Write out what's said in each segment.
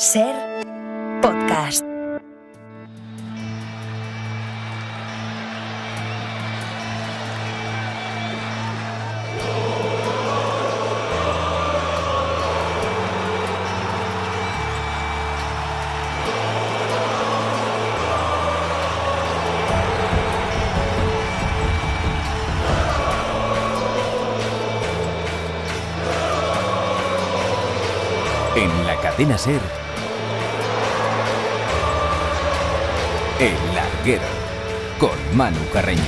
Ser podcast. En la cadena Ser. con Manu Carreño.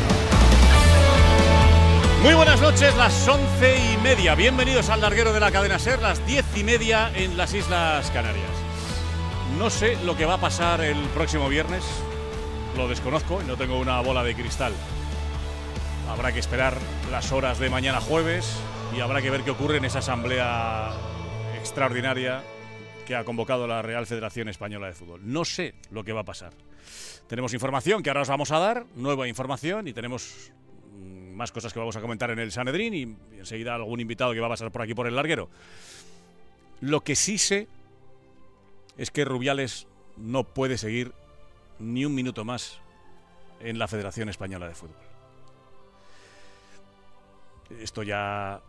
Muy buenas noches, las once y media. Bienvenidos al Larguero de la cadena Ser, las diez y media en las Islas Canarias. No sé lo que va a pasar el próximo viernes, lo desconozco y no tengo una bola de cristal. Habrá que esperar las horas de mañana jueves y habrá que ver qué ocurre en esa asamblea extraordinaria que ha convocado la Real Federación Española de Fútbol. No sé lo que va a pasar. Tenemos información que ahora os vamos a dar, nueva información y tenemos mm, más cosas que vamos a comentar en el Sanedrín y enseguida algún invitado que va a pasar por aquí por el larguero. Lo que sí sé es que Rubiales no puede seguir ni un minuto más en la Federación Española de Fútbol. Esto ya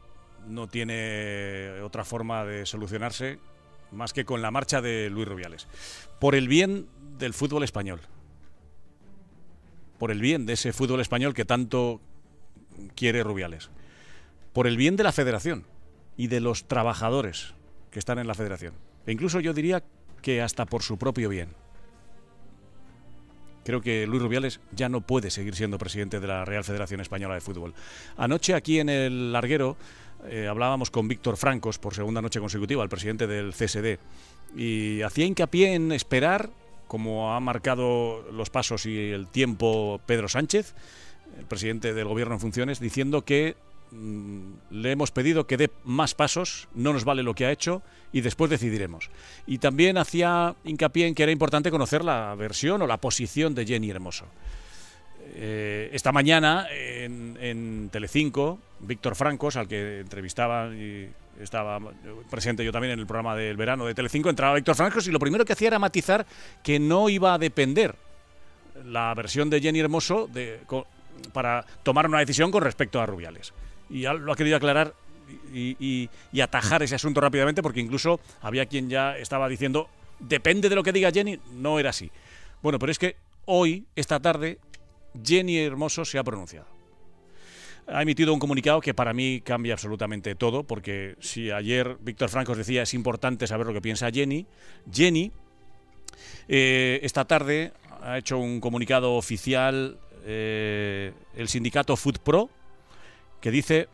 no tiene otra forma de solucionarse más que con la marcha de Luis Rubiales. Por el bien del fútbol español, por el bien de ese fútbol español que tanto quiere Rubiales, por el bien de la federación y de los trabajadores que están en la federación, e incluso yo diría que hasta por su propio bien. Creo que Luis Rubiales ya no puede seguir siendo presidente de la Real Federación Española de Fútbol. Anoche aquí en el Larguero eh, hablábamos con Víctor Francos por segunda noche consecutiva, el presidente del CSD, y hacía hincapié en esperar como ha marcado los pasos y el tiempo Pedro Sánchez, el presidente del gobierno en funciones, diciendo que mm, le hemos pedido que dé más pasos, no nos vale lo que ha hecho y después decidiremos. Y también hacía hincapié en que era importante conocer la versión o la posición de Jenny Hermoso. Eh, esta mañana en, en Telecinco, Víctor Francos, al que entrevistaba y estaba eh, presente yo también en el programa del verano de Telecinco, entraba Víctor Francos y lo primero que hacía era matizar que no iba a depender la versión de Jenny Hermoso para tomar una decisión con respecto a Rubiales. Y lo ha querido aclarar y, atajar ese asunto rápidamente porque incluso había quien ya estaba diciendo, depende de lo que diga Jenny, no era así. Bueno, pero es que hoy, esta tarde, Jenny Hermoso se ha pronunciado ha emitido un comunicado que para mí cambia absolutamente todo, porque si ayer Víctor Franco decía es importante saber lo que piensa Jenny, Jenny eh, esta tarde ha hecho un comunicado oficial eh, el sindicato Food Pro que dice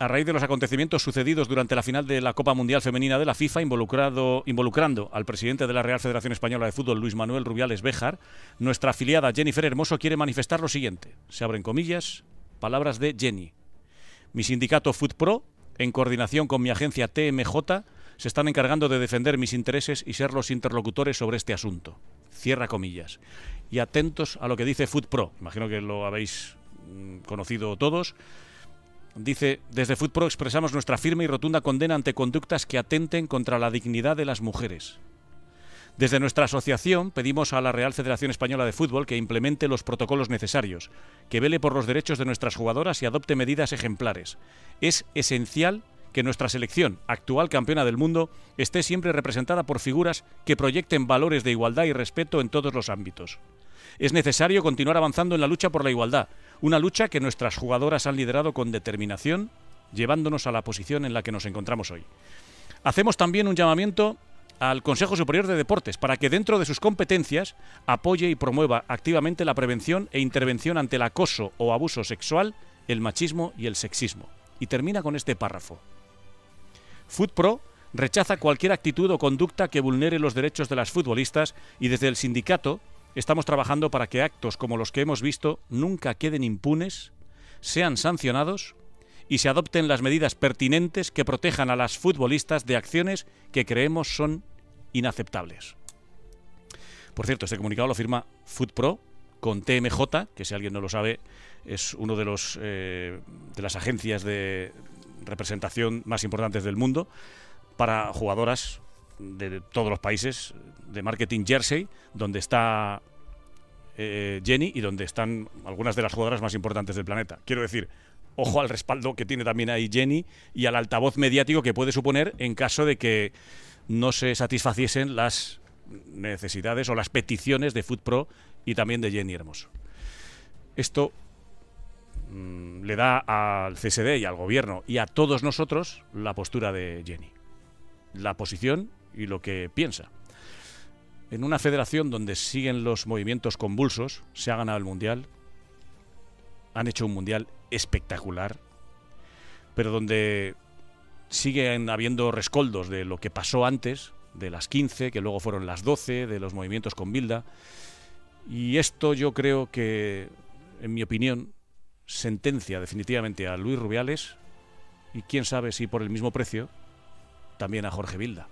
a raíz de los acontecimientos sucedidos durante la final de la Copa Mundial Femenina de la FIFA, involucrado, involucrando al presidente de la Real Federación Española de Fútbol, Luis Manuel Rubiales Bejar, nuestra afiliada Jennifer Hermoso quiere manifestar lo siguiente. Se abren comillas. Palabras de Jenny. Mi sindicato FoodPro, en coordinación con mi agencia TMJ, se están encargando de defender mis intereses y ser los interlocutores sobre este asunto. Cierra comillas. Y atentos a lo que dice FoodPro. Imagino que lo habéis mm, conocido todos. Dice, desde FoodPro expresamos nuestra firme y rotunda condena ante conductas que atenten contra la dignidad de las mujeres. Desde nuestra asociación pedimos a la Real Federación Española de Fútbol que implemente los protocolos necesarios, que vele por los derechos de nuestras jugadoras y adopte medidas ejemplares. Es esencial que nuestra selección, actual campeona del mundo, esté siempre representada por figuras que proyecten valores de igualdad y respeto en todos los ámbitos. Es necesario continuar avanzando en la lucha por la igualdad, una lucha que nuestras jugadoras han liderado con determinación, llevándonos a la posición en la que nos encontramos hoy. Hacemos también un llamamiento al Consejo Superior de Deportes para que dentro de sus competencias apoye y promueva activamente la prevención e intervención ante el acoso o abuso sexual, el machismo y el sexismo. Y termina con este párrafo. Footpro rechaza cualquier actitud o conducta que vulnere los derechos de las futbolistas y desde el sindicato estamos trabajando para que actos como los que hemos visto nunca queden impunes, sean sancionados y se adopten las medidas pertinentes que protejan a las futbolistas de acciones que creemos son inaceptables. Por cierto, este comunicado lo firma FootPro con TMJ, que si alguien no lo sabe es uno de los eh, de las agencias de representación más importantes del mundo para jugadoras de todos los países de marketing Jersey, donde está eh, Jenny y donde están algunas de las jugadoras más importantes del planeta. Quiero decir, ojo al respaldo que tiene también ahí Jenny y al altavoz mediático que puede suponer en caso de que no se satisfaciesen las necesidades o las peticiones de Pro y también de Jenny Hermoso. Esto mm, le da al CCD y al gobierno y a todos nosotros la postura de Jenny, la posición y lo que piensa. En una federación donde siguen los movimientos convulsos, se ha ganado el Mundial, han hecho un mundial espectacular, pero donde siguen habiendo rescoldos de lo que pasó antes, de las 15, que luego fueron las 12, de los movimientos con Bilda. Y esto yo creo que, en mi opinión, sentencia definitivamente a Luis Rubiales y quién sabe si por el mismo precio, también a Jorge Bilda.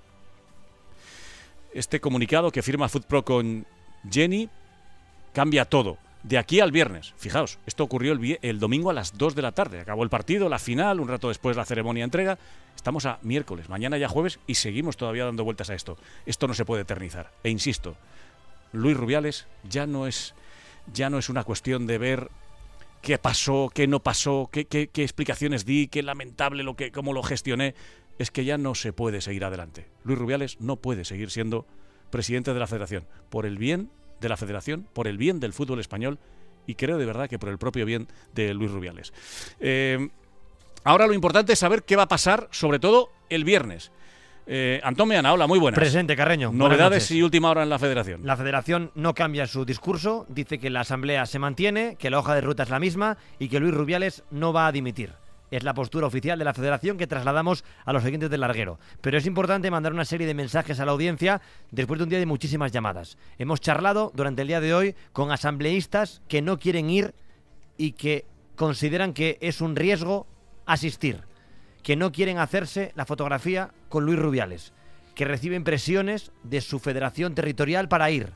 Este comunicado que firma FootPro con Jenny cambia todo de aquí al viernes. Fijaos, esto ocurrió el, domingo a las 2 de la tarde. Acabó el partido, la final, un rato después la ceremonia entrega. Estamos a miércoles, mañana ya jueves y seguimos todavía dando vueltas a esto. Esto no se puede eternizar. E insisto, Luis Rubiales ya no es, ya no es una cuestión de ver qué pasó, qué no pasó, qué, explicaciones di, qué lamentable lo que, cómo lo gestioné. Es que ya no se puede seguir adelante. Luis Rubiales no puede seguir siendo presidente de la federación. Por el bien de la federación, por el bien del fútbol español y creo de verdad que por el propio bien de Luis Rubiales. Eh, ahora lo importante es saber qué va a pasar, sobre todo el viernes. Eh, Antón Meana, hola, muy buenas. Presente, Carreño. Novedades y última hora en la Federación. La Federación no cambia su discurso, dice que la Asamblea se mantiene, que la hoja de ruta es la misma y que Luis Rubiales no va a dimitir. Es la postura oficial de la federación que trasladamos a los seguidores del larguero. Pero es importante mandar una serie de mensajes a la audiencia después de un día de muchísimas llamadas. Hemos charlado durante el día de hoy con asambleístas que no quieren ir y que consideran que es un riesgo asistir, que no quieren hacerse la fotografía con Luis Rubiales, que reciben presiones de su federación territorial para ir,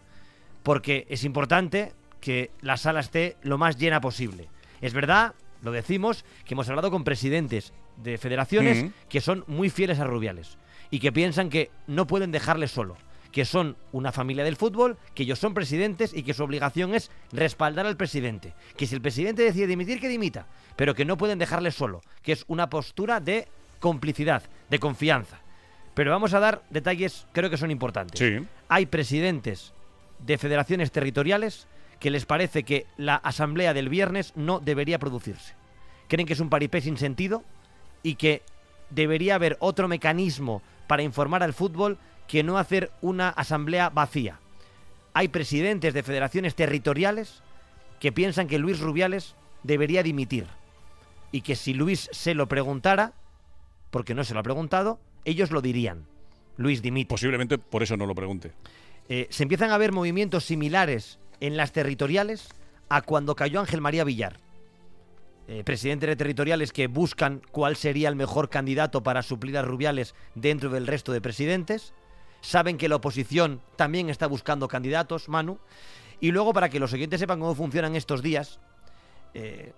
porque es importante que la sala esté lo más llena posible. Es verdad lo decimos, que hemos hablado con presidentes de federaciones que son muy fieles a Rubiales y que piensan que no pueden dejarle solo, que son una familia del fútbol, que ellos son presidentes y que su obligación es respaldar al presidente, que si el presidente decide dimitir, que dimita, pero que no pueden dejarle solo, que es una postura de complicidad, de confianza. Pero vamos a dar detalles, creo que son importantes. Hay presidentes de federaciones territoriales que les parece que la asamblea del viernes no debería producirse. Creen que es un paripé sin sentido y que debería haber otro mecanismo para informar al fútbol que no hacer una asamblea vacía. Hay presidentes de federaciones territoriales que piensan que Luis Rubiales debería dimitir y que si Luis se lo preguntara, porque no se lo ha preguntado, ellos lo dirían. Luis dimite. Posiblemente por eso no lo pregunte. Eh, se empiezan a ver movimientos similares en las territoriales a cuando cayó Ángel María Villar. Eh, presidente de territoriales que buscan cuál sería el mejor candidato para suplir a Rubiales dentro del resto de presidentes. Saben que la oposición también está buscando candidatos, Manu. Y luego, para que los oyentes sepan cómo funcionan estos días, eh,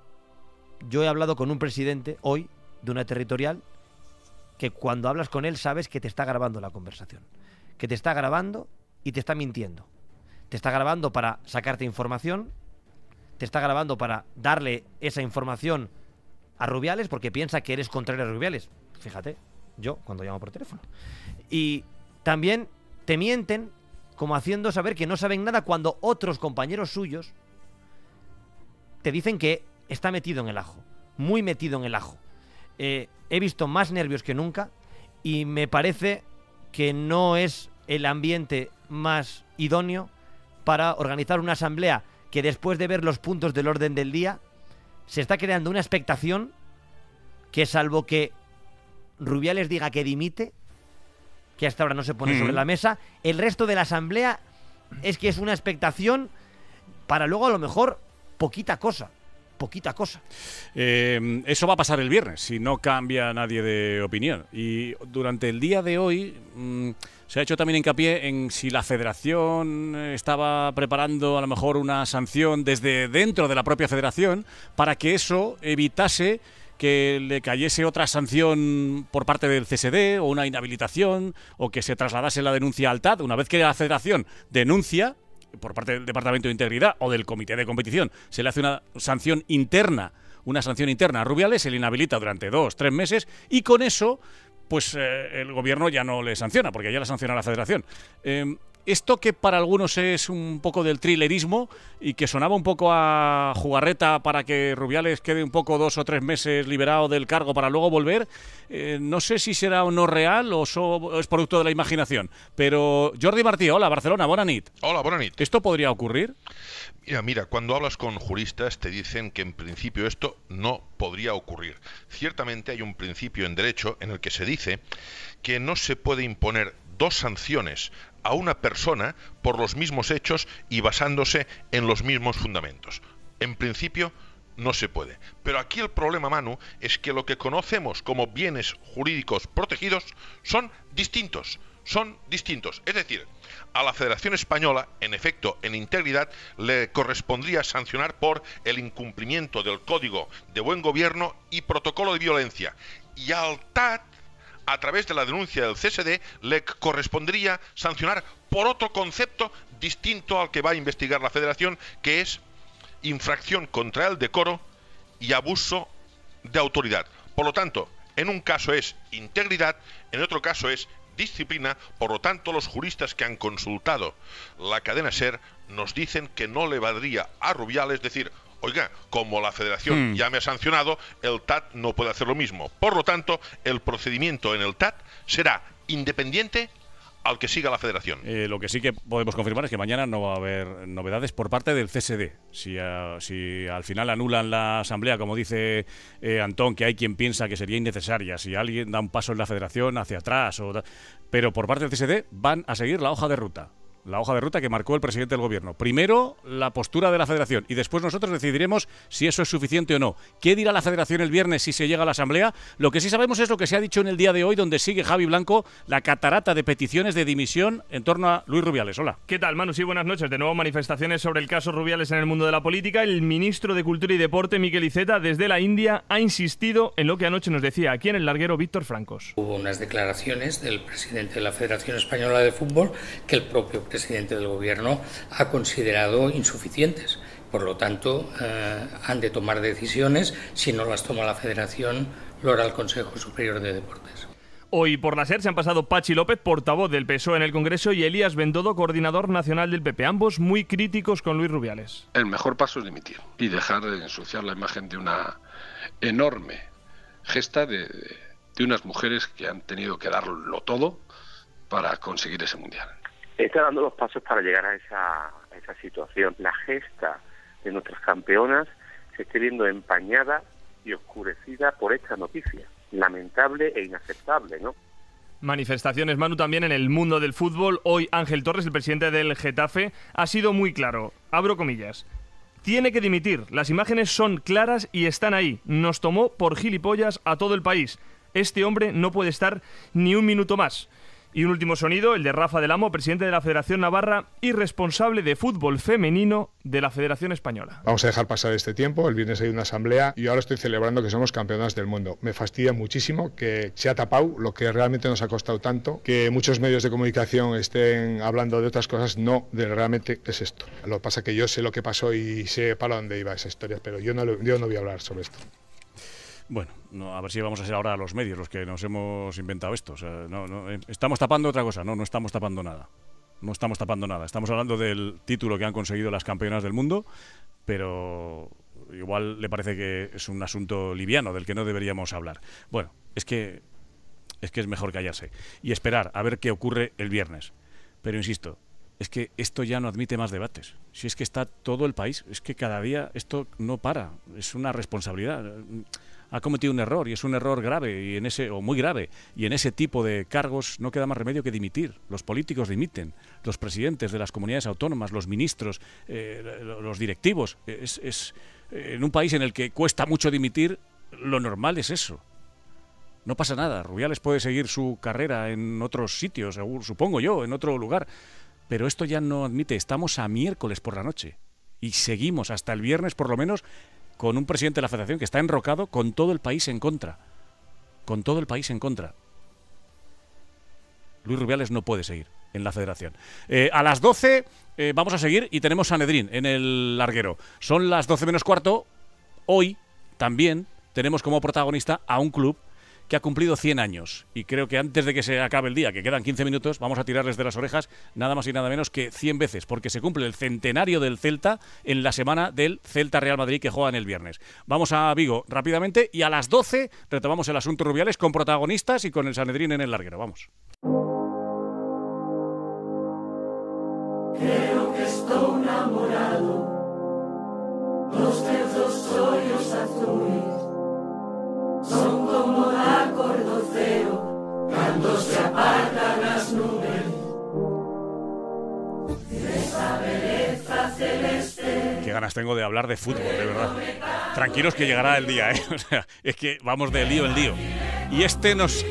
yo he hablado con un presidente hoy de una territorial que cuando hablas con él sabes que te está grabando la conversación, que te está grabando y te está mintiendo te está grabando para sacarte información, te está grabando para darle esa información a Rubiales porque piensa que eres contrario a Rubiales. Fíjate, yo cuando llamo por teléfono. Y también te mienten como haciendo saber que no saben nada cuando otros compañeros suyos te dicen que está metido en el ajo, muy metido en el ajo. Eh, he visto más nervios que nunca y me parece que no es el ambiente más idóneo para organizar una asamblea que después de ver los puntos del orden del día, se está creando una expectación que salvo que Rubiales diga que dimite, que hasta ahora no se pone sobre la mesa, el resto de la asamblea es que es una expectación para luego a lo mejor poquita cosa poquita cosa. Em, eso va a pasar el viernes, si no cambia nadie de opinión. Y durante el día de hoy mm, se ha hecho también hincapié en si la federación estaba preparando a lo mejor una sanción desde dentro de la propia federación para que eso evitase que le cayese otra sanción por parte del CSD o una inhabilitación o que se trasladase la denuncia al TAD. Una vez que la federación denuncia, por parte del Departamento de Integridad o del Comité de Competición, se le hace una sanción interna, una sanción interna a Rubiales, se le inhabilita durante dos, tres meses y con eso pues eh, el gobierno ya no le sanciona, porque ya la sanciona la federación. Em, esto que para algunos es un poco del thrillerismo y que sonaba un poco a jugarreta para que Rubiales quede un poco dos o tres meses liberado del cargo para luego volver, eh, no sé si será o no real o, es producto de la imaginación. Pero Jordi Martí, hola Barcelona, Bonanit. Hola, Bonanit. ¿Esto podría ocurrir? Mira, mira, cuando hablas con juristas te dicen que en principio esto no podría ocurrir. Ciertamente hay un principio en derecho en el que se dice que no se puede imponer dos sanciones a una persona por los mismos hechos y basándose en los mismos fundamentos. En principio, no se puede. Pero aquí el problema, Manu, es que lo que conocemos como bienes jurídicos protegidos son distintos. Son distintos. Es decir, a la Federación Española, en efecto, en integridad, le correspondría sancionar por el incumplimiento del Código de Buen Gobierno y Protocolo de Violencia. Y al TAT a través de la denuncia del CSD, le correspondería sancionar por otro concepto distinto al que va a investigar la Federación, que es infracción contra el decoro y abuso de autoridad. Por lo tanto, en un caso es integridad, en otro caso es disciplina, por lo tanto los juristas que han consultado la cadena SER nos dicen que no le valdría a Rubiales decir, Oiga, como la federación hmm. ya me ha sancionado, el TAT no puede hacer lo mismo. Por lo tanto, el procedimiento en el TAT será independiente al que siga la federación. Eh, lo que sí que podemos confirmar es que mañana no va a haber novedades por parte del CSD. Si, al final anulan la asamblea, como dice eh, Antón, que hay quien piensa que sería innecesaria, si alguien da un paso en la federación hacia atrás, pero por parte del CSD van a seguir la hoja de ruta la hoja de ruta que marcó el presidente del gobierno. Primero, la postura de la federación y después nosotros decidiremos si eso es suficiente o no. ¿Qué dirá la federación el viernes si se llega a la asamblea? Lo que sí sabemos es lo que se ha dicho en el día de hoy, donde sigue Javi Blanco la catarata de peticiones de dimisión en torno a Luis Rubiales. Hola. ¿Qué tal, Manu? Sí, buenas noches. De nuevo, manifestaciones sobre el caso Rubiales en el mundo de la política. El ministro de Cultura y Deporte, Miquel Iceta, desde la India, ha insistido en lo que anoche nos decía aquí en el larguero Víctor Francos. Hubo unas declaraciones del presidente de la Federación Española de Fútbol que el propio presidente del Gobierno ha considerado insuficientes. Por lo tanto, eh, han de tomar decisiones. Si no las toma la Federación, lo hará el Consejo Superior de Deportes. Hoy por la SER se han pasado Pachi López, portavoz del PSOE en el Congreso, y Elías Bendodo, coordinador nacional del PP, ambos muy críticos con Luis Rubiales. El mejor paso es dimitir y dejar de ensuciar la imagen de una enorme gesta de unas mujeres que han tenido que darlo todo para conseguir ese mundial está dando los pasos para llegar a esa, situación. La gesta de nuestras campeonas se está viendo empañada y oscurecida por esta noticia. Lamentable e inaceptable, ¿no? Manifestaciones, Manu, también en el mundo del fútbol. Hoy Ángel Torres, el presidente del Getafe, ha sido muy claro. Abro comillas. Tiene que dimitir. Las imágenes son claras y están ahí. Nos tomó por gilipollas a todo el país. Este hombre no puede estar ni un minuto más. Y un último sonido, el de Rafa del Amo, presidente de la Federación Navarra y responsable de fútbol femenino de la Federación Española. Vamos a dejar pasar este tiempo, el viernes hay una asamblea y ahora estoy celebrando que somos campeonas del mundo. Me fastidia muchísimo que se ha tapado lo que realmente nos ha costado tanto, que muchos medios de comunicación estén hablando de otras cosas, no realmente es esto. Lo que pasa es que yo sé lo que pasó y sé para dónde iba esa historia, pero yo no, yo no voy a hablar sobre esto. Bueno, no, a ver si vamos a ser ahora los medios los que nos hemos inventado esto. no, no, eh, estamos tapando otra cosa, no, no estamos tapando nada. No estamos tapando nada. Estamos hablando del título que han conseguido las campeonas del mundo, pero igual le parece que es un asunto liviano del que no deberíamos hablar. Bueno, es que es que es mejor callarse y esperar a ver qué ocurre el viernes. Pero insisto, es que esto ya no admite más debates. Si es que está todo el país, es que cada día esto no para, es una responsabilidad ha cometido un error y es un error grave y en ese o muy grave y en ese tipo de cargos no queda más remedio que dimitir. Los políticos dimiten, los presidentes de las comunidades autónomas, los ministros, eh, los directivos. Es, eh, en un país en el que cuesta mucho dimitir, lo normal es eso. No pasa nada. Rubiales puede seguir su carrera en otros sitios, supongo yo, en otro lugar. Pero esto ya no admite. Estamos a miércoles por la noche y seguimos hasta el viernes por lo menos con un presidente de la federación que está enrocado con todo el país en contra. Con todo el país en contra. Luis Rubiales no puede seguir en la federación. Eh, a las 12 eh, vamos a seguir y tenemos a Nedrín en el larguero. Son las 12 menos cuarto. Hoy también tenemos como protagonista a un club que ha cumplido 100 años. Y creo que antes de que se acabe el día, que quedan 15 minutos, vamos a tirarles de las orejas nada más y nada menos que 100 veces, porque se cumple el centenario del Celta en la semana del Celta Real Madrid que juegan el viernes. Vamos a Vigo rápidamente y a las 12 retomamos el asunto Rubiales con protagonistas y con el Sanedrín en el larguero. Vamos. Creo que Los ganas tengo de hablar de fútbol, de verdad. Tranquilos que llegará el día, ¿eh? O sea, es que vamos de lío en lío. Y este nos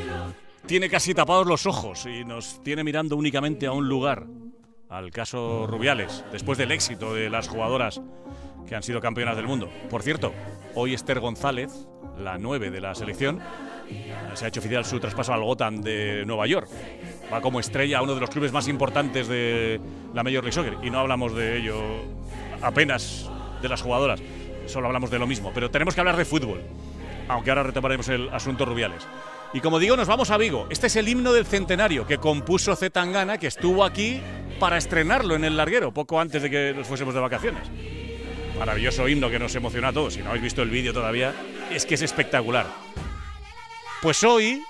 tiene casi tapados los ojos y nos tiene mirando únicamente a un lugar, al caso Rubiales, después del éxito de las jugadoras que han sido campeonas del mundo. Por cierto, hoy Esther González, la 9 de la selección, se ha hecho oficial su traspaso al Gotham de Nueva York. Va como estrella a uno de los clubes más importantes de la Major League Soccer y no hablamos de ello apenas de las jugadoras. Solo hablamos de lo mismo, pero tenemos que hablar de fútbol, aunque ahora retomaremos el asunto Rubiales. Y como digo, nos vamos a Vigo. Este es el himno del centenario que compuso Zetangana, que estuvo aquí para estrenarlo en el larguero, poco antes de que nos fuésemos de vacaciones. Maravilloso himno que nos emociona a todos. Si no habéis visto el vídeo todavía, es que es espectacular. Pues hoy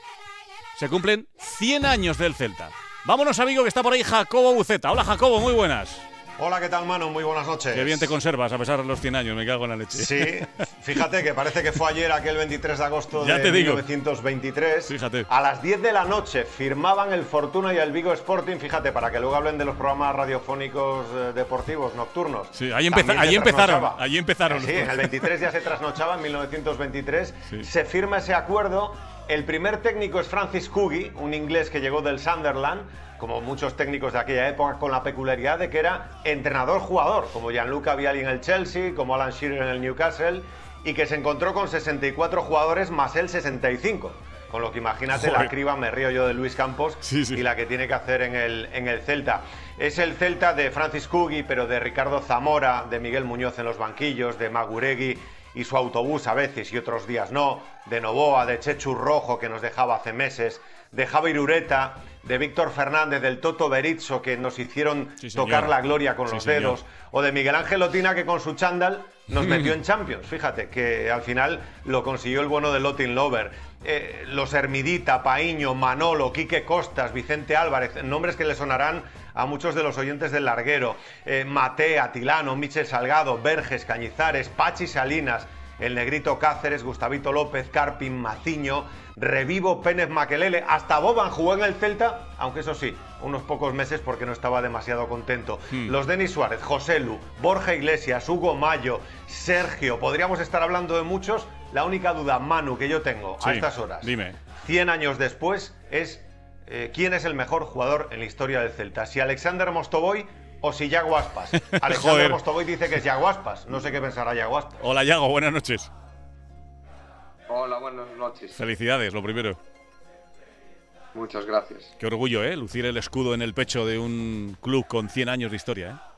se cumplen 100 años del Celta. Vámonos, a Vigo, que está por ahí Jacobo Buceta. Hola, Jacobo, muy buenas. Hola, ¿qué tal, mano? Muy buenas noches. Qué bien te conservas a pesar de los 100 años, me cago en la leche. Sí, fíjate que parece que fue ayer, aquel 23 de agosto de te digo. 1923. Fíjate. A las 10 de la noche firmaban el Fortuna y el Vigo Sporting, fíjate, para que luego hablen de los programas radiofónicos eh, deportivos nocturnos. Sí, ahí, ahí empezaron. Ahí empezaron. Sí, el 23 ya se trasnochaba, en 1923. Se firma ese acuerdo. El primer técnico es Francis Coogie, un inglés que llegó del Sunderland como muchos técnicos de aquella época, con la peculiaridad de que era entrenador-jugador, como Gianluca Vialli en el Chelsea, como Alan Shearer en el Newcastle, y que se encontró con 64 jugadores más él 65. Con lo que imagínate la criba, me río yo de Luis Campos y la que tiene que hacer en el, en el Celta. Es el Celta de Francis Cugui, pero de Ricardo Zamora, de Miguel Muñoz en los banquillos, de Maguregui y su autobús a veces y otros días no, de Novoa, de Chechu Rojo que nos dejaba hace meses, de Javi Ureta, de Víctor Fernández, del Toto Berizzo, que nos hicieron tocar la gloria con los dedos, o de Miguel Ángel Lotina, que con su chándal nos metió en Champions. Fíjate que al final lo consiguió el bueno de Lotin Lover. Eh, los Hermidita, Paiño, Manolo, Quique Costas, Vicente Álvarez, nombres que le sonarán a muchos de los oyentes del larguero. Eh, Matea, Tilano, Michel Salgado, Verges, Cañizares, Pachi Salinas, el Negrito Cáceres, Gustavito López, Carpin, Maciño, revivo Pérez Maquelele, hasta Boban jugó en el Celta, aunque eso sí, unos pocos meses porque no estaba demasiado contento. Hmm. Los Denis Suárez, José Lu, Borja Iglesias, Hugo Mayo, Sergio, podríamos estar hablando de muchos. La única duda, Manu, que yo tengo a estas horas, dime. 100 años después, es eh, quién es el mejor jugador en la historia del Celta. Si Alexander Mostovoy o si Yago Aspas. Alexander Mostovoy dice que es Jaguaspas. No sé qué pensará Jaguaspas. Hola Yago, buenas noches. Hola, buenas noches. Felicidades, lo primero. Muchas gracias. Qué orgullo, ¿eh? Lucir el escudo en el pecho de un club con 100 años de historia, ¿eh?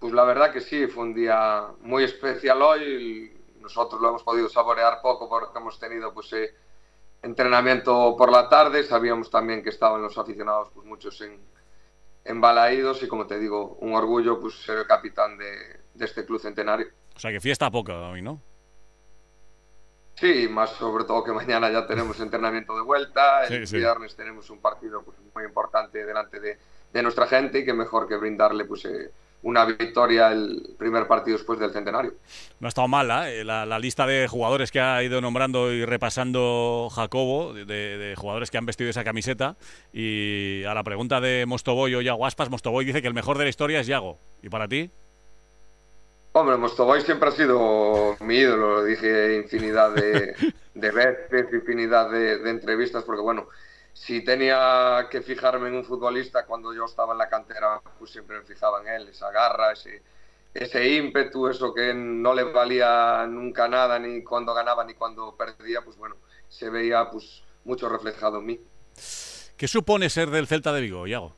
Pues la verdad que sí, fue un día muy especial hoy. Nosotros lo hemos podido saborear poco porque hemos tenido pues eh, entrenamiento por la tarde. Sabíamos también que estaban los aficionados pues muchos en, embalaídos y como te digo, un orgullo pues ser el capitán de, de este club centenario. O sea que fiesta poca hoy, ¿no? Sí, más sobre todo que mañana ya tenemos entrenamiento de vuelta, el viernes tenemos un partido pues, muy importante delante de, nuestra gente y que mejor que brindarle pues eh, una victoria el primer partido después del centenario. No ha estado mala eh, la, lista de jugadores que ha ido nombrando y repasando Jacobo, de, jugadores que han vestido esa camiseta. Y a la pregunta de Mostoboy o Yago Aspas, Mostoboy dice que el mejor de la historia es Yago. ¿Y para ti? Hombre, Mostoboy siempre ha sido mi ídolo, lo dije infinidad de, veces, infinidad de, entrevistas, porque bueno, si tenía que fijarme en un futbolista cuando yo estaba en la cantera, pues siempre me fijaba en él, esa garra, ese, ese ímpetu, eso que no le valía nunca nada, ni cuando ganaba ni cuando perdía, pues bueno, se veía pues mucho reflejado en mí. ¿Qué supone ser del Celta de Vigo, Iago?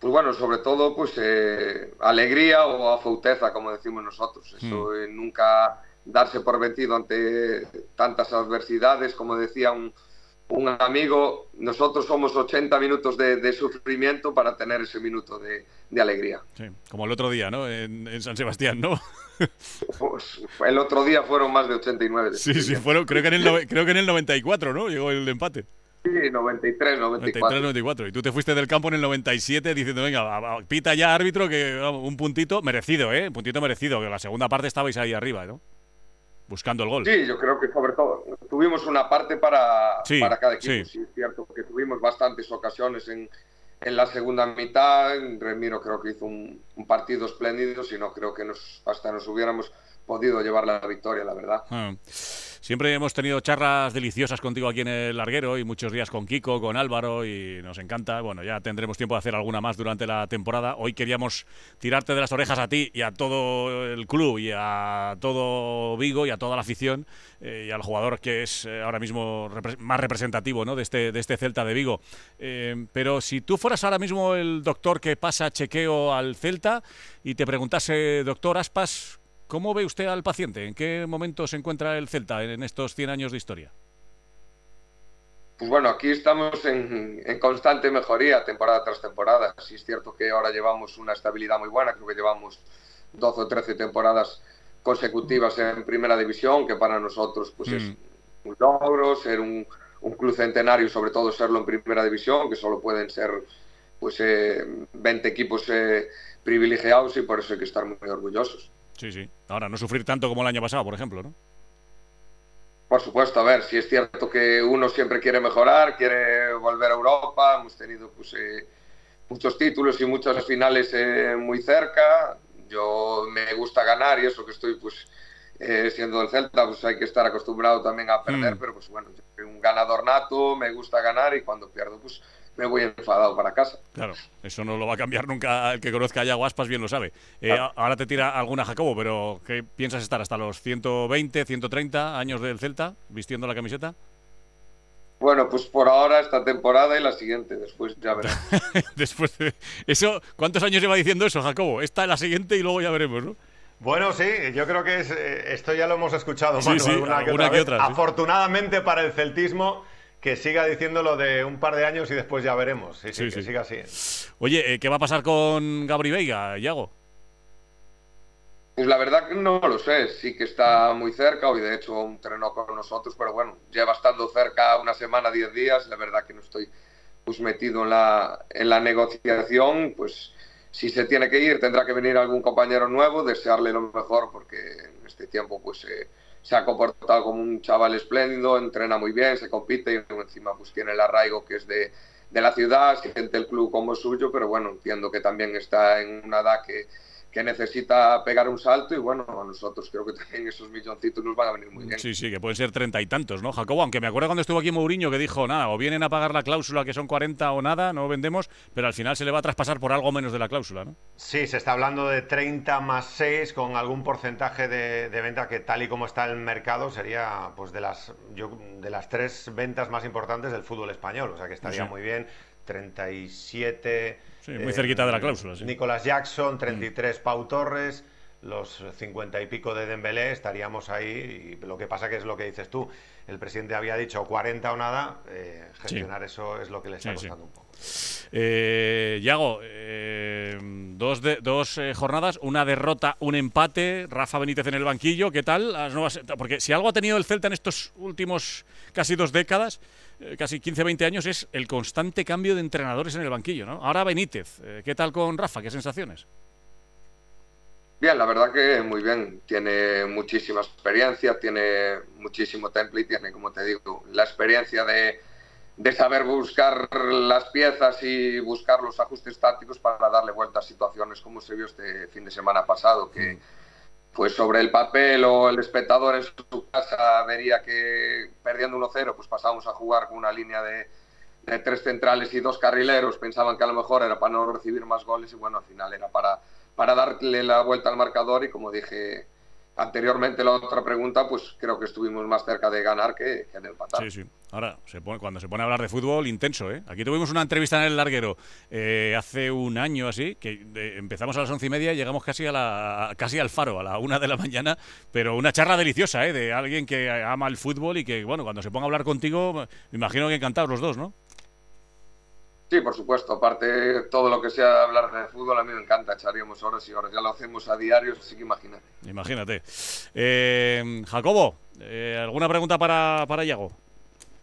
pues bueno, sobre todo, pues eh, alegría o afauteza, como decimos nosotros. Mm. Eso, nunca darse por vencido ante tantas adversidades, como decía un, amigo, nosotros somos 80 minutos de, sufrimiento para tener ese minuto de, alegría. Sí, como el otro día, ¿no? En, San Sebastián, ¿no? Pues, el otro día fueron más de 89. sí, sí, fueron, creo que, en el, creo que en el 94, ¿no? Llegó el empate. Sí, 93, 94. 93, 94. Y tú te fuiste del campo en el 97 diciendo, venga, pita ya árbitro, que un puntito merecido, ¿eh? Un puntito merecido, que la segunda parte estabais ahí arriba, ¿no? Buscando el gol. Sí, yo creo que sobre todo tuvimos una parte para, para cada equipo. Sí. es cierto que tuvimos bastantes ocasiones en, la segunda mitad. Remiro creo que hizo un, partido espléndido, si no creo que nos, hasta nos hubiéramos podido llevar la victoria, la verdad. Ah. Siempre hemos tenido charlas deliciosas contigo aquí en el larguero y muchos días con Kiko, con Álvaro y nos encanta. Bueno, ya tendremos tiempo de hacer alguna más durante la temporada. Hoy queríamos tirarte de las orejas a ti y a todo el club y a todo Vigo y a toda la afición eh, y al jugador que es eh, ahora mismo más representativo ¿no? de, este, de este Celta de Vigo. Eh, pero si tú fueras ahora mismo el doctor que pasa chequeo al Celta y te preguntase, doctor Aspas, ¿Cómo ve usted al paciente? ¿En qué momento se encuentra el Celta en estos 100 años de historia? Pues bueno, aquí estamos en, constante mejoría temporada tras temporada. Sí es cierto que ahora llevamos una estabilidad muy buena, creo que llevamos 12 o 13 temporadas consecutivas en primera división, que para nosotros pues es mm. un logro, ser un, club centenario, sobre todo serlo en primera división, que solo pueden ser pues eh, 20 equipos eh, privilegiados y por eso hay que estar muy orgullosos. Sí, sí. Ahora, no sufrir tanto como el año pasado, por ejemplo, ¿no? Por supuesto, a ver, si es cierto que uno siempre quiere mejorar, quiere volver a Europa, hemos tenido pues, eh, muchos títulos y muchas finales eh, muy cerca, yo me gusta ganar y eso que estoy pues eh, siendo del Celta, pues hay que estar acostumbrado también a perder, mm. pero pues bueno, soy un ganador nato, me gusta ganar y cuando pierdo pues me voy enfadado para casa. Claro, eso no lo va a cambiar nunca el que conozca a Yago bien lo sabe. Eh, ahora te tira alguna Jacobo, pero ¿qué piensas estar hasta los 120, 130 años del Celta vistiendo la camiseta? Bueno, pues por ahora esta temporada y la siguiente, después ya veremos. después de... eso, ¿cuántos años lleva diciendo eso, Jacobo? Esta, la siguiente y luego ya veremos, ¿no? Bueno, sí, yo creo que eh, esto ya lo hemos escuchado, sí, que otra. Afortunadamente para el celtismo, que siga diciéndolo de un par de años y después ya veremos. Sí, que siga así. Oye, eh, ¿qué va a pasar con Gabri Veiga, Iago? Pues la verdad que no lo sé, sí que está muy cerca, hoy de hecho un entrenó con nosotros, pero bueno, lleva estando cerca una semana, diez días, la verdad que no estoy pues metido en la, en la negociación, pues si se tiene que ir tendrá que venir algún compañero nuevo, desearle lo mejor porque en este tiempo pues... Eh, se ha comportado como un chaval espléndido, entrena muy bien, se compite y encima pues tiene el arraigo que es de, de la ciudad, siente el club como suyo, pero bueno, entiendo que también está en una edad que que necesita pegar un salto y bueno, a nosotros creo que también esos milloncitos nos van a venir muy bien. Sí, sí, que pueden ser treinta y tantos, ¿no, Jacobo? Aunque me acuerdo cuando estuvo aquí Mourinho que dijo, nada, o vienen a pagar la cláusula que son 40 o nada, no vendemos, pero al final se le va a traspasar por algo menos de la cláusula, ¿no? Sí, se está hablando de 30 más 6 con algún porcentaje de, venta que tal y como está el mercado sería pues de las, de las tres ventas más importantes del fútbol español, o sea que estaría muy bien, 37... Sí, muy eh, cerquita de la cláusula. Nicolás Jackson, 33 mm. Pau Torres, los 50 y pico de Dembélé, estaríamos ahí. lo que pasa que es lo que dices tú. El presidente había dicho 40 o nada. Eh, gestionar eso es lo que le está costando un poco. Eh, Yago, eh, dos, de, dos jornadas, una derrota, un empate, Rafa Benítez en el banquillo, ¿qué tal? Las nuevas, porque si algo ha tenido el Celta en estos últimos casi dos décadas eh, casi 15, 20 años es el constante cambio de entrenadores en el banquillo, ¿no? Ahora Benítez, eh, ¿qué tal con Rafa? ¿Qué sensaciones? Bien, la verdad que muy bien. Tiene muchísima experiencia, tiene muchísimo temple tiene, como te digo, la experiencia de, saber buscar las piezas y buscar los ajustes tácticos para darle vuelta a situaciones como se vio este fin de semana pasado, que... Mm pues sobre el papel o el espectador en su casa vería que perdiendo 1-0, pues pasábamos a jugar con una línea de, de, tres centrales y dos carrileros, pensaban que a lo mejor era para no recibir más goles y bueno, al final era para, para darle la vuelta al marcador y como dije anteriormente la otra pregunta, pues creo que estuvimos más cerca de ganar que, en el empatar. Sí, sí. Ahora, se pone, cuando se pone a hablar de fútbol, intenso, ¿eh? Aquí tuvimos una entrevista en el larguero eh, hace un año así, que empezamos a las once y media y llegamos casi, a la, casi al faro, a la una de la mañana, pero una charla deliciosa, ¿eh? De alguien que ama el fútbol y que, bueno, cuando se ponga a hablar contigo, me imagino que encantados los dos, ¿no? Sí, por supuesto. Aparte, todo lo que sea hablar de fútbol a mí me encanta. Echaríamos horas y horas. Ya lo hacemos a diario, así que imagínate. imagínate. Eh, Jacobo, eh, ¿alguna pregunta para, para Iago?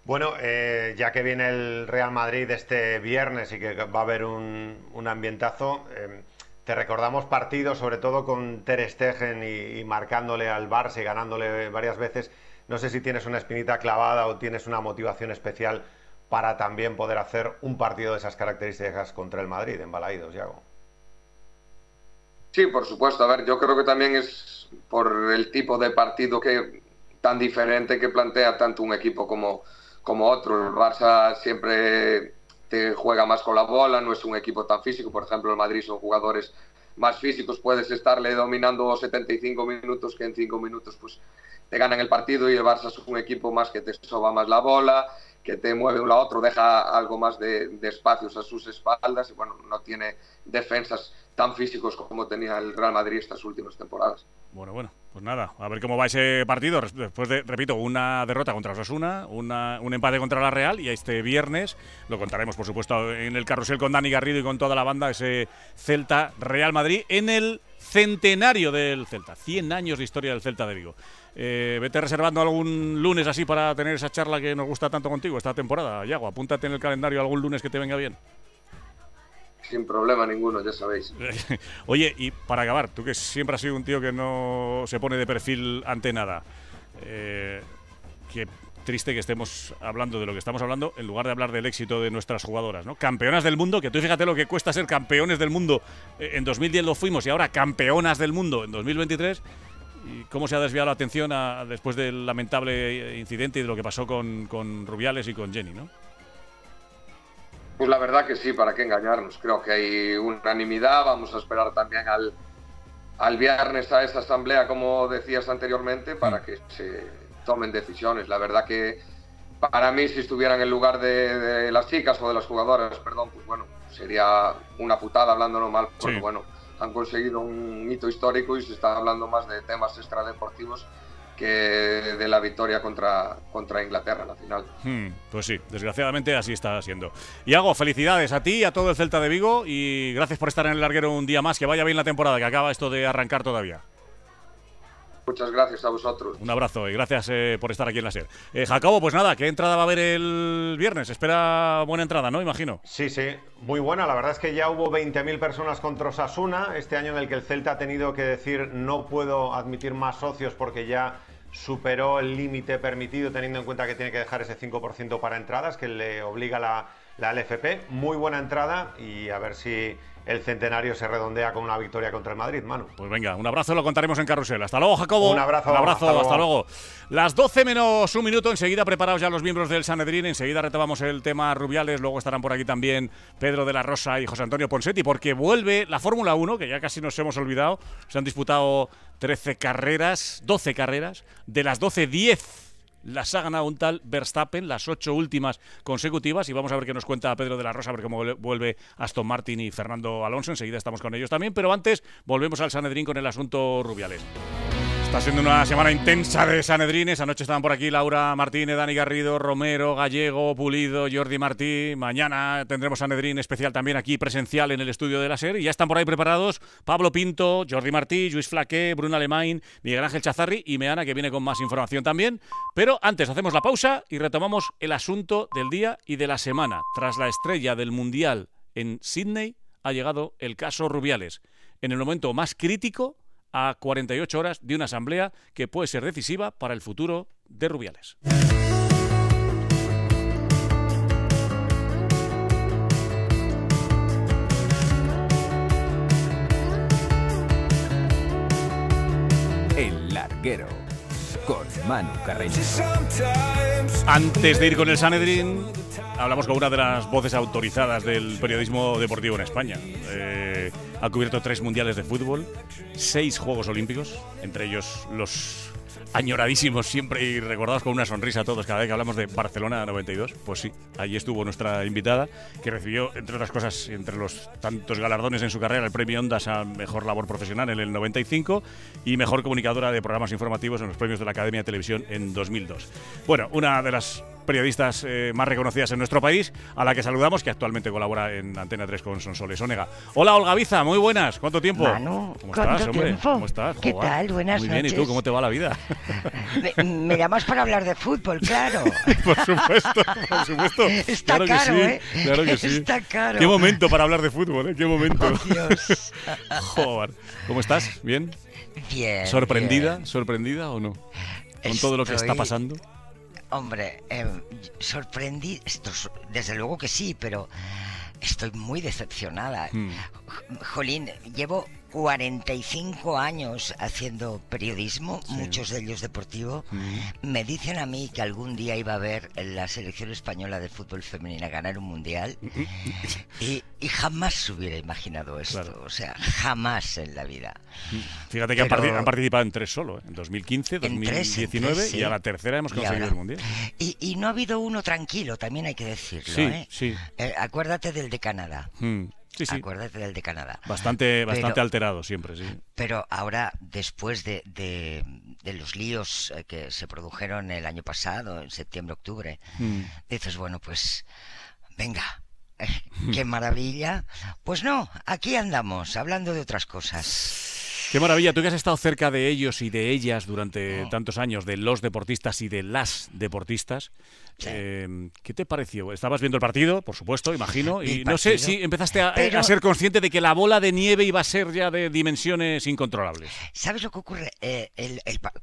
Bueno, eh, ya que viene el Real Madrid este viernes y que va a haber un, ambientazo, em, te recordamos partidos, sobre todo con Ter Stegen y, marcándole al Barça y ganándole varias veces. No sé si tienes una espinita clavada o tienes una motivación especial para también poder hacer un partido de esas características contra el Madrid en Balaídos, Sí, por supuesto. A ver, yo creo que también es por el tipo de partido que tan diferente que plantea tanto un equipo como, como otro. El Barça siempre te juega más con la bola, no es un equipo tan físico. Por ejemplo, el Madrid son jugadores más físicos, puedes estarle dominando 75 minutos que en 5 minutos pues te ganan el partido y el Barça es un equipo más que te soba más la bola, que te mueve uno un a otro, deja algo más de, espacios a sus espaldas y bueno, no tiene defensas tan físicos como tenía el Real Madrid estas últimas temporadas. Bueno, bueno, pues nada, a ver cómo va ese partido. Después de, repito, una derrota contra Osasuna, una, un empate contra la Real y este viernes lo contaremos, por supuesto, en el carrusel con Dani Garrido y con toda la banda, ese Celta Real Madrid en el centenario del Celta, 100 años de historia del Celta de Vigo. Eh, vete reservando algún lunes así para tener esa charla que nos gusta tanto contigo esta temporada, Yago. Apúntate en el calendario algún lunes que te venga bien. Sin problema ninguno, ya sabéis. Oye, y para acabar, tú que siempre has sido un tío que no se pone de perfil ante nada. Eh, qué triste que estemos hablando de lo que estamos hablando en lugar de hablar del éxito de nuestras jugadoras, ¿no? Campeonas del mundo, que tú fíjate lo que cuesta ser campeones del mundo. Eh, en 2010 lo fuimos y ahora campeonas del mundo en 2023 cómo se ha desviado la atención después del lamentable incidente y de lo que pasó con, Rubiales y con Jenny, ¿no? Pues la verdad que sí, para qué engañarnos. Creo que hay unanimidad. Vamos a esperar también al, al viernes a esta asamblea, como decías anteriormente, para mm. que se tomen decisiones. La verdad que para mí, si estuvieran en el lugar de, las chicas o de las jugadoras, perdón, pues bueno, sería una putada hablándolo mal, pero bueno han conseguido un hito histórico y se está hablando más de temas extradeportivos que de la victoria contra, contra Inglaterra en la final. Hmm, pues sí, desgraciadamente así está siendo. hago felicidades a ti y a todo el Celta de Vigo y gracias por estar en el larguero un día más. Que vaya bien la temporada, que acaba esto de arrancar todavía. Muchas gracias a vosotros. Un abrazo y gracias eh, por estar aquí en la SER. Eh, Jacobo, pues nada, ¿qué entrada va a haber el viernes? Espera buena entrada, ¿no? Imagino. Sí, sí, muy buena. La verdad es que ya hubo 20.000 personas contra Osasuna, este año en el que el Celta ha tenido que decir no puedo admitir más socios porque ya superó el límite permitido teniendo en cuenta que tiene que dejar ese 5% para entradas que le obliga la, la LFP. Muy buena entrada y a ver si el centenario se redondea con una victoria contra el Madrid, mano. Pues venga, un abrazo, lo contaremos en carrusel. Hasta luego, Jacobo. Un abrazo. Un abrazo, hasta, luego. Las 12 menos un minuto, enseguida preparados ya los miembros del Sanedrín, enseguida retomamos el tema Rubiales, luego estarán por aquí también Pedro de la Rosa y José Antonio Ponsetti, porque vuelve la Fórmula 1, que ya casi nos hemos olvidado, se han disputado 13 carreras, 12 carreras, de las 12, 10 las ha ganado un tal Verstappen, las ocho últimas consecutivas. Y vamos a ver qué nos cuenta Pedro de la Rosa, a ver cómo vuelve Aston Martin y Fernando Alonso. Enseguida estamos con ellos también, pero antes volvemos al Sanedrín con el asunto Rubiales. Está siendo una semana intensa de Sanedrines. Anoche estaban por aquí Laura Martínez, Dani Garrido, Romero, Gallego, Pulido, Jordi Martí. Mañana tendremos Sanedrín especial también aquí presencial en el estudio de la serie. Y ya están por ahí preparados Pablo Pinto, Jordi Martí, Luis Flaqué, Bruno Alemán, Miguel Ángel Chazarri y Meana, que viene con más información también. Pero antes hacemos la pausa y retomamos el asunto del día y de la semana. Tras la estrella del Mundial en Sydney ha llegado el caso Rubiales. En el momento más crítico a 48 horas de una asamblea que puede ser decisiva para el futuro de Rubiales. El larguero con Manu Carreño. Antes de ir con el Sanedrín hablamos con una de las voces autorizadas del periodismo deportivo en España. Eh, ha cubierto tres mundiales de fútbol, seis Juegos Olímpicos, entre ellos los añoradísimos siempre y recordados con una sonrisa a todos cada vez que hablamos de Barcelona 92. Pues sí, allí estuvo nuestra invitada, que recibió, entre otras cosas, entre los tantos galardones en su carrera, el premio Ondas a Mejor Labor Profesional en el 95 y Mejor Comunicadora de Programas Informativos en los premios de la Academia de Televisión en 2002. Bueno, una de las periodistas eh, más reconocidas en nuestro país, a la que saludamos, que actualmente colabora en Antena 3 con Sonsoles Onega. Hola, Olga Biza, muy buenas. ¿Cuánto tiempo? ¿Cómo estás, hombre? ¿Cómo estás? ¿Qué tal? Buenas noches. Muy bien, ¿y tú? ¿Cómo te va la vida? me, llamas para hablar de fútbol, claro. por supuesto, por supuesto. Está claro ¿eh? Claro que sí. Está caro. Qué momento para hablar de fútbol, ¿eh? Qué momento. Oh, Dios. ¿Cómo estás? ¿Bien? Bien. ¿Sorprendida? Bien. sorprendida sorprendida o no? Con todo lo que está pasando. Hombre, em, sorprendí, desde luego que sí, pero estoy muy decepcionada. Hmm. Jolín, llevo 45 años haciendo periodismo, muchos de ellos deportivo, me dicen a mí que algún día iba a ver la selección española de fútbol femenina ganar un mundial y, jamás jamás hubiera imaginado esto, o sea, jamás en la vida. Fíjate que han, participado en tres solo, ¿eh? en 2015, 2019 y a la tercera hemos conseguido el mundial. Y, no ha habido uno tranquilo, también hay que decirlo. Sí, ¿eh? eh acuérdate del de Canadá. Mm. Sí, Acuérdate del de Canadá. Bastante, bastante alterado siempre, sí. Pero ahora, después de, los líos eh, que se produjeron el año pasado, en septiembre, octubre, mm. dices, bueno, pues venga, qué maravilla. Pues no, aquí andamos, hablando de otras cosas. Qué maravilla, tú que has estado cerca de ellos y de ellas durante oh. tantos años, de los deportistas y de las deportistas, em, ¿qué te pareció? Estabas viendo el partido, por supuesto, imagino, y no sé si empezaste a, ser consciente de que la bola de nieve iba a ser ya de dimensiones incontrolables. ¿Sabes lo que ocurre? Eh,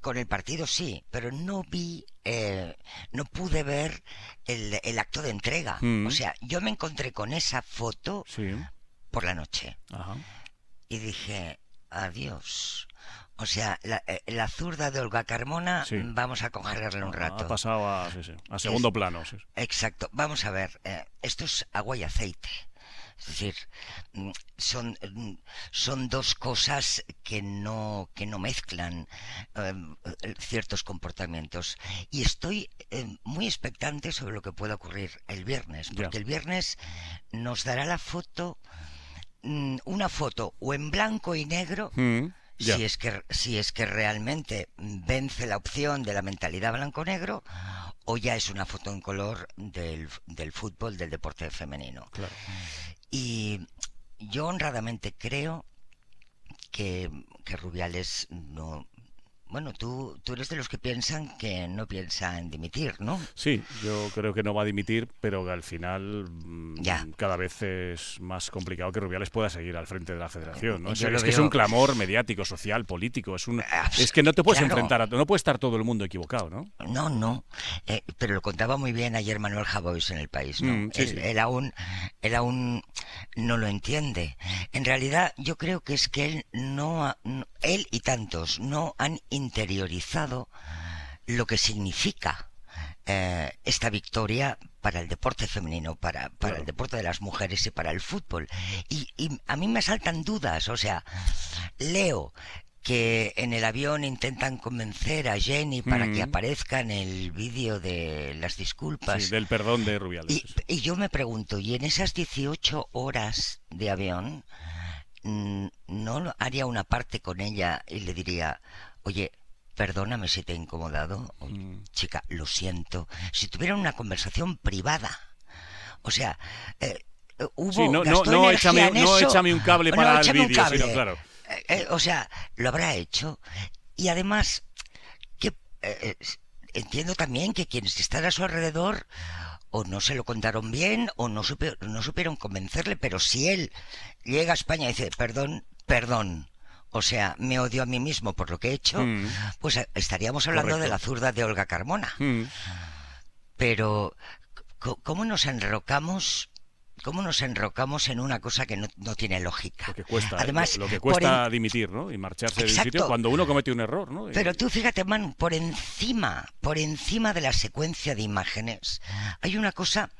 con el partido sí, pero no vi eh, no pude ver el, acto de entrega. Mm. O sea, yo me encontré con esa foto por la noche. Y dije, Adiós. O sea, eh, la, zurda de Olga Carmona, vamos a congelarla un rato. Ha pasado a, segundo plano. Exacto. Vamos a ver, eh, esto es agua y aceite. Es decir, mm, son, mm, son dos cosas que no, que no mezclan em, eh, ciertos comportamientos. Y estoy muy expectante sobre lo que pueda ocurrir el viernes, porque el viernes nos dará la foto Mm, una foto o en blanco y negro, mm, si, es que, si es que realmente vence la opción de la mentalidad blanco-negro, o ya es una foto en color del, fútbol, del deporte femenino. Y yo honradamente creo que, que Rubiales no, bueno, tú, tú eres de los que piensan que no piensa en dimitir, ¿no? Sí, yo creo que no va a dimitir, pero al final mm, cada vez es más complicado que Rubiales pueda seguir al frente de la federación. ¿no? es, que es un clamor mediático, social, político. Es, un, ah, es que no te puedes enfrentar, a, no puede estar todo el mundo equivocado, ¿no? No, no. Eh, pero lo contaba muy bien ayer Manuel Javois en el país, mm, él, aún, él aún no lo entiende. En realidad, yo creo que es que él no, él y tantos no han interiorizado lo que significa eh, esta victoria para el deporte femenino, para, el deporte de las mujeres y para el fútbol. Y, a mí me saltan dudas, o sea, leo que en el avión intentan convencer a Jenny para que mm. aparezca en el vídeo de las disculpas. Sí, del perdón de Rubiales. Y, y, yo me pregunto, ¿y en esas 18 horas de avión mm, no haría una parte con ella y le diría, Oye, perdóname si te he incomodado. Mm. Chica, lo siento. Si tuvieran una conversación privada. O sea, eh, hubo. Sí, no, échame, no, échame, un cable para el vídeo, claro. Eh, eh, o sea, lo habrá hecho. Y además, que eh, entiendo también que quienes están a su alrededor o no se lo contaron bien o no, no supieron convencerle, pero si él llega a España y dice, perdón, perdón, o sea, me odio a mí mismo por lo que he hecho, mm. pues eh, estaríamos hablando de la zurda de Olga Carmona. Mm. Pero, ¿cómo nos enrocamos ¿Cómo nos enrocamos en una cosa que no, tiene lógica? Lo que cuesta, ¿eh? Además, lo, que dimitir, ¿no? Y marcharse del sitio cuando uno comete un error, ¿no? Pero tú fíjate, man, por encima, por encima de la secuencia de imágenes, hay una cosa,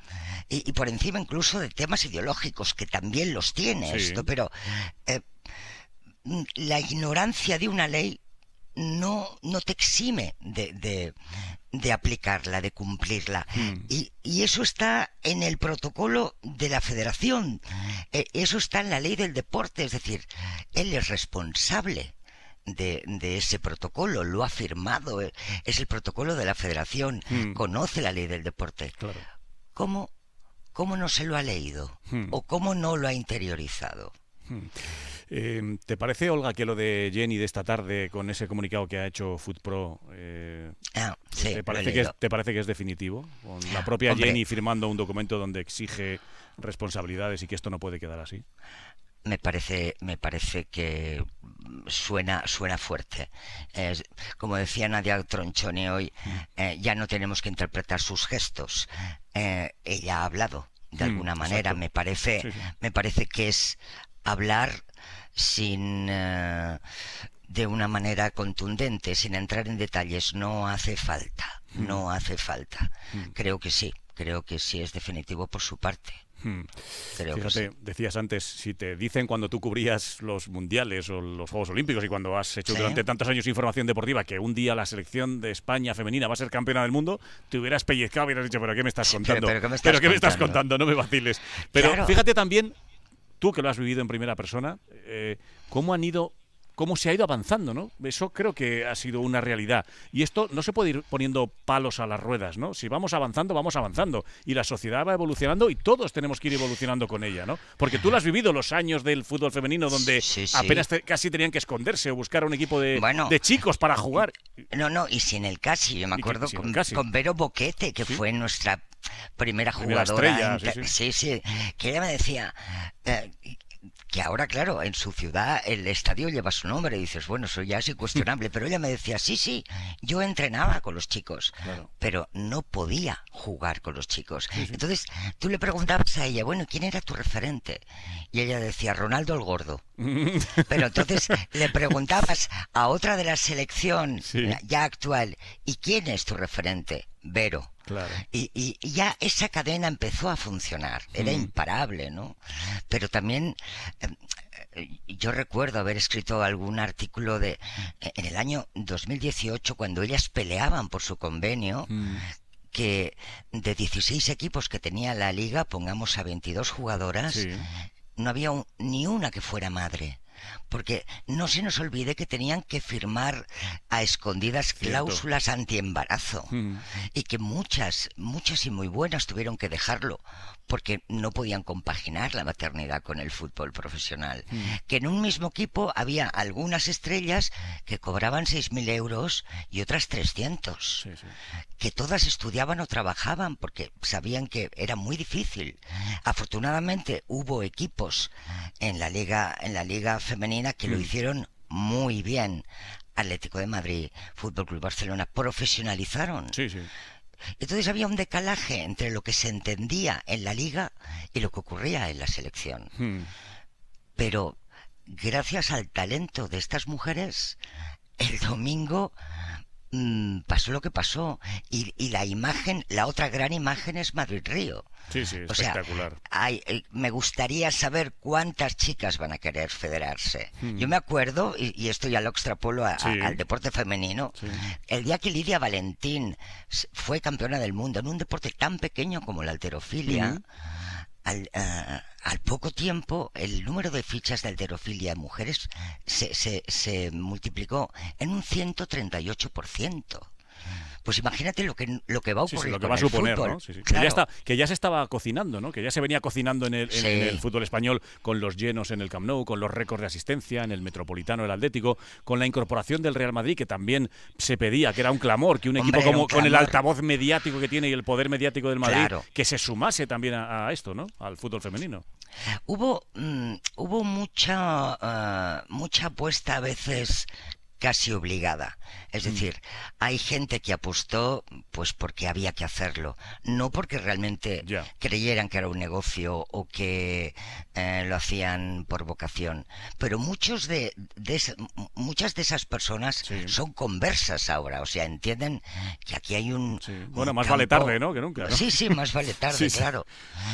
y, por encima incluso de temas ideológicos, que también los tiene esto, pero... Eh, la ignorancia de una ley no, no te exime de, de, aplicarla, de cumplirla. Hmm. Y, eso está en el protocolo de la federación, eh, eso está en la ley del deporte, es decir, él es responsable. De, ese protocolo, lo ha firmado, eh, es el protocolo de la federación, hmm. conoce la ley del deporte. ¿Cómo, no se lo ha leído? Hmm. ¿O cómo no lo ha interiorizado? Em, ¿Te parece, Olga, que lo de Jenny de esta tarde con ese comunicado que ha hecho FoodPro, eh, ah, ¿te, parece que es, definitivo? Con la propia Jenny firmando un documento donde exige responsabilidades y que esto no puede quedar así me parece me parece que suena suena fuerte como decía Nadia Tronchone hoy mm. eh, ya no tenemos que interpretar sus gestos eh, ella ha hablado de mm, alguna manera me parece me parece que es hablar sin eh, de una manera contundente, sin entrar en detalles, no hace falta, mm. no hace falta. Mm. Creo que sí, creo que sí es definitivo por su parte. Mm. Creo que sí. decías antes, si te dicen cuando tú cubrías los mundiales o los Juegos Olímpicos y cuando has hecho durante tantos años información deportiva que un día la selección de España femenina va a ser campeona del mundo, te hubieras pellizcado y hubieras dicho, pero ¿qué me estás contando? pero, ¿qué me estás, contando? No me vaciles. Pero fíjate también tú que lo has vivido en primera persona, eh, ¿cómo han ido cómo se ha ido avanzando, ¿no? Eso creo que ha sido una realidad. Y esto no se puede ir poniendo palos a las ruedas, ¿no? Si vamos avanzando, vamos avanzando. Y la sociedad va evolucionando y todos tenemos que ir evolucionando con ella, ¿no? Porque tú lo has vivido los años del fútbol femenino donde apenas casi tenían que esconderse o buscar un equipo de, de, chicos para jugar. No, no, y sin el casi, yo me acuerdo con, con, Vero Boquete, que fue nuestra primera jugadora. sí, sí. Que ella me decía, eh, que ahora, claro, en su ciudad el estadio lleva su nombre y dices, bueno, eso ya es incuestionable, pero ella me decía, sí, sí, yo entrenaba con los chicos, pero no podía jugar con los chicos. Entonces, tú le preguntabas a ella, bueno, ¿quién era tu referente? Y ella decía, Ronaldo el Gordo. pero entonces le preguntabas a otra de la selección ya actual, ¿y quién es tu referente? Vero. Y, ya esa cadena empezó a funcionar, era mm. imparable, ¿no? Pero también em, eh, yo recuerdo haber escrito algún artículo de eh, en el año 2018 cuando ellas peleaban por su convenio. Mm. que de 16 equipos que tenía la liga, pongamos a 22 jugadoras, no había ni una que fuera madre porque no se nos olvide que tenían que firmar a escondidas cláusulas anti-embarazo mm. y que muchas, muchas y muy buenas tuvieron que dejarlo porque no podían compaginar la maternidad con el fútbol profesional. Mm. Que en un mismo equipo había algunas estrellas que cobraban 6.000 euros y otras 300. Que todas estudiaban o trabajaban porque sabían que era muy difícil. Afortunadamente hubo equipos en la liga, en la liga femenina que lo mm. hicieron muy bien. Atlético de Madrid, Fútbol Club Barcelona, profesionalizaron. Entonces había un decalaje entre lo que se entendía en la liga y lo que ocurría en la selección. Hmm. Pero gracias al talento de estas mujeres, el domingo Mm, pasó lo que pasó. Y, la imagen, la otra gran imagen es Madrid Río. Sí, sí, espectacular. me gustaría saber cuántas chicas van a querer federarse. Hmm. Yo me acuerdo, y, esto ya lo extrapolo al deporte femenino, el día que Lidia Valentín fue campeona del mundo en un deporte tan pequeño como la alterofilia. Hmm. Eh, al, poco tiempo el número de fichas de alterofilia en mujeres se multiplicó en un 138% pues imagínate lo que, lo que va a ocurrir. lo que va a suponer, ¿no? que, ya se estaba cocinando, ¿no? Que ya se venía cocinando en el, fútbol español con los llenos en el Camp Nou, con los récords de asistencia en el Metropolitano, el Atlético, con la incorporación del Real Madrid, que también se pedía, que era un clamor, que un equipo como con el altavoz mediático que tiene y el poder mediático del Madrid, que se sumase también a, esto, ¿no? Al fútbol femenino. Hubo, mm, hubo mucha, ah, mucha apuesta a veces casi obligada. Es mm. decir, hay gente que apostó pues porque había que hacerlo, no porque realmente creyeran que era un negocio o que eh, lo hacían por vocación. Pero muchos de, muchas de esas personas son conversas ahora, o sea, entienden que aquí hay un... Bueno, más vale tarde, ¿no? Que nunca. Sí, sí, más vale tarde, claro.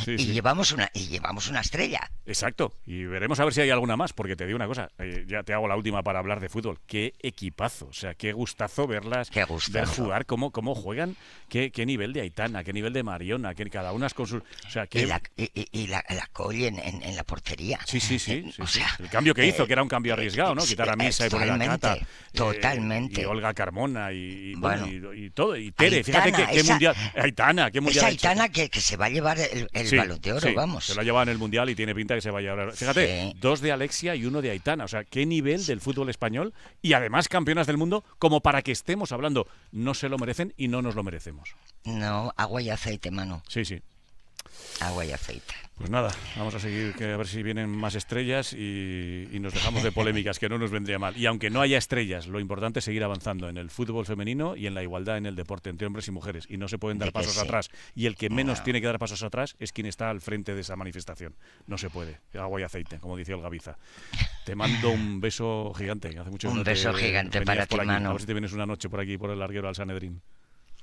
y, Llevamos una, y llevamos una estrella. Exacto, y veremos a ver si hay alguna más, porque te digo una cosa, eh, ya te hago la última para hablar de fútbol. que equipazo, o sea, qué gustazo verlas, ver jugar, cómo, cómo juegan, qué, qué, nivel de Aitana, qué nivel de Mariona, que cada una es con sus... O sea, Y la, y, en, la portería. Sí, sí, sí. Eh, o Sea, el cambio que hizo, eh, que era un cambio eh, arriesgado, ¿no? Quitar a Misa y poner a Cata. Totalmente. y Olga Carmona y, bueno, y, todo. Y Tere, fíjate que, mundial... Aitana, qué mundial... Aitana que, que, se va a llevar el, el balón de oro, vamos. Se lo ha llevado en el mundial y tiene pinta que se va a llevar... Fíjate, dos de Alexia y uno de Aitana. O sea, qué nivel del fútbol español y más campeonas del mundo, como para que estemos hablando. No se lo merecen y no nos lo merecemos. No, agua y aceite, mano. Sí, sí. Agua y aceite. Pues nada, vamos a seguir que a ver si vienen más estrellas y, nos dejamos de polémicas, que no nos vendría mal. Y aunque no haya estrellas, lo importante es seguir avanzando en el fútbol femenino y en la igualdad en el deporte entre hombres y mujeres. Y no se pueden dar pasos atrás. Y el que menos tiene que dar pasos atrás es quien está al frente de esa manifestación. No se puede. Agua y aceite, como dice el Gaviza. Te mando un beso gigante. mucho un beso gigante para ti, mano. A ver si te vienes una noche por aquí, por el larguero al Sanedrín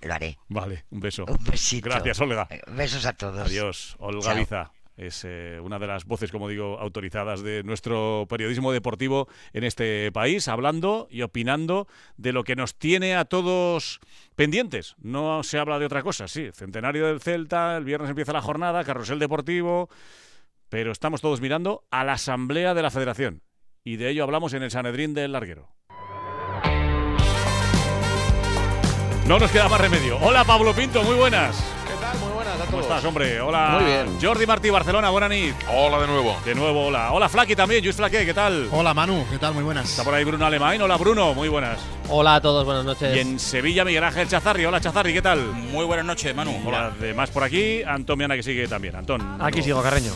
lo haré. Vale, un beso. Un besito. Gracias, Olga. Besos a todos. Adiós, Olga Liza es eh, una de las voces, como digo, autorizadas de nuestro periodismo deportivo en este país, hablando y opinando de lo que nos tiene a todos pendientes. No se habla de otra cosa, sí. Centenario del Celta, el viernes empieza la jornada, carrusel deportivo, pero estamos todos mirando a la Asamblea de la Federación y de ello hablamos en el Sanedrín del Larguero. No nos queda más remedio. Hola Pablo Pinto, muy buenas. ¿Qué tal? Muy buenas ¿Cómo estás, hombre? Hola. Muy bien. Jordi Martí, Barcelona, buena nit. Hola de nuevo. De nuevo, hola. Hola Flaky también, Luis Flaqué, ¿qué tal? Hola Manu, ¿qué tal? Muy buenas. Está por ahí Bruno Alemán. Hola Bruno, muy buenas. Hola a todos, buenas noches. Y en Sevilla, Miguel Ángel Chazarri. Hola Chazarri, ¿qué tal? Muy buenas noches, Manu. Hola, además por aquí, ana que sigue también. Antón. Aquí sigo, Carreño.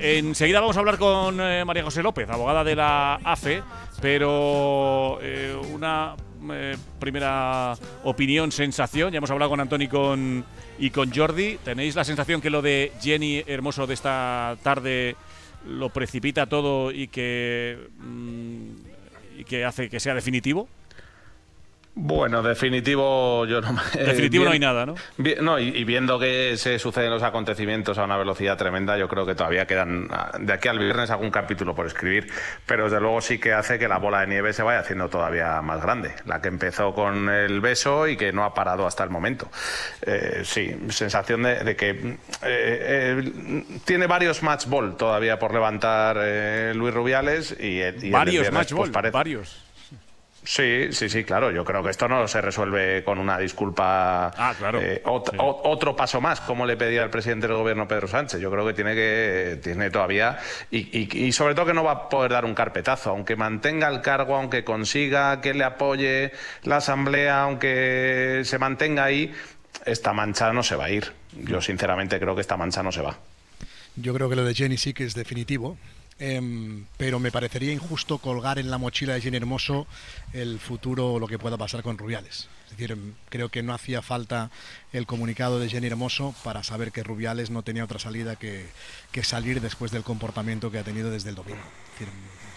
Enseguida vamos a hablar con eh, María José López, abogada de la AFE, pero eh, una Mm, eh, primera opinión, sensación. Ya hemos hablado con Antoni con, y con Jordi. ¿Tenéis la sensación que lo de Jenny Hermoso de esta tarde lo precipita todo y que, mm, y que hace que sea definitivo? Bueno, definitivo yo no me... Definitivo no hay nada, ¿no? no, y, viendo que se suceden los acontecimientos a una velocidad tremenda, yo creo que todavía quedan ah, de aquí al viernes algún capítulo por escribir, pero desde luego sí que hace que la bola de nieve se vaya haciendo todavía más grande, la que empezó con el beso y que no ha parado hasta el momento. Eh, sí, sensación de, que eh, eh, tiene varios match ball todavía por levantar Luis Rubiales y... varios match pues, ball, varios. Sí, sí, sí, claro. Yo creo que esto no se resuelve con una disculpa. Ah, claro. Eh, otro paso más, como le pedía al presidente del gobierno Pedro Sánchez. Yo creo que tiene que tiene todavía y, sobre todo que no va a poder dar un carpetazo, aunque mantenga el cargo, aunque consiga que le apoye la asamblea, aunque se mantenga ahí, esta mancha no se va a ir. Yo sinceramente creo que esta mancha no se va. Yo creo que lo de Jenny sí que es definitivo. Em, pero me parecería injusto colgar en la mochila de Jenny Hermoso el futuro, lo que pueda pasar con Rubiales. Es decir, em, creo que no hacía falta el comunicado de Jenny Hermoso para saber que Rubiales no tenía otra salida que, salir después del comportamiento que ha tenido desde el domingo. Em,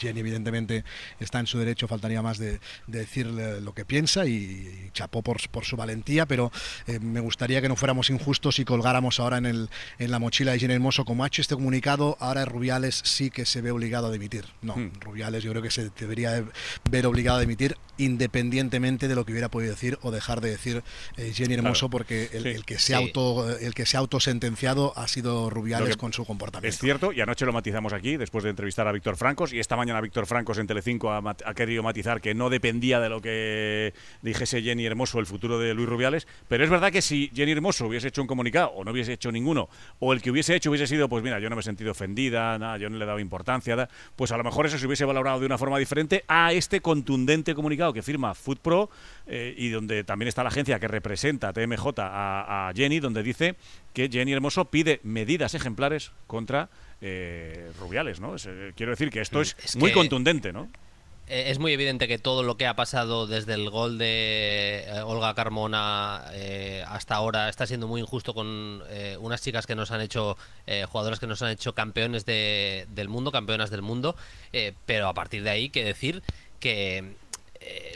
Jenny, evidentemente, está en su derecho, faltaría más de, decir lo que piensa y, chapó por, su valentía, pero eh, me gustaría que no fuéramos injustos y colgáramos ahora en, el, en la mochila de Jenny Hermoso, como ha hecho este comunicado, ahora Rubiales sí que se ve obligado a dimitir. No, hmm. Rubiales yo creo que se debería ver obligado a dimitir independientemente de lo que hubiera podido decir o dejar de decir eh, Jenny Hermoso, porque el, que se auto, el que se ha autosentenciado ha sido Rubiales con su comportamiento. Es cierto, y anoche lo matizamos aquí, después de entrevistar a Víctor Francos, y esta mañana a Víctor Francos en Telecinco ha, ha, querido matizar que no dependía de lo que dijese Jenny Hermoso el futuro de Luis Rubiales, pero es verdad que si Jenny Hermoso hubiese hecho un comunicado o no hubiese hecho ninguno, o el que hubiese hecho hubiese sido, pues mira, yo no me he sentido ofendida, nada, yo no le he dado importancia, pues a lo mejor eso se hubiese valorado de una forma diferente a este contundente comunicado que firma FoodPro eh, y donde también está la agencia que representa a TMJ a Jenny, donde dice que Jenny Hermoso pide medidas ejemplares contra eh, rubiales, ¿no? Eh, quiero decir que esto mm. es, muy contundente, ¿no? Eh, es muy evidente que todo lo que ha pasado desde el gol de Olga Carmona hasta ahora está siendo muy injusto con unas chicas que nos han hecho, jugadoras que nos han hecho campeones del mundo, campeonas del mundo, pero a partir de ahí que decir que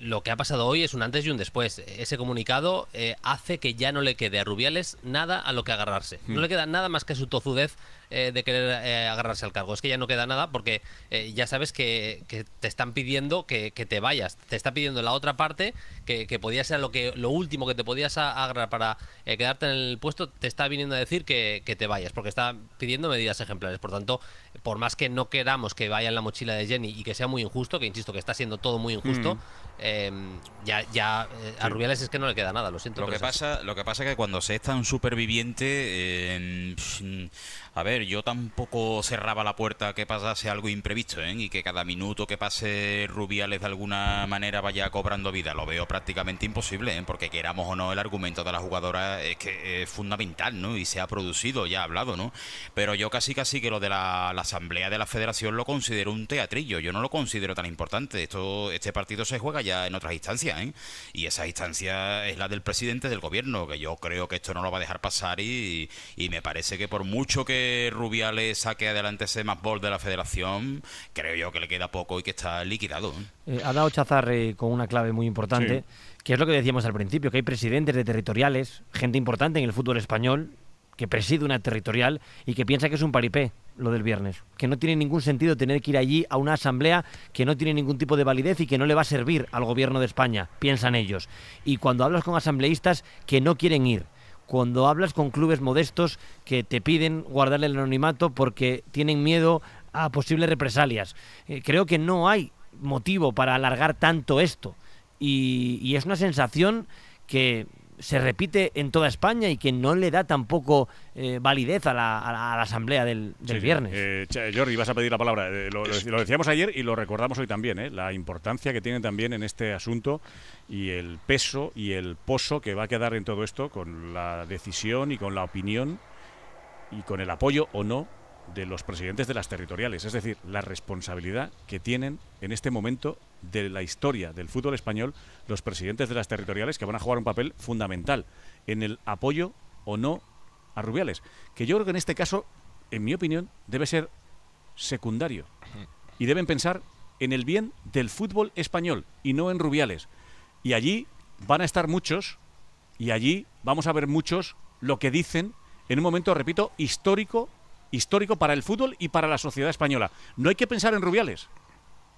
lo que ha pasado hoy es un antes y un después. Ese comunicado hace que ya no le quede a Rubiales nada a lo que agarrarse. No mm. le queda nada más que su tozudez eh, de querer eh, agarrarse al cargo. Es que ya no queda nada porque eh, ya sabes que, te están pidiendo que, te vayas. Te está pidiendo la otra parte que, que podía ser lo, que, lo último que te podías agarrar para quedarte en el puesto. Te está viniendo a decir que, te vayas porque está pidiendo medidas ejemplares. Por tanto, por más que no queramos que vaya en la mochila de Jenny y que sea muy injusto, que insisto que está siendo todo muy injusto, mm. em, ya, ya a Rubiales es que no le queda nada. Lo siento. Lo que, pasa, lo que pasa es que cuando se está un superviviente em, a ver, yo tampoco cerraba la puerta que pasase algo imprevisto, ¿eh? Y que cada minuto que pase Rubiales de alguna manera vaya cobrando vida. Lo veo prácticamente imposible, ¿eh? Porque queramos o no, el argumento de la jugadora es que es fundamental, ¿no? Y se ha producido, ya ha hablado, ¿no? Pero yo casi casi que lo de la, Asamblea de la Federación lo considero un teatrillo. Yo no lo considero tan importante. Esto, este partido se juega ya en otras instancias, ¿eh? Y esa instancia es la del presidente del gobierno, que yo creo que esto no lo va a dejar pasar y me parece que por mucho que Rubiales saque adelante ese más bol de la federación, creo yo que le queda poco y que está liquidado. Eh, ha dado Chazarre con una clave muy importante, que es lo que decíamos al principio, que hay presidentes de territoriales, gente importante en el fútbol español, que preside una territorial y que piensa que es un paripé lo del viernes, que no tiene ningún sentido tener que ir allí a una asamblea que no tiene ningún tipo de validez y que no le va a servir al gobierno de España, piensan ellos. Y cuando hablas con asambleístas que no quieren ir, cuando hablas con clubes modestos que te piden guardar el anonimato porque tienen miedo a posibles represalias. Eh, creo que no hay motivo para alargar tanto esto. y es una sensación que se repite en toda España y que no le da tampoco eh, validez a la, asamblea del, viernes. Eh, Jordi, vas a pedir la palabra. Eh, lo, decíamos ayer y lo recordamos hoy también, eh, la importancia que tiene también en este asunto y el peso y el pozo que va a quedar en todo esto con la decisión y con la opinión y con el apoyo o no de los presidentes de las territoriales. Es decir, la responsabilidad que tienen en este momento de la historia del fútbol español los presidentes de las territoriales que van a jugar un papel fundamental en el apoyo o no a Rubiales, que yo creo que en este caso, en mi opinión, debe ser secundario y deben pensar en el bien del fútbol español y no en Rubiales. Y allí van a estar muchos y allí vamos a ver muchos lo que dicen en un momento, repito, histórico, histórico para el fútbol y para la sociedad española. No hay que pensar en Rubiales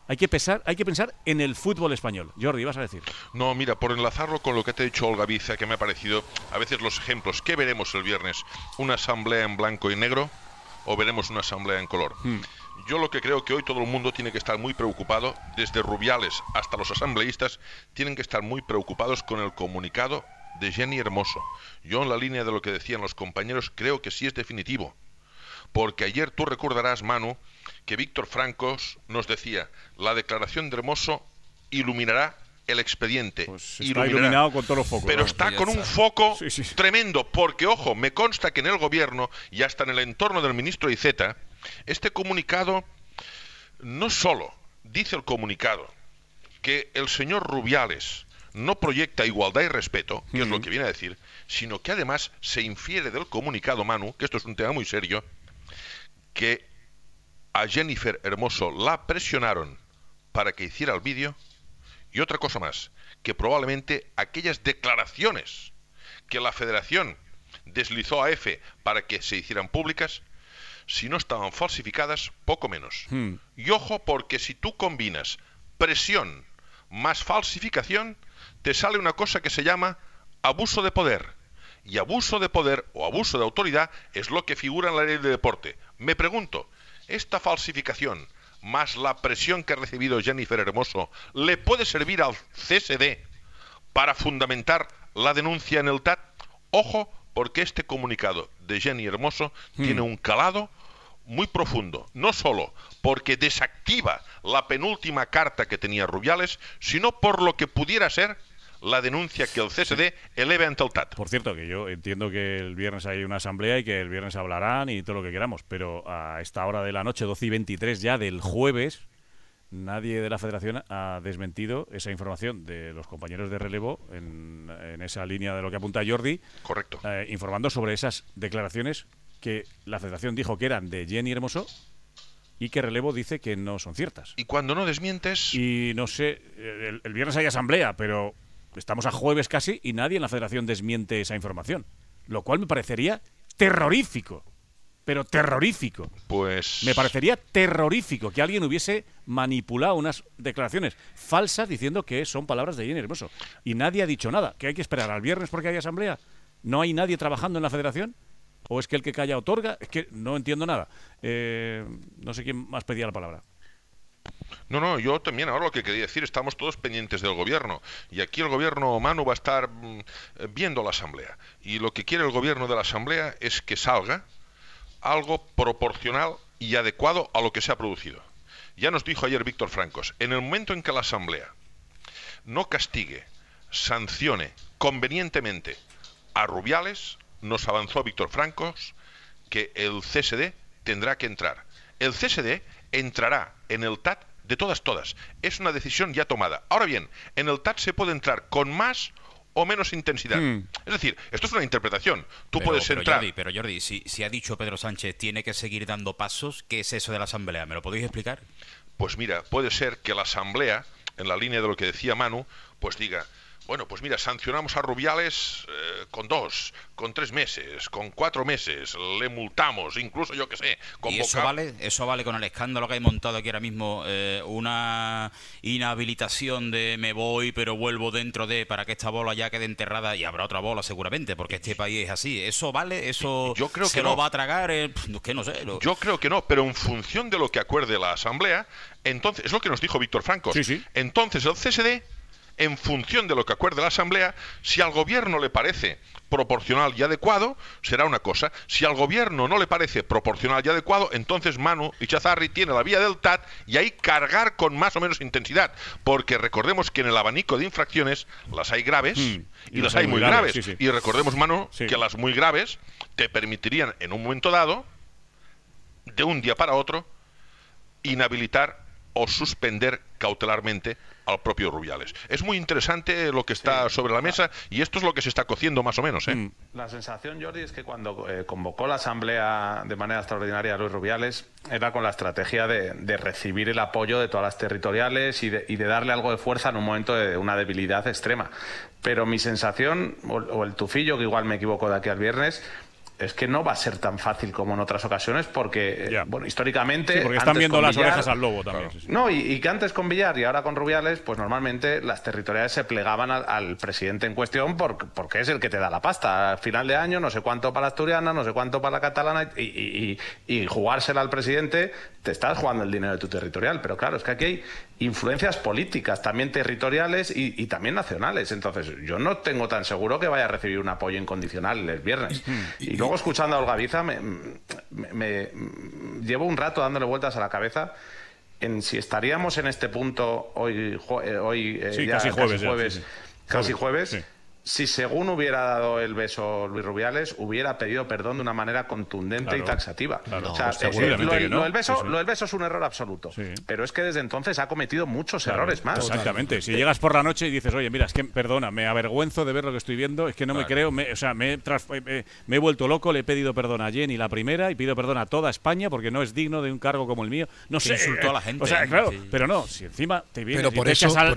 hay que, pensar, hay que pensar en el fútbol español. Jordi, vas a decir. No, mira, por enlazarlo con lo que te ha dicho Olga Viza, que me ha parecido a veces los ejemplos. ¿Qué veremos el viernes? ¿Una asamblea en blanco y negro o veremos una asamblea en color? Hmm. Yo lo que creo que hoy todo el mundo tiene que estar muy preocupado, desde Rubiales hasta los asambleístas, tienen que estar muy preocupados con el comunicado de Jenny Hermoso. Yo en la línea de lo que decían los compañeros creo que sí es definitivo. Porque ayer tú recordarás, Manu, que Víctor Francos nos decía, la declaración de Hermoso iluminará el expediente. Pues iluminado con todos los focos. Pero está con un foco tremendo, porque, ojo, me consta que en el gobierno y hasta en el entorno del ministro Iceta, este comunicado no solo dice el comunicado que el señor Rubiales no proyecta igualdad y respeto, que es lo que viene a decir, sino que además se infiere del comunicado Manu, que esto es un tema muy serio, que a Jennifer Hermoso la presionaron para que hiciera el vídeo. Y otra cosa más, que probablemente aquellas declaraciones que la federación deslizó a F para que se hicieran públicas, si no estaban falsificadas, poco menos. Hmm. Y ojo, porque si tú combinas presión más falsificación, te sale una cosa que se llama abuso de poder. Y abuso de poder o abuso de autoridad es lo que figura en la ley de deporte. Me pregunto, esta falsificación, más la presión que ha recibido Jennifer Hermoso, le puede servir al CSD para fundamentar la denuncia en el TAT. Ojo, porque este comunicado de Jenny Hermoso hmm. tiene un calado muy profundo, no solo porque desactiva la penúltima carta que tenía Rubiales, sino por lo que pudiera ser la denuncia que el CSD eleve ante el TAT. Por cierto, que yo entiendo que el viernes hay una asamblea y que el viernes hablarán y todo lo que queramos, pero a esta hora de la noche, 12 y 23 ya del jueves, nadie de la federación ha desmentido esa información de los compañeros de relevo en, esa línea de lo que apunta Jordi. Correcto. Eh, informando sobre esas declaraciones que la federación dijo que eran de Jenny Hermoso y que Relevo dice que no son ciertas. Y cuando no desmientes... Y no sé, el viernes hay asamblea, pero estamos a jueves casi y nadie en la federación desmiente esa información. Lo cual me parecería terrorífico. Pero terrorífico. Pues. Me parecería terrorífico que alguien hubiese manipulado unas declaraciones falsas diciendo que son palabras de Jenny Hermoso. Y nadie ha dicho nada. ¿Que hay que esperar al viernes porque hay asamblea? ¿No hay nadie trabajando en la federación? ¿O es que el que calla otorga? Es que no entiendo nada. Eh, no sé quién más pedía la palabra. No, no, yo también ahora lo que quería decir, estamos todos pendientes del gobierno y aquí el gobierno humano va a estar mm, viendo la asamblea y lo que quiere el gobierno de la asamblea es que salga algo proporcional y adecuado a lo que se ha producido. Ya nos dijo ayer Víctor Francos, en el momento en que la asamblea no castigue, sancione convenientemente a Rubiales, nos avanzó Víctor Francos que el CSD tendrá que entrar. El CSD entrará en el TAT de todas, todas. Es una decisión ya tomada. Ahora bien, en el TAT se puede entrar con más o menos intensidad. Hmm. Es decir, esto es una interpretación. Tú puedes entrar. pero Jordi, si, si ha dicho Pedro Sánchez tiene que seguir dando pasos, ¿qué es eso de la Asamblea? ¿Me lo podéis explicar? Pues mira, puede ser que la Asamblea, en la línea de lo que decía Manu, pues diga, bueno, pues mira, sancionamos a Rubiales eh, con dos, con tres meses, con cuatro meses, le multamos, incluso yo que sé. con ¿Y eso vale, eso vale con el escándalo que hay montado aquí ahora mismo, eh, una inhabilitación de me voy pero vuelvo dentro de para que esta bola ya quede enterrada y habrá otra bola seguramente, porque este país es así. ¿Eso vale? ¿Eso que lo va a tragar? Eh, que no sé. Yo creo que no, pero en función de lo que acuerde la Asamblea, entonces, es lo que nos dijo Víctor Franco. Sí, sí. Entonces el CSD en función de lo que acuerde la Asamblea, si al Gobierno le parece proporcional y adecuado, será una cosa. Si al Gobierno no le parece proporcional y adecuado, entonces Manu y Chazarri tiene la vía del TAT y ahí cargar con más o menos intensidad, porque recordemos que en el abanico de infracciones las hay graves hmm, y, las hay muy graves. Y recordemos, Manu, que las muy graves te permitirían en un momento dado, de un día para otro, inhabilitar o suspender cautelarmente al propio Rubiales. Es muy interesante lo que está sobre la mesa y esto es lo que se está cociendo más o menos. ¿eh? Mm. La sensación, Jordi, es que cuando eh, convocó la asamblea de manera extraordinaria a Luis Rubiales, era con la estrategia de, recibir el apoyo de todas las territoriales y de, darle algo de fuerza en un momento de una debilidad extrema. Pero mi sensación, o el tufillo, que igual me equivoco de aquí al viernes, es que no va a ser tan fácil como en otras ocasiones porque, eh, bueno, históricamente... Sí, porque están viendo las orejas al lobo también. No, y, que antes con Villar y ahora con Rubiales, pues normalmente las territoriales se plegaban al, presidente en cuestión porque, es el que te da la pasta. Al final de año, no sé cuánto para la asturiana, no sé cuánto para la catalana y, y, jugársela al presidente, te estás jugando el dinero de tu territorial. Pero claro, es que aquí hay influencias políticas, también territoriales y, también nacionales. Entonces, yo no tengo tan seguro que vaya a recibir un apoyo incondicional el viernes. Mm. Y, luego, escuchando a Olga Biza, me, llevo un rato dándole vueltas a la cabeza en si estaríamos en este punto hoy, eh, hoy eh, casi jueves, Casi jueves si según hubiera dado el beso Luis Rubiales, hubiera pedido perdón de una manera contundente y taxativa. no. beso, es un error absoluto. Pero es que desde entonces ha cometido muchos errores más. Exactamente. Si llegas por la noche y dices, oye, mira, es que perdona, me avergüenzo de ver lo que estoy viendo, es que no me creo, o sea, eh, eh, me, he, vuelto loco, le he pedido perdón a Jenny la primera y pido perdón a toda España porque no es digno de un cargo como el mío. No se Insultó a la gente. claro, pero no, si encima te vienes te, echas al,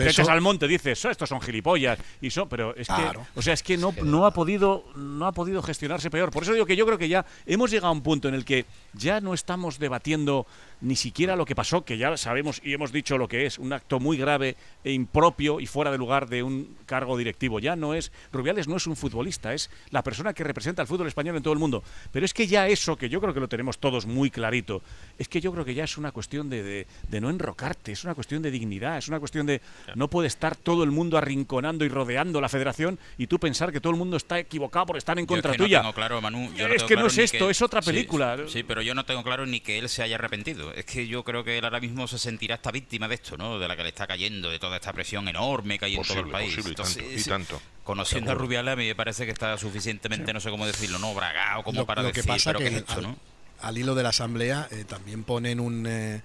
monte te, dices, oh, estos son gilipollas y pero es que o sea, es que no, no, ha podido, no ha podido gestionarse peor. Por eso digo que yo creo que ya hemos llegado a un punto en el que ya no estamos debatiendo ni siquiera lo que pasó, que ya sabemos y hemos dicho lo que es, un acto muy grave e impropio y fuera de lugar de un cargo directivo. Ya no es, Rubiales no es un futbolista, es la persona que representa al fútbol español en todo el mundo. Pero es que ya eso, que yo creo que lo tenemos todos muy clarito, es que yo creo que ya es una cuestión de, no enrocarte, es una cuestión de dignidad, es una cuestión de no puede estar todo el mundo arrinconando y rodeando la federación y tú pensar que todo el mundo está equivocado por estar en contra tuya. No claro, Manu, es que no es esto, es otra película. sí, pero yo no tengo claro ni que él se haya arrepentido es que yo creo que él ahora mismo se sentirá esta víctima de esto, ¿no? De la que le está cayendo, de toda esta presión enorme que hay en todo el país. y tanto. Conociendo a Rubiala a mí me parece que está suficientemente, no sé cómo decirlo, ¿no? Bragado como para que pasa pero que, es al... ¿no? al hilo de la asamblea eh, también ponen un, eh,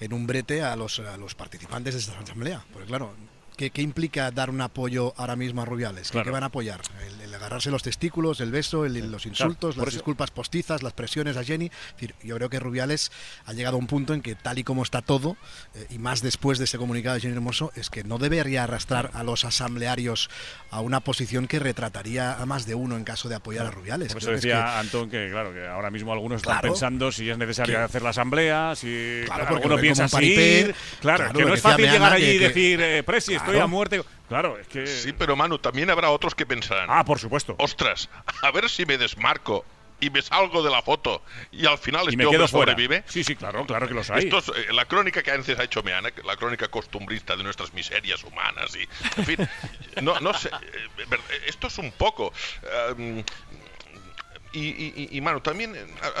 en un brete a los, a los participantes de esta asamblea. Porque claro, ¿Qué, implica dar un apoyo ahora mismo a Rubiales? ¿Qué, van a apoyar? El, agarrarse los testículos, el beso, los insultos, las disculpas postizas, las presiones a Jenny. yo creo que Rubiales ha llegado a un punto en que tal y como está todo, eh, y más después de ese comunicado de Jenny Hermoso, es que no debería arrastrar a los asamblearios a una posición que retrataría a más de uno en caso de apoyar a Rubiales. Por eso decía que, Antón que, claro, que ahora mismo algunos están pensando si es necesario hacer la asamblea, si claro, alguno piensa así. Claro, que no es fácil llegar allí y decir, eh, estoy a muerte. Claro, que. Sí, pero Manu, también habrá otros que pensarán. Ah, por supuesto. Ostras, a ver si me desmarco y me salgo de la foto y al final este hombre sobrevive. Sí, sí, claro, claro que los hay. Eh, la crónica que antes ha hecho Meana, la crónica costumbrista de nuestras miserias humanas y, en fin, no, sé, eh, eh, esto es un poco... Em, y, mano, también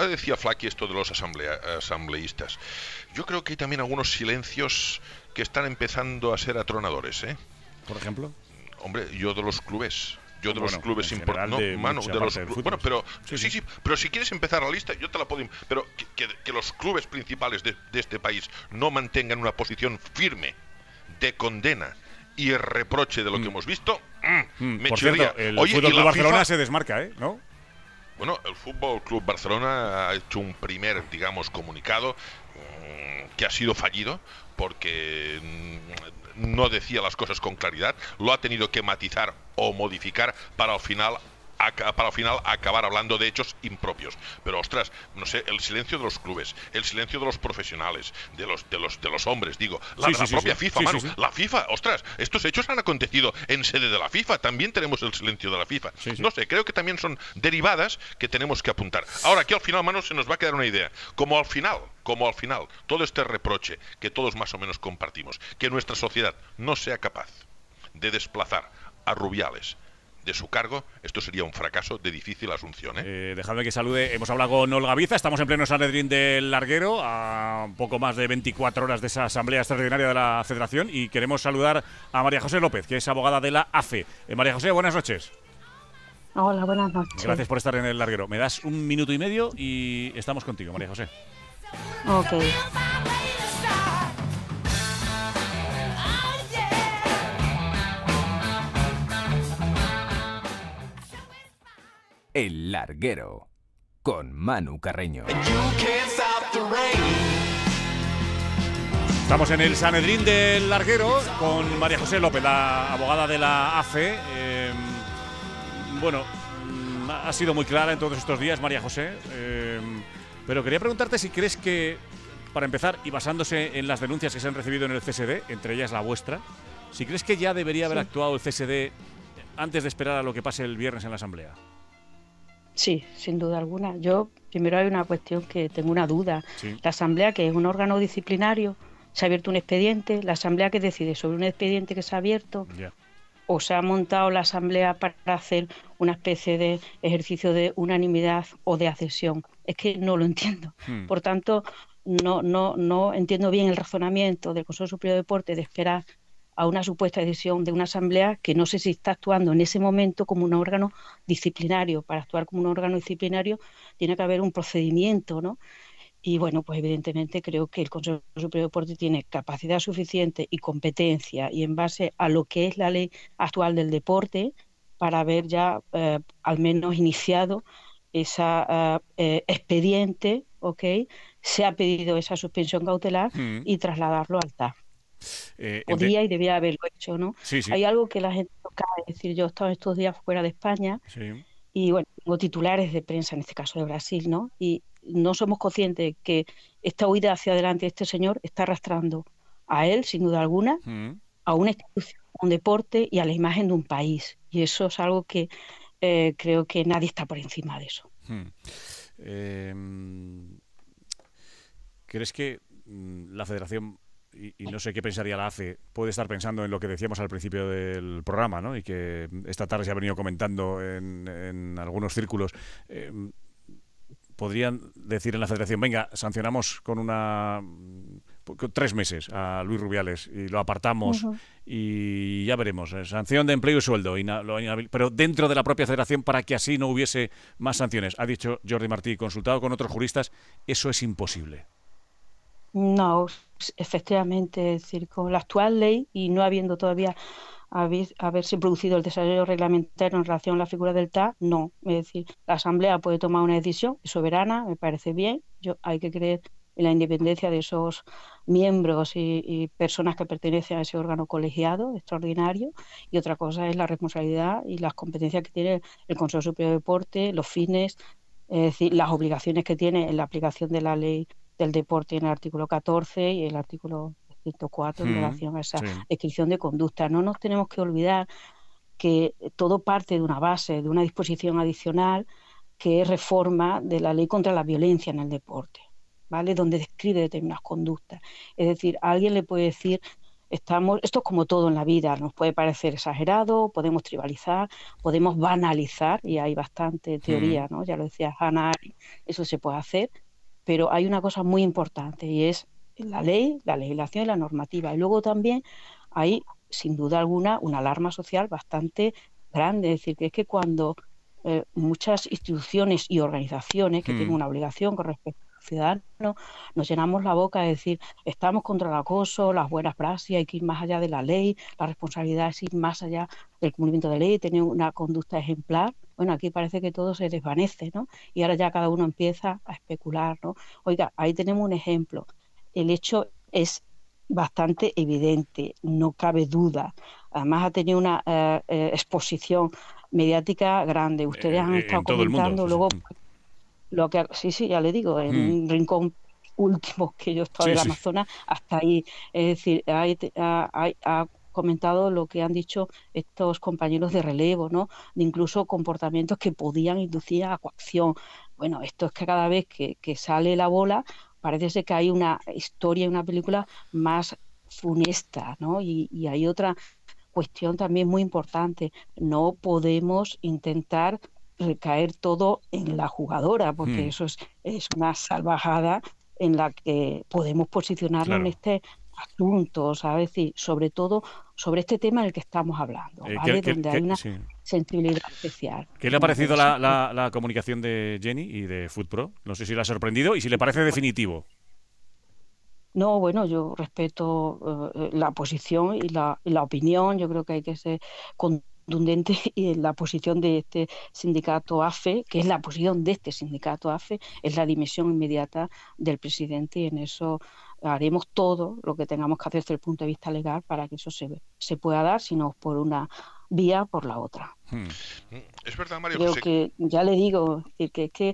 decía Flaky esto de los asambleístas. Yo creo que hay también algunos silencios que están empezando a ser atronadores, ¿eh? Por ejemplo. Hombre, yo de los clubes yo de los clubes importantes no, bueno pero sí sí, pero si quieres empezar la lista yo te la puedo pero que, los clubes principales de, este país no mantengan una posición firme de condena y reproche de lo que mm. hemos visto mm, mm, me por cierto, el Barcelona se desmarca eh no bueno el fútbol Club Barcelona ha hecho un primer digamos comunicado que ha sido fallido porque mm, no decía las cosas con claridad, lo ha tenido que matizar o modificar para al final para al final acabar hablando de hechos impropios. Pero ostras, no sé, el silencio de los clubes, el silencio de los profesionales, de los de los de los hombres, digo, la, propia FIFA, la FIFA, ostras, estos hechos han acontecido en sede de la FIFA, también tenemos el silencio de la FIFA. No sé, creo que también son derivadas que tenemos que apuntar. Ahora aquí al final, mano, se nos va a quedar una idea. Como al final, como al final, todo este reproche que todos más o menos compartimos, que nuestra sociedad no sea capaz de desplazar a Rubiales, de su cargo, esto sería un fracaso de difícil asunción. ¿eh? ¿eh? dejadme que salude. Hemos hablado con Olga Biza, estamos en pleno Sanedrín del Larguero, a poco más de 24 horas de esa asamblea extraordinaria de la Federación, y queremos saludar a María José López, que es abogada de la AFE. Eh, María José, buenas noches. Hola, buenas noches. Gracias por estar en el Larguero. Me das un minuto y medio y estamos contigo, María José. Ok. El Larguero, con Manu Carreño. Estamos en el Sanedrín del Larguero con María José López, la abogada de la AFE. Eh, bueno, mm, ha sido muy clara en todos estos días, María José, eh, pero quería preguntarte si crees que, para empezar, y basándose en las denuncias que se han recibido en el CSD, entre ellas la vuestra, si crees que ya debería haber actuado el CSD antes de esperar a lo que pase el viernes en la Asamblea. Sí, sin duda alguna. Yo primero hay una cuestión que tengo una duda. La asamblea, que es un órgano disciplinario, se ha abierto un expediente, la asamblea que decide sobre un expediente que se ha abierto, o se ha montado la asamblea para hacer una especie de ejercicio de unanimidad o de accesión. Es que no lo entiendo. Hmm. Por tanto, no, no, no entiendo bien el razonamiento del Consejo Superior de Deporte de esperar a una supuesta decisión de una asamblea que no sé si está actuando en ese momento como un órgano disciplinario. Para actuar como un órgano disciplinario tiene que haber un procedimiento, ¿no? Y bueno, pues evidentemente creo que el Consejo Superior de Deporte tiene capacidad suficiente y competencia y en base a lo que es la ley actual del deporte para haber ya eh, al menos iniciado ese eh, eh, expediente, ¿ok? Se ha pedido esa suspensión cautelar mm. y trasladarlo al TAF. Eh, Podía y debía haberlo hecho, ¿no? Hay algo que la gente no cabe decir, yo he estado estos días fuera de España y, bueno, tengo titulares de prensa, en este caso de Brasil, ¿no? Y no somos conscientes que esta huida hacia adelante de este señor está arrastrando a él, sin duda alguna, mm. a una institución, a un deporte y a la imagen de un país. Y eso es algo que eh, creo que nadie está por encima de eso. Mm. Em, ¿Crees que mm, la Federación y, no sé qué pensaría la AFE, puede estar pensando en lo que decíamos al principio del programa, Y que esta tarde se ha venido comentando en, algunos círculos. Em, podrían decir en la federación, venga, sancionamos con una tres meses a Luis Rubiales y lo apartamos y ya veremos, eh, sanción de empleo y sueldo, pero dentro de la propia federación para que así no hubiese más sanciones. Ha dicho Jordi Martí, consultado con otros juristas, eso es imposible. No, efectivamente, es decir, con la actual ley y no habiendo todavía haberse producido el desarrollo reglamentario en relación a la figura del TA, no. Es decir, la Asamblea puede tomar una decisión soberana, me parece bien, yo hay que creer en la independencia de esos miembros y, personas que pertenecen a ese órgano colegiado extraordinario y otra cosa es la responsabilidad y las competencias que tiene el Consejo Superior de Deporte, los fines, es decir, las obligaciones que tiene en la aplicación de la ley del deporte en el artículo 14 y el artículo 104 en relación a esa descripción de conducta. No nos tenemos que olvidar que todo parte de una base, de una disposición adicional que es reforma de la ley contra la violencia en el deporte, ¿vale? Donde describe determinadas conductas. Es decir, alguien le puede decir, estamos, esto es como todo en la vida, nos puede parecer exagerado, podemos tribalizar, podemos banalizar, y hay bastante teoría, ¿no? Ya lo decía Hannah eso se puede hacer, pero hay una cosa muy importante y es la ley, la legislación y la normativa. Y luego también hay, sin duda alguna, una alarma social bastante grande. Es decir, que es que cuando eh, muchas instituciones y organizaciones que tienen una obligación con respecto ciudadanos nos llenamos la boca de decir estamos contra el acoso, las buenas prácticas, hay que ir más allá de la ley, la responsabilidad es ir más allá del cumplimiento de ley, tener una conducta ejemplar. Bueno, aquí parece que todo se desvanece, ¿no? Y ahora ya cada uno empieza a especular, ¿no? Oiga, ahí tenemos un ejemplo. El hecho es bastante evidente, no cabe duda. Además ha tenido una eh, eh, exposición mediática grande. Ustedes eh, han estado comentando luego. Lo que, sí, sí, ya le digo, en mm. un rincón último que yo estaba en la Amazonas, hasta ahí. Es decir, ha comentado lo que han dicho estos compañeros de relevo, ¿no? De incluso comportamientos que podían inducir a coacción. Bueno, esto es que cada vez que, sale la bola, parece ser que hay una historia, y una película más funesta, ¿no? y hay otra cuestión también muy importante. No podemos intentar recaer eh, todo en la jugadora, porque hmm. eso es, es, una salvajada en la que podemos posicionarnos en este asunto, ¿sabes? Y sobre todo sobre este tema en el que estamos hablando, eh, Donde hay una sensibilidad especial. ¿Qué le ha parecido la, comunicación de Jenny y de Footpro? No sé si la ha sorprendido y si le parece definitivo. No, bueno, yo respeto eh, la posición y la, la, opinión. Yo creo que hay que ser contundente y la posición de este sindicato AFE, que es la posición de este sindicato AFE, es la dimisión inmediata del presidente y en eso haremos todo lo que tengamos que hacer desde el punto de vista legal para que eso se, se pueda dar, sino por una vía por la otra. Hmm. Mm, es verdad, Mario. Creo que ya le digo es decir, que es que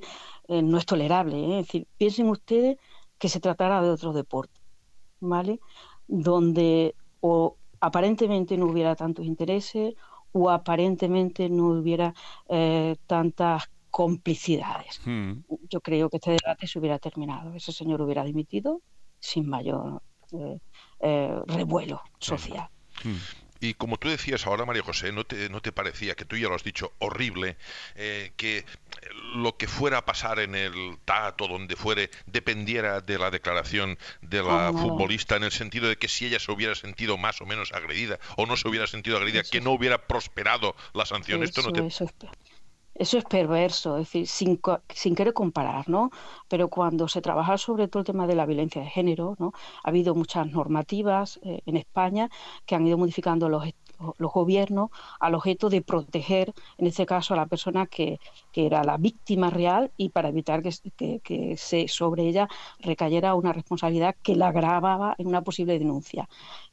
eh, no es tolerable. ¿eh? Es decir, piensen ustedes que se tratara de otro deporte, ¿vale? Donde o aparentemente no hubiera tantos intereses o aparentemente no hubiera eh, tantas complicidades. Hmm. Yo creo que este debate se hubiera terminado. Ese señor hubiera dimitido sin mayor eh, eh, revuelo social. Hmm. Y como tú decías ahora, María José, ¿no te, parecía, que tú ya lo has dicho, horrible, eh, que lo que fuera a pasar en el o donde fuere, dependiera de la declaración de la futbolista, en el sentido de que si ella se hubiera sentido más o menos agredida o no se hubiera sentido agredida, que no hubiera prosperado la sanción? Esto no eso es perverso, es decir, sin, querer comparar, ¿no? Pero cuando se trabaja sobre todo el tema de la violencia de género, ¿no? Ha habido muchas normativas eh, en España que han ido modificando e, los, gobiernos al objeto de proteger, en este caso, a la persona que, era la víctima real y para evitar que, se, sobre ella recayera una responsabilidad que la agravaba en una posible denuncia.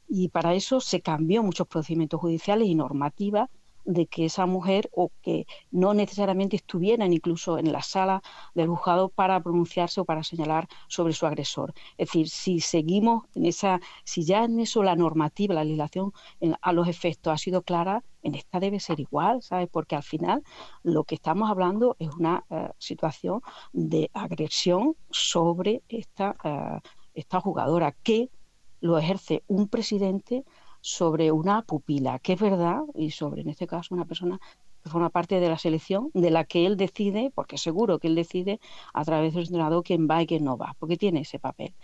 Y para eso se cambió muchos procedimientos judiciales y normativas de que esa mujer o que no necesariamente estuvieran incluso en la sala del juzgado para pronunciarse o para señalar sobre su agresor. Es decir, si seguimos en esa, si ya en eso la normativa, la legislación a los efectos ha sido clara, en esta debe ser igual, ¿sabes? Porque al final lo que estamos hablando es una eh, situación de agresión sobre esta, eh, esta jugadora que lo ejerce un presidente sobre una pupila, que es verdad, y sobre, en este caso, una persona que forma parte de la selección, de la que él decide, porque seguro que él decide a través del entrenador quién va y quién no va, porque tiene ese papel.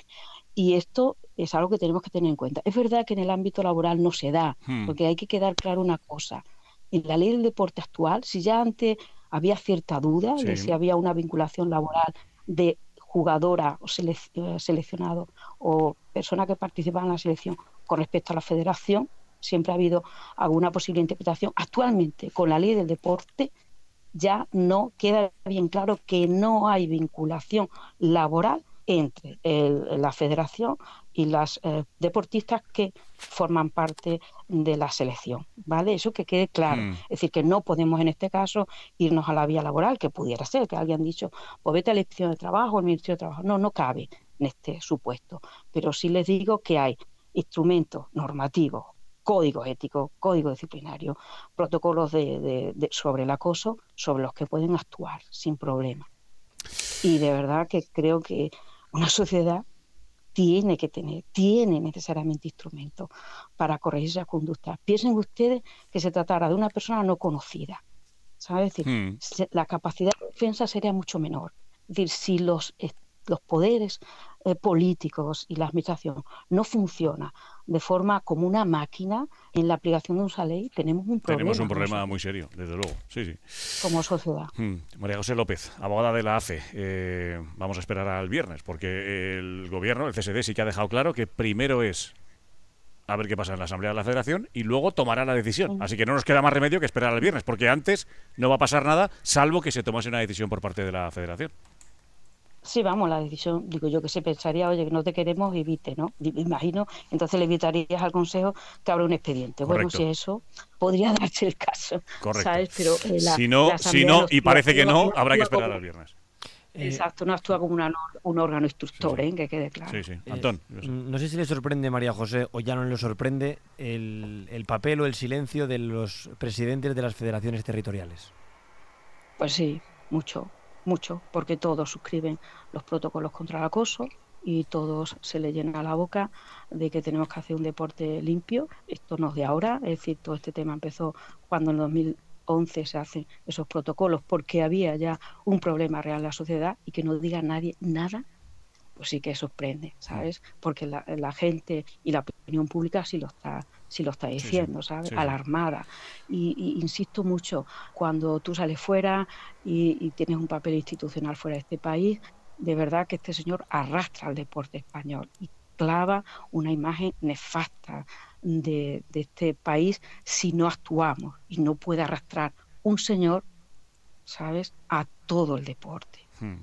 Y esto es algo que tenemos que tener en cuenta. Es verdad que en el ámbito laboral no se da, hmm. porque hay que quedar claro una cosa. En la ley del deporte actual, si ya antes había cierta duda de si había una vinculación laboral de jugadora o eh, seleccionado o persona que participaba en la selección con respecto a la federación, siempre ha habido alguna posible interpretación. Actualmente, con la ley del deporte, ya no queda bien claro que no hay vinculación laboral entre la federación y las eh, deportistas que forman parte de la selección, ¿vale? Eso que quede claro. Mm. Es decir, que no podemos en este caso irnos a la vía laboral, que pudiera ser, que alguien ha dicho, pues vete a la de trabajo, el Ministerio de Trabajo. No, no cabe en este supuesto. Pero sí les digo que hay instrumentos normativos, códigos éticos, códigos disciplinarios, protocolos de, sobre el acoso sobre los que pueden actuar sin problema. Y de verdad que creo que una sociedad tiene que tener, tiene necesariamente instrumentos para corregir esa conducta Piensen ustedes que se tratara de una persona no conocida. decir, hmm. la capacidad de defensa sería mucho menor. decir, si los, eh, los poderes eh, políticos y la Administración no funciona de forma como una máquina en la aplicación de una ley, tenemos un problema. Tenemos un problema muy serio, desde luego. Sí, sí. Como sociedad. Hmm, María José López, abogada de la AFE. Eh, vamos a esperar al viernes, porque el gobierno, el CSD, sí que ha dejado claro que primero es a ver qué pasa en la Asamblea de la Federación y luego tomará la decisión. Así que no nos queda más remedio que esperar al viernes, porque antes no va a pasar nada, salvo que se tomase una decisión por parte de la Federación. Sí, vamos, la decisión, digo yo que se pensaría, oye, que no te queremos, evite, ¿no? Imagino, entonces le evitarías al Consejo que abra un expediente. Bueno, si eso podría darse el caso, ¿sabes? Pero eh, si no, y parece que no, habrá que esperar al viernes. Eh, Exacto, no actúa como un órgano instructor, ¿eh? que quede claro. Sí, sí. Antón. Mm, no sé si le sorprende, María José, o ya no le sorprende el, el, papel o el silencio de los presidentes de las federaciones territoriales. Pues sí, mucho mucho, porque todos suscriben los protocolos contra el acoso y todos se le llena la boca de que tenemos que hacer un deporte limpio. Esto no es de ahora, es decir, todo este tema empezó cuando en 2011 se hacen esos protocolos porque había ya un problema real en la sociedad y que no diga nadie nada pues sí que sorprende, ¿sabes? Porque la, la gente y la opinión pública sí lo está si lo está diciendo, ¿sabes? Alarmada. Y, insisto mucho, cuando tú sales fuera y, tienes un papel institucional fuera de este país, de verdad que este señor arrastra al deporte español y clava una imagen nefasta de, este país si no actuamos y no puede arrastrar un señor, ¿sabes?, a todo el deporte. Hmm.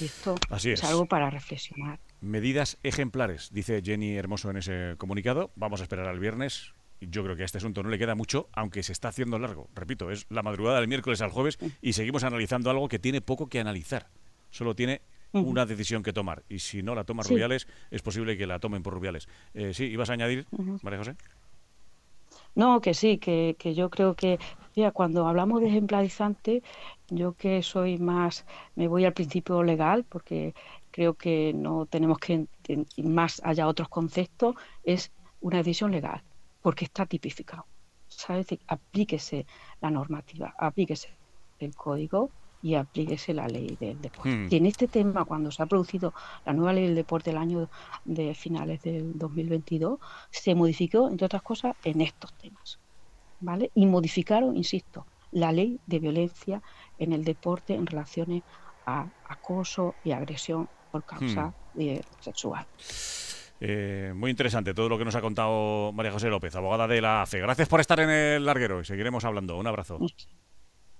Y esto es algo para reflexionar medidas ejemplares, dice Jenny Hermoso en ese comunicado. Vamos a esperar al viernes. Yo creo que a este asunto no le queda mucho, aunque se está haciendo largo. Repito, es la madrugada del miércoles al jueves mm. y seguimos analizando algo que tiene poco que analizar. Solo tiene una decisión que tomar. Y si no la toma Rubiales, es posible que la tomen por Rubiales. Eh, sí, ¿ibas a añadir, María José? No, que sí, que, que yo creo que, ya cuando hablamos de ejemplarizante, yo que soy más, me voy al principio legal, porque creo que no tenemos que más allá otros conceptos, es una decisión legal, porque está tipificado. ¿Sabes? Aplíquese la normativa, aplíquese el código y aplíquese la ley del deporte. Y hmm. en este tema, cuando se ha producido la nueva ley del deporte el año de finales del 2022, se modificó, entre otras cosas, en estos temas. ¿Vale? Y modificaron, insisto, la ley de violencia en el deporte en relaciones a acoso y agresión por causa hmm. sexual. Eh, muy interesante todo lo que nos ha contado María José López, abogada de la AFE. Gracias por estar en el larguero y seguiremos hablando. Un abrazo.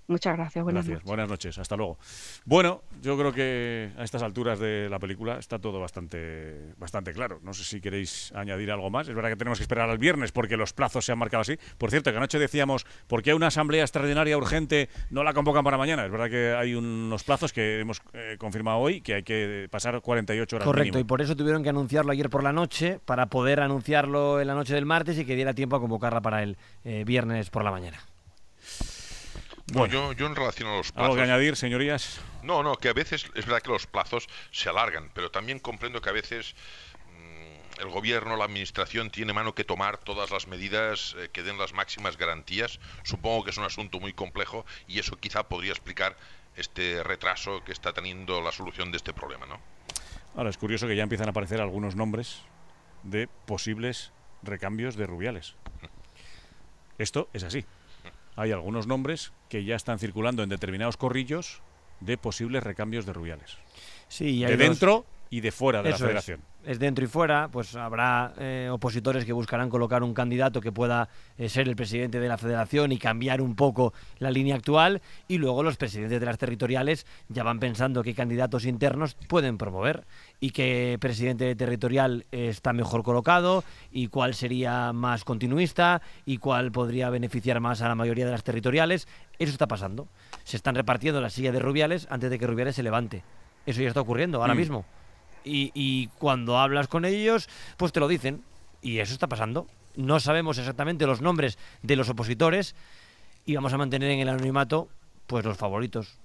Muchas gracias. Buenas noches. Buenas noches. Hasta luego. Bueno, yo creo que a estas alturas de la película está todo bastante, bastante claro. No sé si queréis añadir algo más. Es verdad que tenemos que esperar al viernes porque los plazos se han marcado así. Por cierto, que anoche decíamos, porque qué una asamblea extraordinaria urgente no la convocan para mañana? Es verdad que hay unos plazos que hemos eh, confirmado hoy que hay que pasar 48 horas. Correcto, y por eso tuvieron que anunciarlo ayer por la noche para poder anunciarlo en la noche del martes y que diera tiempo a convocarla para el eh, viernes por la mañana. Bueno, no, yo, en relación a los plazos. ¿Algo que añadir, señorías? No, no, que a veces es verdad que los plazos se alargan, pero también comprendo que a veces mm, el gobierno, la administración tiene mano que tomar todas las medidas eh, que den las máximas garantías. Supongo que es un asunto muy complejo y eso quizá podría explicar este retraso que está teniendo la solución de este problema, ¿no? Ahora es curioso que ya empiezan a aparecer algunos nombres de posibles recambios de Rubiales. Mm. Esto es así hay algunos nombres que ya están circulando en determinados corrillos de posibles recambios de Rubiales. de dentro y de fuera de la federación es dentro y fuera, pues habrá eh, opositores que buscarán colocar un candidato que pueda eh, ser el presidente de la federación y cambiar un poco la línea actual y luego los presidentes de las territoriales ya van pensando qué candidatos internos pueden promover y qué presidente territorial está mejor colocado y cuál sería más continuista y cuál podría beneficiar más a la mayoría de las territoriales. Eso está pasando. Se están repartiendo la silla de Rubiales antes de que Rubiales se levante. Eso ya está ocurriendo ahora mm. mismo y, cuando hablas con ellos, pues te lo dicen. Y eso está pasando. No sabemos exactamente los nombres de los opositores y vamos a mantener en el anonimato pues los favoritos.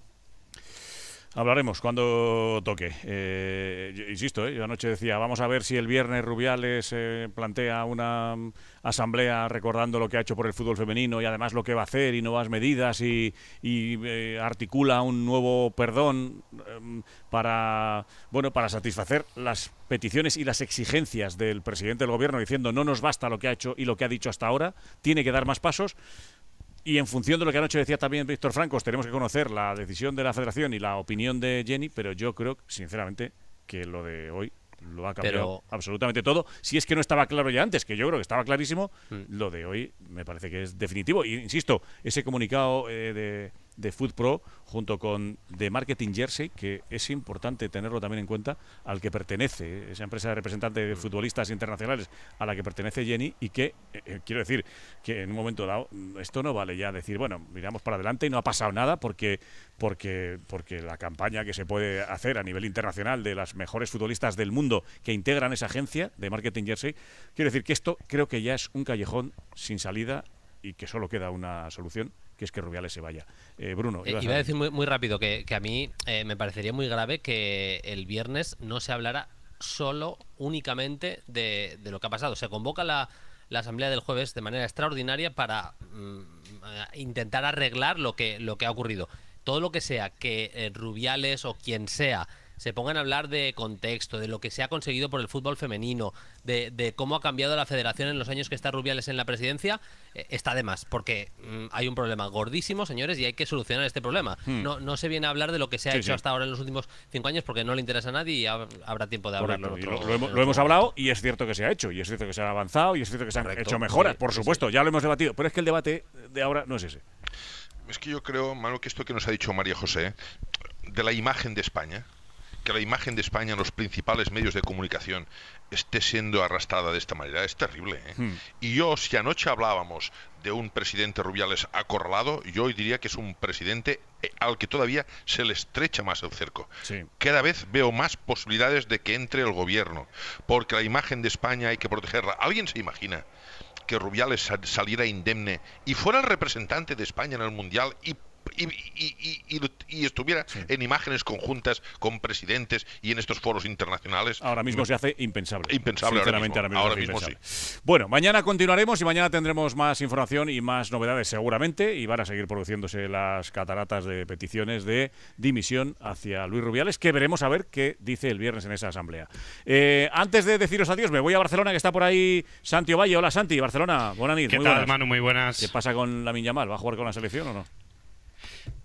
Hablaremos cuando toque. Eh, insisto, eh, yo anoche decía, vamos a ver si el viernes Rubiales eh, plantea una asamblea recordando lo que ha hecho por el fútbol femenino y además lo que va a hacer y nuevas medidas y, y eh, articula un nuevo perdón em, para, bueno, para satisfacer las peticiones y las exigencias del presidente del gobierno diciendo no nos basta lo que ha hecho y lo que ha dicho hasta ahora, tiene que dar más pasos. Y en función de lo que anoche decía también Víctor Francos, tenemos que conocer la decisión de la federación y la opinión de Jenny, pero yo creo, sinceramente, que lo de hoy lo ha cambiado absolutamente todo. Si es que no estaba claro ya antes, que yo creo que estaba clarísimo, mm. lo de hoy me parece que es definitivo. Y insisto, ese comunicado eh, de de Food Pro junto con de Marketing Jersey, que es importante tenerlo también en cuenta, al que pertenece ¿eh? esa empresa de representante de mm. futbolistas internacionales a la que pertenece Jenny y que, eh, eh, quiero decir, que en un momento dado mm, esto no vale ya decir, bueno, miramos para adelante y no ha pasado nada porque, porque, porque la campaña que se puede hacer a nivel internacional de las mejores futbolistas del mundo que integran esa agencia de Marketing Jersey, quiero decir que esto creo que ya es un callejón sin salida y que solo queda una solución que es que Rubiales se vaya. Eh, Bruno. Eh, iba a decir muy, rápido que, a mí eh, me parecería muy grave que el viernes no se hablara solo, únicamente de, lo que ha pasado. Se convoca la, asamblea del jueves de manera extraordinaria para mm, intentar arreglar lo que ha ocurrido. Todo lo que sea que Rubiales o quien sea se pongan a hablar de contexto, de lo que se ha conseguido por el fútbol femenino, de, cómo ha cambiado la federación en los años que está Rubiales en la presidencia, eh, está de más, porque mm, hay un problema gordísimo, señores, y hay que solucionar este problema. Hmm. No, no se viene a hablar de lo que se ha hecho hasta ahora en los últimos cinco años porque no le interesa a nadie y habrá tiempo de hablarlo. lo, hemos, hablado y es cierto que se ha hecho, y es cierto que se ha avanzado, y es cierto que se han hecho mejoras, por supuesto, ya lo hemos debatido, pero es que el debate de ahora no es ese. Es que yo creo, malo que esto que nos ha dicho María José, de la imagen de España, que la imagen de España en los principales medios de comunicación esté siendo arrastrada de esta manera es terrible. ¿eh? Hmm. Y yo, si anoche hablábamos de un presidente Rubiales acorralado, yo hoy diría que es un presidente eh, al que todavía se le estrecha más el cerco. Cada vez veo más posibilidades de que entre el gobierno, porque la imagen de España hay que protegerla. ¿Alguien se imagina que Rubiales saliera indemne y fuera el representante de España en el Mundial y y, y, estuviera en imágenes conjuntas con presidentes y en estos foros internacionales. Ahora mismo se hace impensable. Impensable, sinceramente, ahora mismo. Bueno, mañana continuaremos y mañana tendremos más información y más novedades seguramente y van a seguir produciéndose las cataratas de peticiones de dimisión hacia Luis Rubiales, que veremos a ver qué dice el viernes en esa asamblea. Eh, antes de deciros adiós, me voy a Barcelona, que está por ahí Santi Ovalle. Hola Santi, Barcelona, ¿Qué buenas. ¿Qué pasa con la Minyamal? ¿Va a jugar con la selección o no?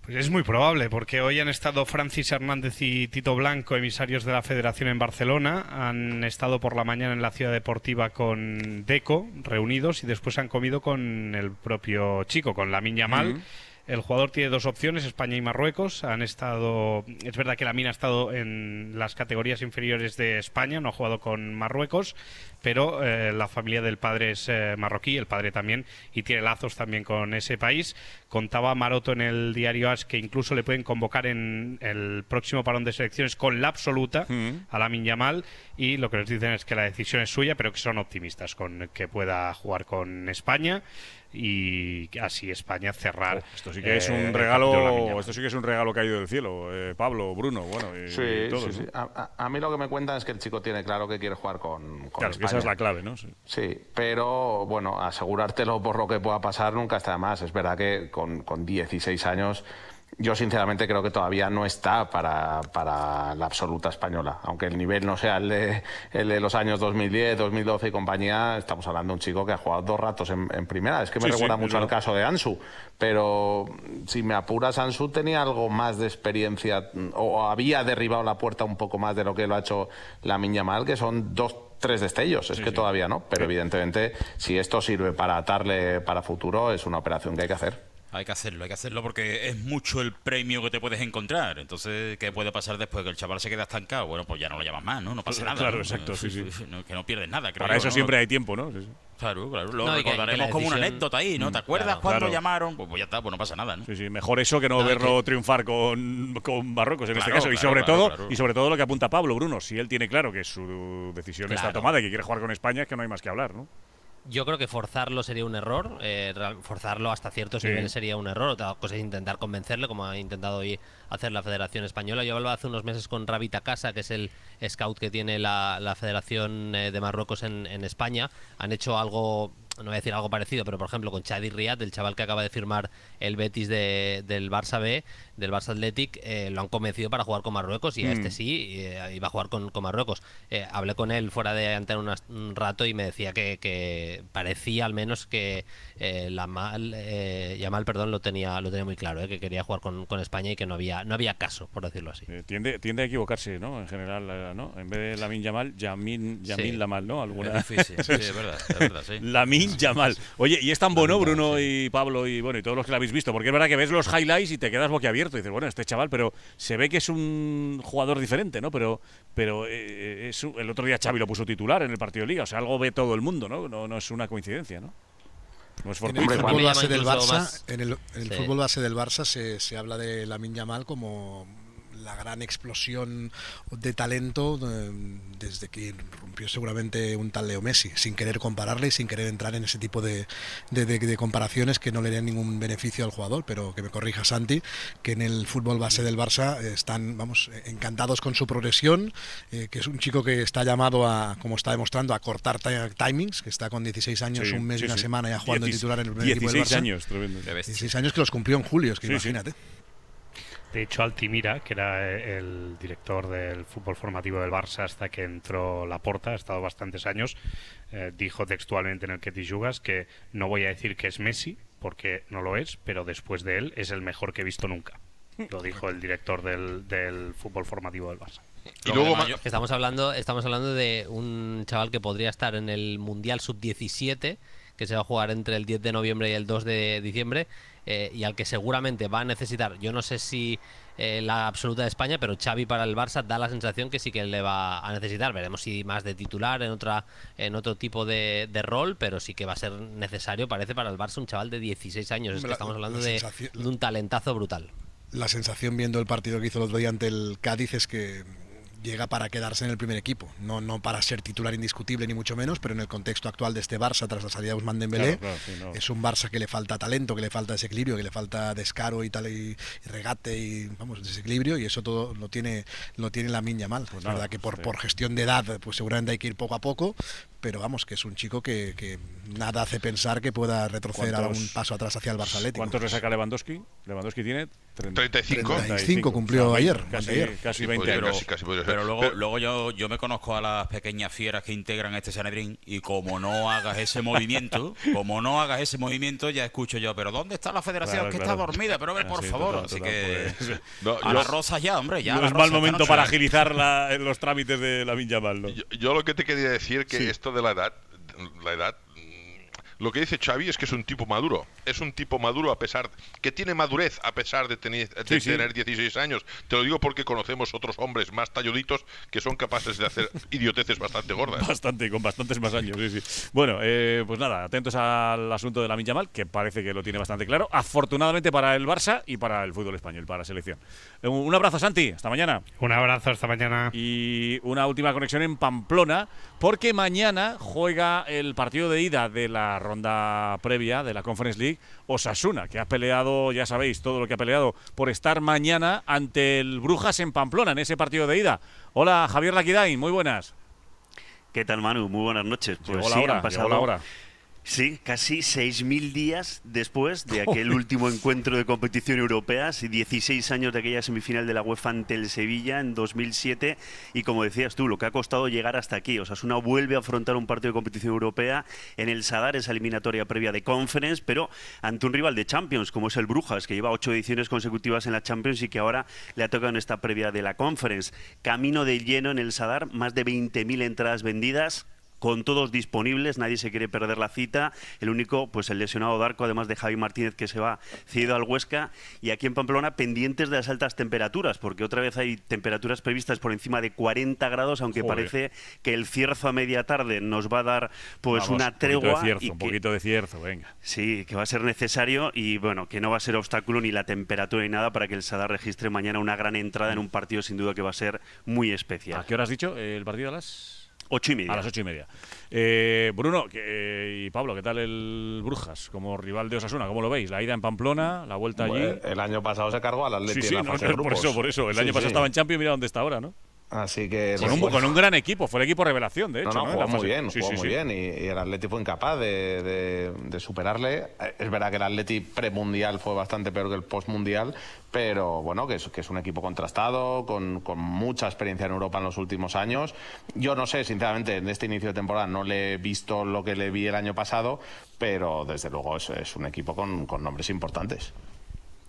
Pues es muy probable, porque hoy han estado Francis Hernández y Tito Blanco, emisarios de la Federación en Barcelona, han estado por la mañana en la ciudad deportiva con Deco, reunidos, y después han comido con el propio chico, con la miña mal. El jugador tiene dos opciones, España y Marruecos. Han estado, es verdad que la mina ha estado en las categorías inferiores de España, no ha jugado con Marruecos, pero eh, la familia del padre es eh, marroquí, el padre también, y tiene lazos también con ese país. Contaba Maroto en el diario As que incluso le pueden convocar en el próximo parón de selecciones con la absoluta a la Yamal y lo que les dicen es que la decisión es suya, pero que son optimistas con que pueda jugar con España y así España cerrar. Eh, esto sí que es un regalo, esto sí que es un regalo caído del cielo, eh, Pablo, Bruno, bueno, A, mí lo que me cuentan es que el chico tiene claro que quiere jugar con, esa es la clave, ¿no? Sí. pero bueno, asegurártelo por lo que pueda pasar nunca está más. Es verdad que con, con 16 años yo sinceramente creo que todavía no está para, para, la absoluta española. Aunque el nivel no sea el de, el de, los años 2010, 2012 y compañía, estamos hablando de un chico que ha jugado dos ratos en, primera. Es que me recuerda mucho el caso de Ansu. Pero si me apuras, Ansu tenía algo más de experiencia o había derribado la puerta un poco más de lo que lo ha hecho la Miña Mal, que son dos tres destellos, es que todavía no, pero evidentemente si esto sirve para atarle para futuro es una operación que hay que hacer. Hay que hacerlo, hay que hacerlo porque es mucho el premio que te puedes encontrar. Entonces, ¿qué puede pasar después? Que el chaval se queda estancado. Bueno, pues ya no lo llamas más, ¿no? No pasa nada. Claro, exacto, sí, sí. que no pierdes nada, creo. Para eso siempre hay tiempo, ¿no? Claro, claro. Lo recordaremos como una anécdota ahí, ¿no? ¿Te mm, acuerdas cuando llamaron? Pues, pues, ya está, pues no pasa nada, ¿no? Sí, sí, mejor eso que no, verlo triunfar con, con, en este caso. y sobre todo, y sobre todo lo que apunta Pablo, Bruno. Si él tiene claro que su decisión está tomada y que quiere jugar con España, es que no hay más que hablar, ¿no? Yo creo que forzarlo sería un error, eh, forzarlo hasta ciertos niveles sería un error, otra cosa es intentar convencerle, como ha intentado hoy hacer la Federación Española. Yo hablaba hace unos meses con Rabita Casa, que es el scout que tiene la, Federación eh, de Marruecos en, España. Han hecho algo no voy a decir algo parecido, pero por ejemplo con Chadi Riad, el chaval que acaba de firmar el Betis de, del Barça B, del Barça Athletic eh, lo han convencido para jugar con Marruecos y a este mm. sí iba eh, a jugar con, con Marruecos. Eh, hablé con él fuera de antena un, rato y me decía que, que parecía al menos que la mal, Yamal perdón, lo tenía lo tenía muy claro, que quería jugar con, con, España y que no había no había caso, por decirlo así. tiende, tiende a equivocarse, ¿no? En general, ¿no? En vez de Lamin Yamal, Yamin, Yamin Lamal, ¿no? Alguna... Es sí, es verdad, Lamin Yamal. Oye, y es tan bueno, Bruno y Pablo y bueno, y todos los que lo habéis visto, porque es verdad que ves los highlights y te quedas boquiabierto dice dices, bueno, este chaval, pero se ve que es un jugador diferente, ¿no? Pero, pero eh, eh, es, el otro día Xavi lo puso titular en el partido de Liga. O sea, algo ve todo el mundo, ¿no? No, no es una coincidencia, ¿no? es en el fútbol base del Barça, en el, fútbol base del Barça se, se habla de la Minya Mal como la gran explosión de talento eh, desde que rompió seguramente un tal Leo Messi, sin querer compararle y sin querer entrar en ese tipo de, comparaciones que no le den ningún beneficio al jugador, pero que me corrija Santi, que en el fútbol base del Barça están, vamos, encantados con su progresión, eh, que es un chico que está llamado a, como está demostrando, a cortar timings, que está con 16 años, un mes y una semana ya jugando en titular en el primer equipo del Barça. años, tremendo. 16 años que los cumplió en julio, es que imagínate. De hecho, Altimira, que era eh, el director del fútbol formativo del Barça hasta que entró la Laporta, ha estado bastantes años, eh, dijo textualmente en el que Yugas que no voy a decir que es Messi, porque no lo es, pero después de él es el mejor que he visto nunca. Lo dijo el director del, fútbol formativo del Barça. estamos hablando estamos hablando de un chaval que podría estar en el Mundial Sub 17 que se va a jugar entre el 10 de noviembre y el 2 de diciembre eh, y al que seguramente va a necesitar, yo no sé si eh, la absoluta de España, pero Xavi para el Barça da la sensación que sí que le va a necesitar. Veremos si más de titular en otra en otro tipo de, rol, pero sí que va a ser necesario, parece, para el Barça un chaval de 16 años. estamos hablando de, un talentazo brutal. La sensación viendo el partido que hizo los otro ante el Cádiz es que llega para quedarse en el primer equipo, no, no para ser titular indiscutible ni mucho menos, pero en el contexto actual de este Barça tras la salida de Usman Dembélé, es un Barça que le falta talento, que le falta desequilibrio, que le falta descaro y tal y, regate y vamos, desequilibrio y eso todo lo tiene lo tiene la miña mal. Pues verdad que por, por gestión de edad pues seguramente hay que ir poco a poco, pero vamos, que es un chico que, nada hace pensar que pueda retroceder algún paso atrás hacia el Barça Atlético. ¿Cuántos le saca Lewandowski? Lewandowski tiene 35. 35 cumplió ayer, casi, ayer. Casi, 20 pero luego, luego yo, yo me conozco a las pequeñas fieras que integran este Sanedrín y como no hagas ese movimiento, como no hagas ese movimiento, ya escucho yo, pero ¿dónde está la federación? que está dormida, pero ver, por favor. Así que pues, a las rosas ya, hombre, ya. No es mal momento para agilizar los trámites de la Viña Mal. Yo, lo que te quería decir que esto de la edad, la edad lo que dice Xavi es que es un tipo maduro. Es un tipo maduro a pesar que tiene madurez a pesar de, tener, 16 años. Te lo digo porque conocemos otros hombres más talluditos que son capaces de hacer idioteces bastante gordas. Bastante, con bastantes más años, sí, sí. Bueno, eh, pues nada, atentos al asunto de la mal, que parece que lo tiene bastante claro. Afortunadamente para el Barça y para el fútbol español, para la selección. Eh, un abrazo, Santi. Hasta mañana. Un abrazo, hasta mañana. Y una última conexión en Pamplona, porque mañana juega el partido de ida de la ronda previa de la Conference League, Osasuna, que ha peleado, ya sabéis, todo lo que ha peleado por estar mañana ante el Brujas en Pamplona, en ese partido de ida. Hola, Javier Laquidain, muy buenas. ¿Qué tal, Manu? Muy buenas noches. Pues pasado, la hora. Sí, casi 6.000 días después de aquel último encuentro de competición europea, y 16 años de aquella semifinal de la UEFA ante el Sevilla en 2007. Y como decías tú, lo que ha costado llegar hasta aquí. O sea, una vuelve a afrontar un partido de competición europea en el Sadar, esa eliminatoria previa de Conference, pero ante un rival de Champions, como es el Brujas, que lleva ocho ediciones consecutivas en la Champions y que ahora le ha tocado en esta previa de la Conference. Camino de lleno en el Sadar, más de 20.000 entradas vendidas con todos disponibles, nadie se quiere perder la cita. El único, pues el lesionado Darco, además de Javi Martínez, que se va cedido al Huesca. Y aquí en Pamplona, pendientes de las altas temperaturas, porque otra vez hay temperaturas previstas por encima de 40 grados, aunque parece que el cierzo a media tarde nos va a dar pues una tregua. Un poquito de cierzo, un poquito de cierzo, venga. Sí, que va a ser necesario y bueno, que no va a ser obstáculo ni la temperatura ni nada para que el Sadar registre mañana una gran entrada en un partido sin duda que va a ser muy especial. ¿A qué hora has dicho eh, el partido a las...? A las ocho y media. Eh, Bruno eh, y Pablo, ¿qué tal el Brujas como rival de Osasuna? ¿Cómo lo veis? La ida en Pamplona, la vuelta allí. el año pasado se cargó al las en la por eso, por eso. El año pasado estaba en Champions, mira dónde está ahora, ¿no? Así que con un, gran equipo, fue el equipo revelación, de hecho. muy bien, y, el Atleti fue incapaz de, superarle. Es verdad que el Atleti premundial fue bastante peor que el postmundial, pero bueno, que es, un equipo contrastado, con, mucha experiencia en Europa en los últimos años. Yo no sé, sinceramente, en este inicio de temporada no le he visto lo que le vi el año pasado, pero desde luego es, un equipo con nombres importantes.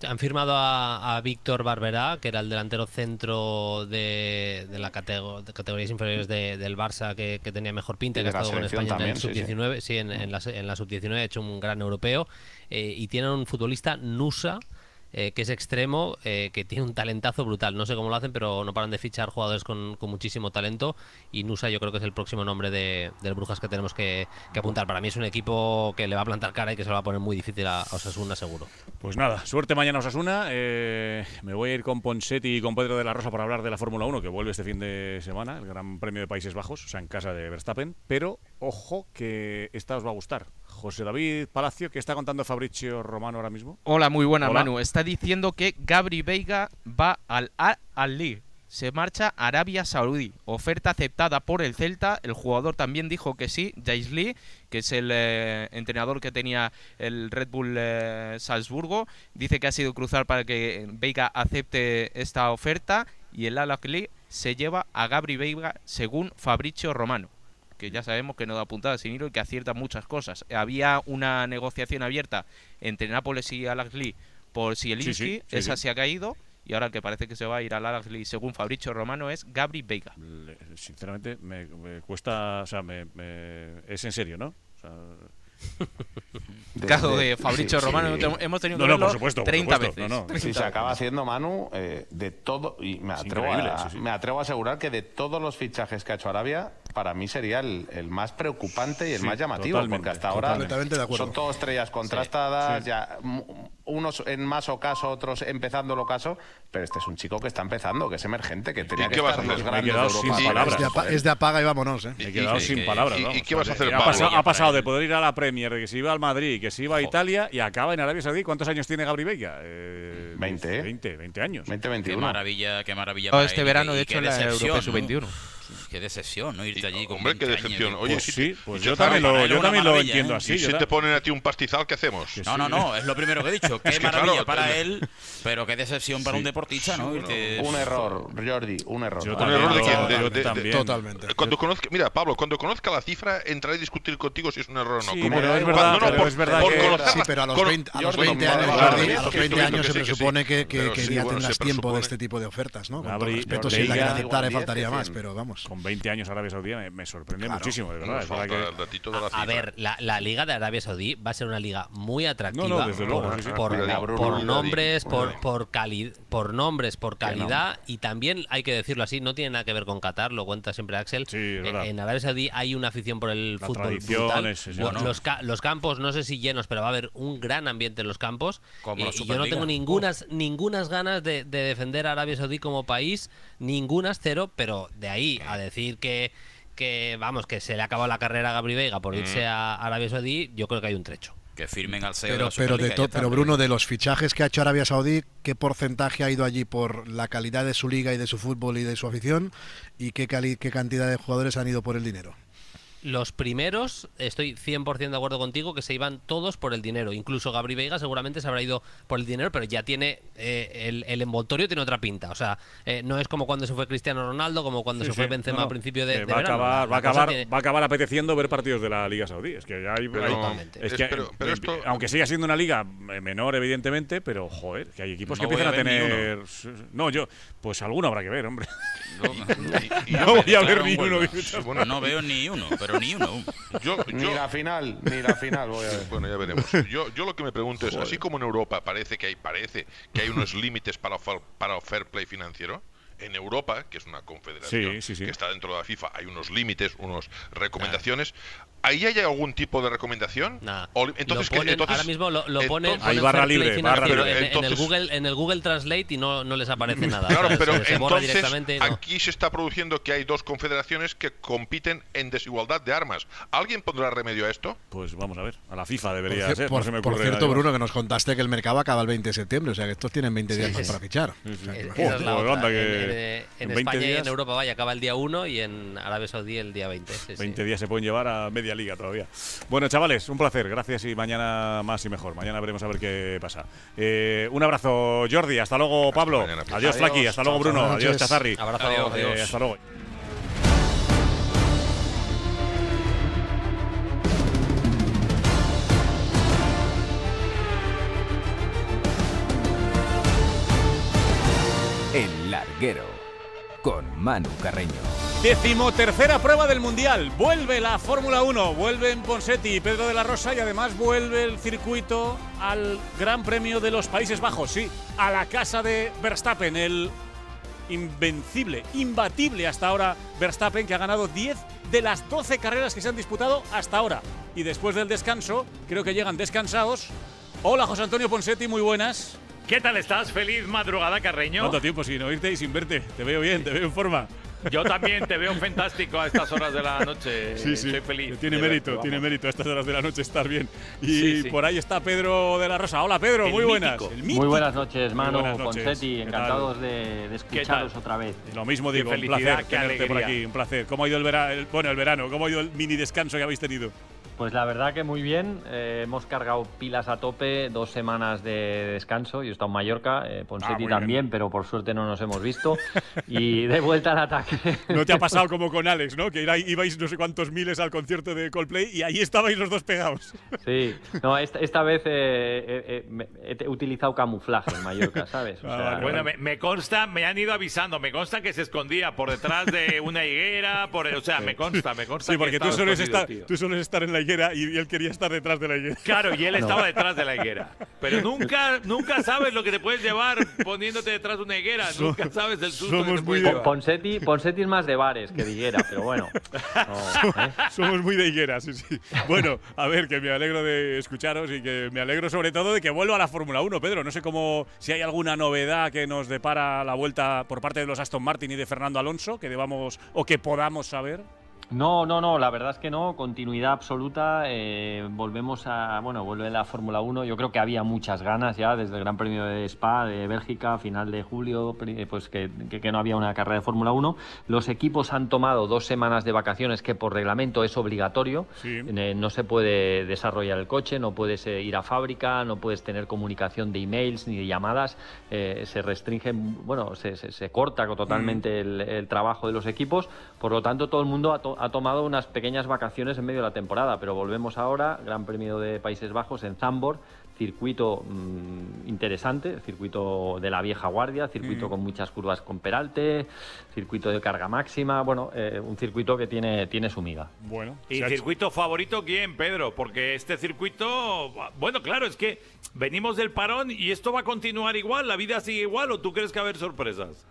Han firmado a, Víctor Barberá, que era el delantero centro de, de la categorías inferiores del Barça, que, tenía mejor pinta, que ha estado con España en sub-19. Sí, en, en la, sub-19 ha hecho un gran europeo. Eh, y tienen un futbolista Nusa, eh, que es extremo, eh, que tiene un talentazo brutal. No sé cómo lo hacen, pero no paran de fichar jugadores con, muchísimo talento. Y Nusa yo creo que es el próximo nombre de, del Brujas que tenemos que, apuntar. Para mí es un equipo que le va a plantar cara y que se lo va a poner muy difícil a, Osasuna, seguro. Pues nada, suerte mañana Osasuna. Eh, me voy a ir con Ponsetti y con Pedro de la Rosa para hablar de la Fórmula 1, que vuelve este fin de semana, el Gran Premio de Países Bajos, o sea, en casa de Verstappen. Pero ojo que esta os va a gustar. José David Palacio, que está contando Fabricio Romano ahora mismo. Hola, muy buena, Manu. Está diciendo que Gabri Veiga va al Al-Ali. Se marcha a Arabia Saudí. Oferta aceptada por el Celta. El jugador también dijo que sí. Lee, que es el eh, entrenador que tenía el Red Bull eh, Salzburgo, dice que ha sido cruzar para que Veiga acepte esta oferta. Y el al Lee se lleva a Gabri Veiga según Fabricio Romano que ya sabemos que no da puntadas sin hilo y que acierta muchas cosas. Había una negociación abierta entre Nápoles y Alex Lee por si el esa se ha caído. Y ahora el que parece que se va a ir al Alex Lee, según Fabricio Romano, es Gabri Vega sinceramente, me, cuesta. O sea, me, es en serio, ¿no? O el caso de Fabricio Romano hemos tenido 30 veces. si se acaba haciendo Manu eh, de todo y me atrevo a asegurar que de todos los fichajes que ha hecho Arabia para mí sería el, más preocupante y el más llamativo, porque hasta ahora son todas estrellas contrastadas, ya unos en más ocaso, otros empezando el caso, pero este es un chico que está empezando, que es emergente, que tenía que estar los grandes es, de, apaga y vámonos, sin Ha, pasado, de poder ir a la Premier, de que se iba al Madrid, que se iba a Italia y acaba en Arabia Saudí. ¿Cuántos años tiene Gabri Veiga? Eh, 20, 20, años. 20, 21. Qué maravilla, qué maravilla. este verano, de hecho, la Europa 21 Qué decepción, no irte allí con Hombre, qué decepción. Oye, sí, pues yo, también lo, entiendo así. si ¿eh? te ponen a ti un pastizal, ¿qué hacemos? no, no, no, es lo primero que he dicho. Qué que maravilla para él, pero qué decepción para un deportista, ¿no? Un error, Jordi, un error. ¿Un error de quién? totalmente. Cuando conozca, mira, Pablo, cuando conozca la cifra, entraré a discutir contigo si es un error o no. pero es verdad, es verdad que... Sí, pero a los 20, años, Jordi, a los 20 años se presupone que ya tendrás tiempo de este tipo de ofertas, ¿no? Con respeto, si la faltaría más, pero vamos. 20 años Arabia Saudí me, sorprende muchísimo, de verdad. a, ver, la, liga de Arabia Saudí va a ser una liga muy atractiva. por, nombres, por, por, por nombres, por calidad y también hay que decirlo así, no tiene nada que ver con Qatar, lo cuenta siempre Axel. en Arabia Saudí hay una afición por el fútbol. los, campos, no sé si llenos, pero va a haber un gran ambiente en los campos. y yo no tengo ningunas, ninguna ganas de, defender a Arabia Saudí como país, ninguna, cero, pero de ahí a decir que, que vamos, que se le ha acabado la carrera a Gabri Veiga por mm. irse a Arabia Saudí, yo creo que hay un trecho. Que firmen al CEO Pero, de pero, pero Bruno, de los fichajes que ha hecho Arabia Saudí, ¿qué porcentaje ha ido allí por la calidad de su liga y de su fútbol y de su afición? ¿Y qué, qué cantidad de jugadores han ido por el dinero? los primeros, estoy 100% de acuerdo contigo, que se iban todos por el dinero. Incluso Gabri Veiga seguramente se habrá ido por el dinero, pero ya tiene eh, el, envoltorio, tiene otra pinta. O sea, eh, no es como cuando se fue Cristiano Ronaldo, como cuando se fue Benzema al principio de, va, verano, acabar, va, a acabar apeteciendo ver partidos de la Liga Saudí. Es que ya hay, aunque siga siendo una liga eh, menor, evidentemente, pero joder, que hay equipos que empiezan a, tener. No, yo, pues alguno habrá que ver, hombre. No, voy a ver ni uno. Bueno, no veo ni uno, pero yo, la final, final Bueno, ya veremos. Yo, yo lo que me pregunto es, así como en Europa parece que hay, parece que hay unos límites para, para fair play financiero, en Europa, que es una confederación que está dentro de la FIFA, hay unos límites, unas recomendaciones. ¿Ahí hay algún tipo de recomendación? ahora mismo lo, eh, ponen, En, el Google, en el Google Translate y no, no les aparece nada. Claro, pero aquí se está produciendo que hay dos confederaciones que compiten en desigualdad de armas. ¿Alguien pondrá remedio a esto? Pues vamos a ver, a la FIFA debería por ser. Por, cierto, Bruno, que nos contaste que el mercado acaba el 20 de septiembre, o sea que estos tienen 20 días más para fichar. en, España y en Europa, vaya, acaba el día 1 y en Arabia Saudí el día 20. 20 días se pueden llevar a media liga todavía. Bueno, chavales, un placer. Gracias y mañana más y mejor. Mañana veremos a ver qué pasa. Eh, un abrazo, Jordi. Hasta luego, Pablo. Pues. adiós, Flaky. Hasta luego, Bruno. Adiós, Chazarri. Abrazo, eh, hasta luego. El Larguero con Manu Carreño tercera prueba del Mundial. Vuelve la Fórmula 1, vuelven Ponsetti y Pedro de la Rosa y además vuelve el circuito al Gran Premio de los Países Bajos, sí, a la casa de Verstappen, el invencible, imbatible hasta ahora Verstappen, que ha ganado 10 de las 12 carreras que se han disputado hasta ahora. Y después del descanso, creo que llegan descansados. Hola José Antonio Ponsetti, muy buenas. ¿Qué tal estás? Feliz madrugada, Carreño. ¿Cuánto tiempo sin oírte y sin verte? Te veo bien, te veo en forma. Yo también te veo fantástico a estas horas de la noche. Sí, sí. Estoy feliz. Tiene mérito, tiene mérito a estas horas de la noche estar bien. Y por ahí está Pedro de la Rosa. Hola, Pedro, muy buenas. Muy buenas noches, Manu, Encantados de, escucharos otra vez. Lo mismo digo, un placer tenerte por aquí. Un placer. ¿Cómo ha ido el verano? bueno, el verano. ¿Cómo ha ido el mini descanso que habéis tenido? Pues la verdad que muy bien, eh, hemos cargado pilas a tope, dos semanas de descanso, yo he estado en Mallorca, eh, Ponseti ah, también, pero por suerte no nos hemos visto, y de vuelta al ataque. No te ha pasado como con Alex, ¿no? Que ibais no sé cuántos miles al concierto de Coldplay y ahí estabais los dos pegados. Sí, no, esta, vez eh, he utilizado camuflaje en Mallorca, ¿sabes? Ah, bueno, me, consta, me han ido avisando, me consta que se escondía por detrás de una higuera, por, o sea, me consta, me consta. Sí, porque tú, sueles tú sueles estar en la y él quería estar detrás de la higuera. Claro, y él estaba detrás de la higuera. Pero nunca, nunca sabes lo que te puedes llevar poniéndote detrás de una higuera. nunca sabes el susto que te puedes llevar. Ponsetti, es más de bares que de higuera, pero bueno. ¿eh? Somos muy de higuera, sí, sí. Bueno, a ver, que me alegro de escucharos y que me alegro sobre todo de que vuelva a la Fórmula 1, Pedro. No sé cómo, si hay alguna novedad que nos depara la vuelta por parte de los Aston Martin y de Fernando Alonso, que debamos o que podamos saber. No, no, no, la verdad es que no, continuidad absoluta, eh, volvemos a, bueno, vuelve la Fórmula 1, yo creo que había muchas ganas ya desde el Gran Premio de Spa de Bélgica, final de julio, eh, pues que, no había una carrera de Fórmula 1, los equipos han tomado dos semanas de vacaciones que por reglamento es obligatorio, eh, no se puede desarrollar el coche, no puedes ir a fábrica, no puedes tener comunicación de emails ni de llamadas, se restringe, bueno, se, corta totalmente mm. el, trabajo de los equipos, por lo tanto todo el mundo... A ha tomado unas pequeñas vacaciones en medio de la temporada, pero volvemos ahora, Gran Premio de Países Bajos en Zambor, circuito mm, interesante, circuito de la vieja guardia, circuito mm. con muchas curvas con peralte, circuito de carga máxima, bueno, eh, un circuito que tiene, tiene su miga. Bueno. ¿Y circuito favorito quién, Pedro? Porque este circuito, bueno, claro, es que venimos del parón y esto va a continuar igual, la vida sigue igual o tú crees que va a haber sorpresas?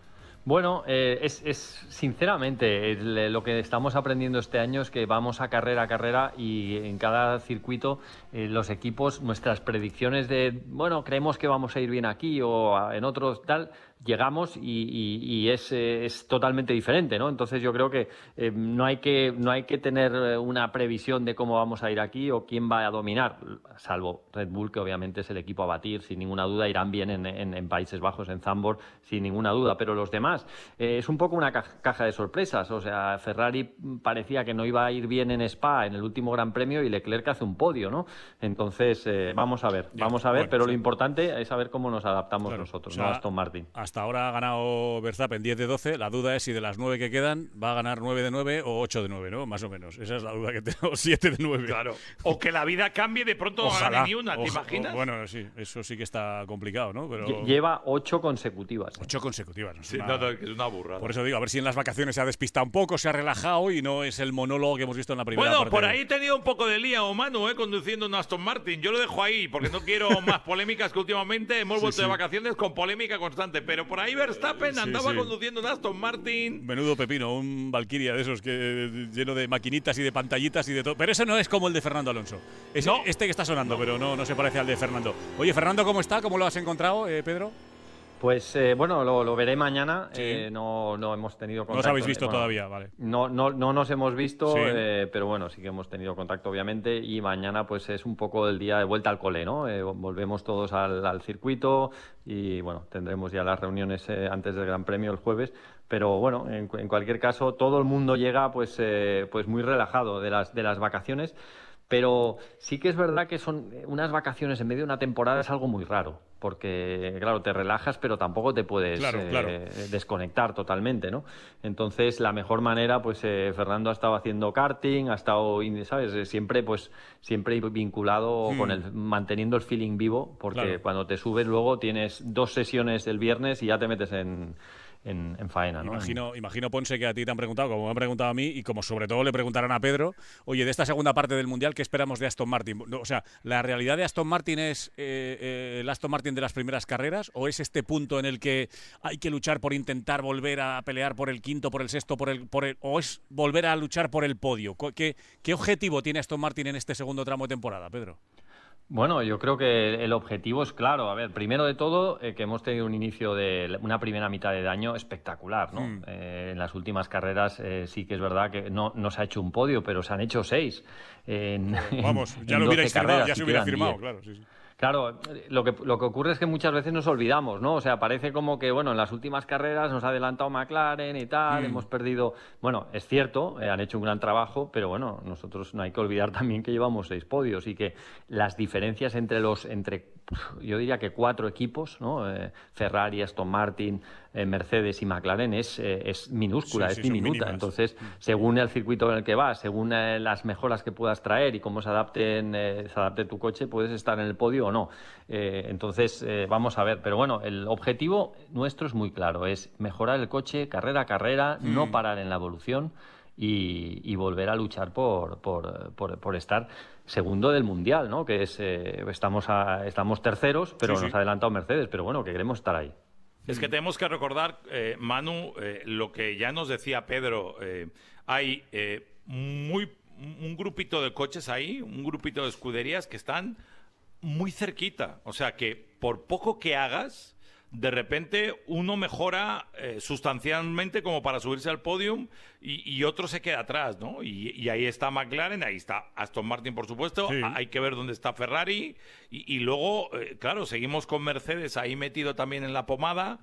Bueno, eh, es, sinceramente lo que estamos aprendiendo este año es que vamos a carrera a carrera y en cada circuito eh, los equipos, nuestras predicciones de, bueno, creemos que vamos a ir bien aquí o en otros tal, llegamos y, eh, es, totalmente diferente, ¿no? Entonces yo creo que, eh, no, hay que no hay que tener eh, una previsión de cómo vamos a ir aquí o quién va a dominar, salvo Red Bull, que obviamente es el equipo a batir, sin ninguna duda, irán bien en, Países Bajos, en Zambor, sin ninguna duda, pero los demás, es un poco una caja de sorpresas, o sea, Ferrari parecía que no iba a ir bien en Spa, en el último Gran Premio, y Leclerc hace un podio, ¿no? Entonces, vamos a ver, vamos a ver, pero lo importante es saber cómo nos adaptamos nosotros, ¿no? Aston Martin hasta ahora ha ganado Verstappen 10 de 12. La duda es si de las 9 que quedan va a ganar 9 de 9 o 8 de 9, ¿no? Más o menos. Esa es la duda que tengo. 7 de 9. Claro. O que la vida cambie de pronto ni una, ¿te imaginas? bueno, sí, eso sí que está complicado, ¿no? Pero... Lleva 8 consecutivas. 8 ¿eh? consecutivas. sí, No, es una burra. Por eso digo, a ver si en las vacaciones se ha despistado un poco, se ha relajado y no es el monólogo que hemos visto en la primera bueno, parte. por ahí he tenido un poco de lía o ¿eh? Conduciendo un Aston Martin. Yo lo dejo ahí porque no quiero más polémicas que últimamente hemos vuelto de vacaciones con polémica constante pero por ahí Verstappen andaba conduciendo un Aston Martin. Menudo pepino, un Valkyria de esos que lleno de maquinitas y de pantallitas y de todo. Pero eso no es como el de Fernando Alonso. Es este que está sonando, pero no, no se parece al de Fernando. Oye, Fernando, ¿cómo está? ¿Cómo lo has encontrado, eh, Pedro? Pues eh, bueno, lo, veré mañana. Eh, no, hemos tenido contacto. No os habéis visto todavía, vale. No, no, nos hemos visto, eh, pero bueno, sí que hemos tenido contacto, obviamente. Y mañana, pues es un poco el día de vuelta al cole, ¿no? volvemos todos al, circuito y bueno, tendremos ya las reuniones antes del Gran Premio el jueves. Pero bueno, en, en cualquier caso, todo el mundo llega pues, pues muy relajado de las, de las vacaciones. Pero sí que es verdad que son eh, unas vacaciones en medio de una temporada es algo muy raro, porque claro, te relajas, pero tampoco te puedes eh, desconectar totalmente, ¿no? Entonces, la mejor manera, pues eh, Fernando ha estado haciendo karting, ha estado, ¿sabes? Siempre, pues, siempre vinculado mm. con el, manteniendo el feeling vivo, porque cuando te subes luego tienes dos sesiones el viernes y ya te metes en en, faena. Imagino, imagino, Ponce, que a ti te han preguntado, como me han preguntado a mí, y como sobre todo le preguntarán a Pedro, oye, de esta segunda parte del Mundial, ¿qué esperamos de Aston Martin? O sea, ¿la realidad de Aston Martin es eh, eh, el Aston Martin de las primeras carreras o es este punto en el que hay que luchar por intentar volver a pelear por el quinto, por el sexto, por el, por el o es volver a luchar por el podio? qué objetivo tiene Aston Martin en este segundo tramo de temporada, Pedro? Bueno, yo creo que el objetivo es claro. A ver, primero de todo, eh, que hemos tenido un inicio de una primera mitad de año espectacular, ¿no? Mm. Eh, en las últimas carreras eh, sí que es verdad que no, se ha hecho un podio, pero se han hecho seis. Vamos, ya lo hubierais firmado, ya se hubiera firmado, claro. Sí, sí. Claro, lo que, lo que ocurre es que muchas veces nos olvidamos, ¿no? O sea, parece como que, bueno, en las últimas carreras nos ha adelantado McLaren y tal, mm. hemos perdido. Bueno, es cierto, eh, han hecho un gran trabajo, pero bueno, nosotros no hay que olvidar también que llevamos seis podios y que las diferencias entre los, entre yo diría que cuatro equipos, ¿no? Eh, Ferrari, Aston Martin, eh, Mercedes y McLaren es, eh, es minúscula, es diminuta. Entonces, mm. según el circuito en el que vas, según las mejoras que puedas traer y cómo se, adapten, se adapte tu coche, puedes estar en el podio o no. entonces, vamos a ver. Pero bueno, el objetivo nuestro es muy claro, es mejorar el coche carrera a carrera, no mm. parar en la evolución. Y, volver a luchar por, por, por estar segundo del Mundial, ¿no? Que es, eh, estamos, estamos terceros, pero nos ha adelantado Mercedes, pero bueno, que queremos estar ahí. Es que tenemos que recordar, eh, Manu, eh, lo que ya nos decía Pedro, hay muy, un grupito de coches ahí, un grupito de escuderías que están muy cerquita, o sea que por poco que hagas, de repente uno mejora eh, sustancialmente como para subirse al podium y, otro se queda atrás, ¿no? Y, ahí está McLaren, ahí está Aston Martin, por supuesto, hay que ver dónde está Ferrari y, luego, eh, claro, seguimos con Mercedes ahí metido también en la pomada.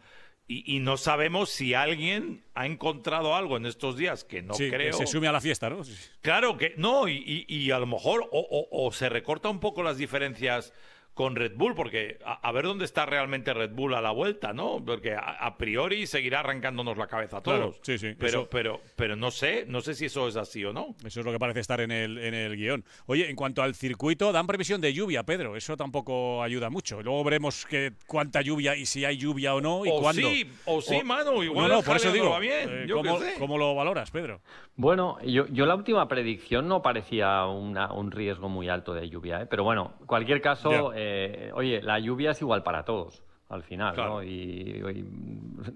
Y, no sabemos si alguien ha encontrado algo en estos días que no creo. Que se sume a la fiesta, ¿no? Claro que no, y, a lo mejor o, se recorta un poco las diferencias con Red Bull, porque a, ver dónde está realmente Red Bull a la vuelta, ¿no? Porque a, priori seguirá arrancándonos la cabeza a todos. sí, sí, pero, pero, pero no sé, no sé si eso es así o no. Eso es lo que parece estar en el, en el guión. Oye, en cuanto al circuito, dan previsión de lluvia, Pedro. Eso tampoco ayuda mucho. Luego veremos cuánta lluvia y si hay lluvia o no y o Sí, o sí, mano, igual. eso digo. va bien, eh, ¿cómo, lo valoras, Pedro? Bueno, yo, yo la última predicción no parecía un riesgo muy alto de lluvia, ¿eh? pero bueno, cualquier caso. Eh, oye, la lluvia es igual para todos al final, ¿no? Y,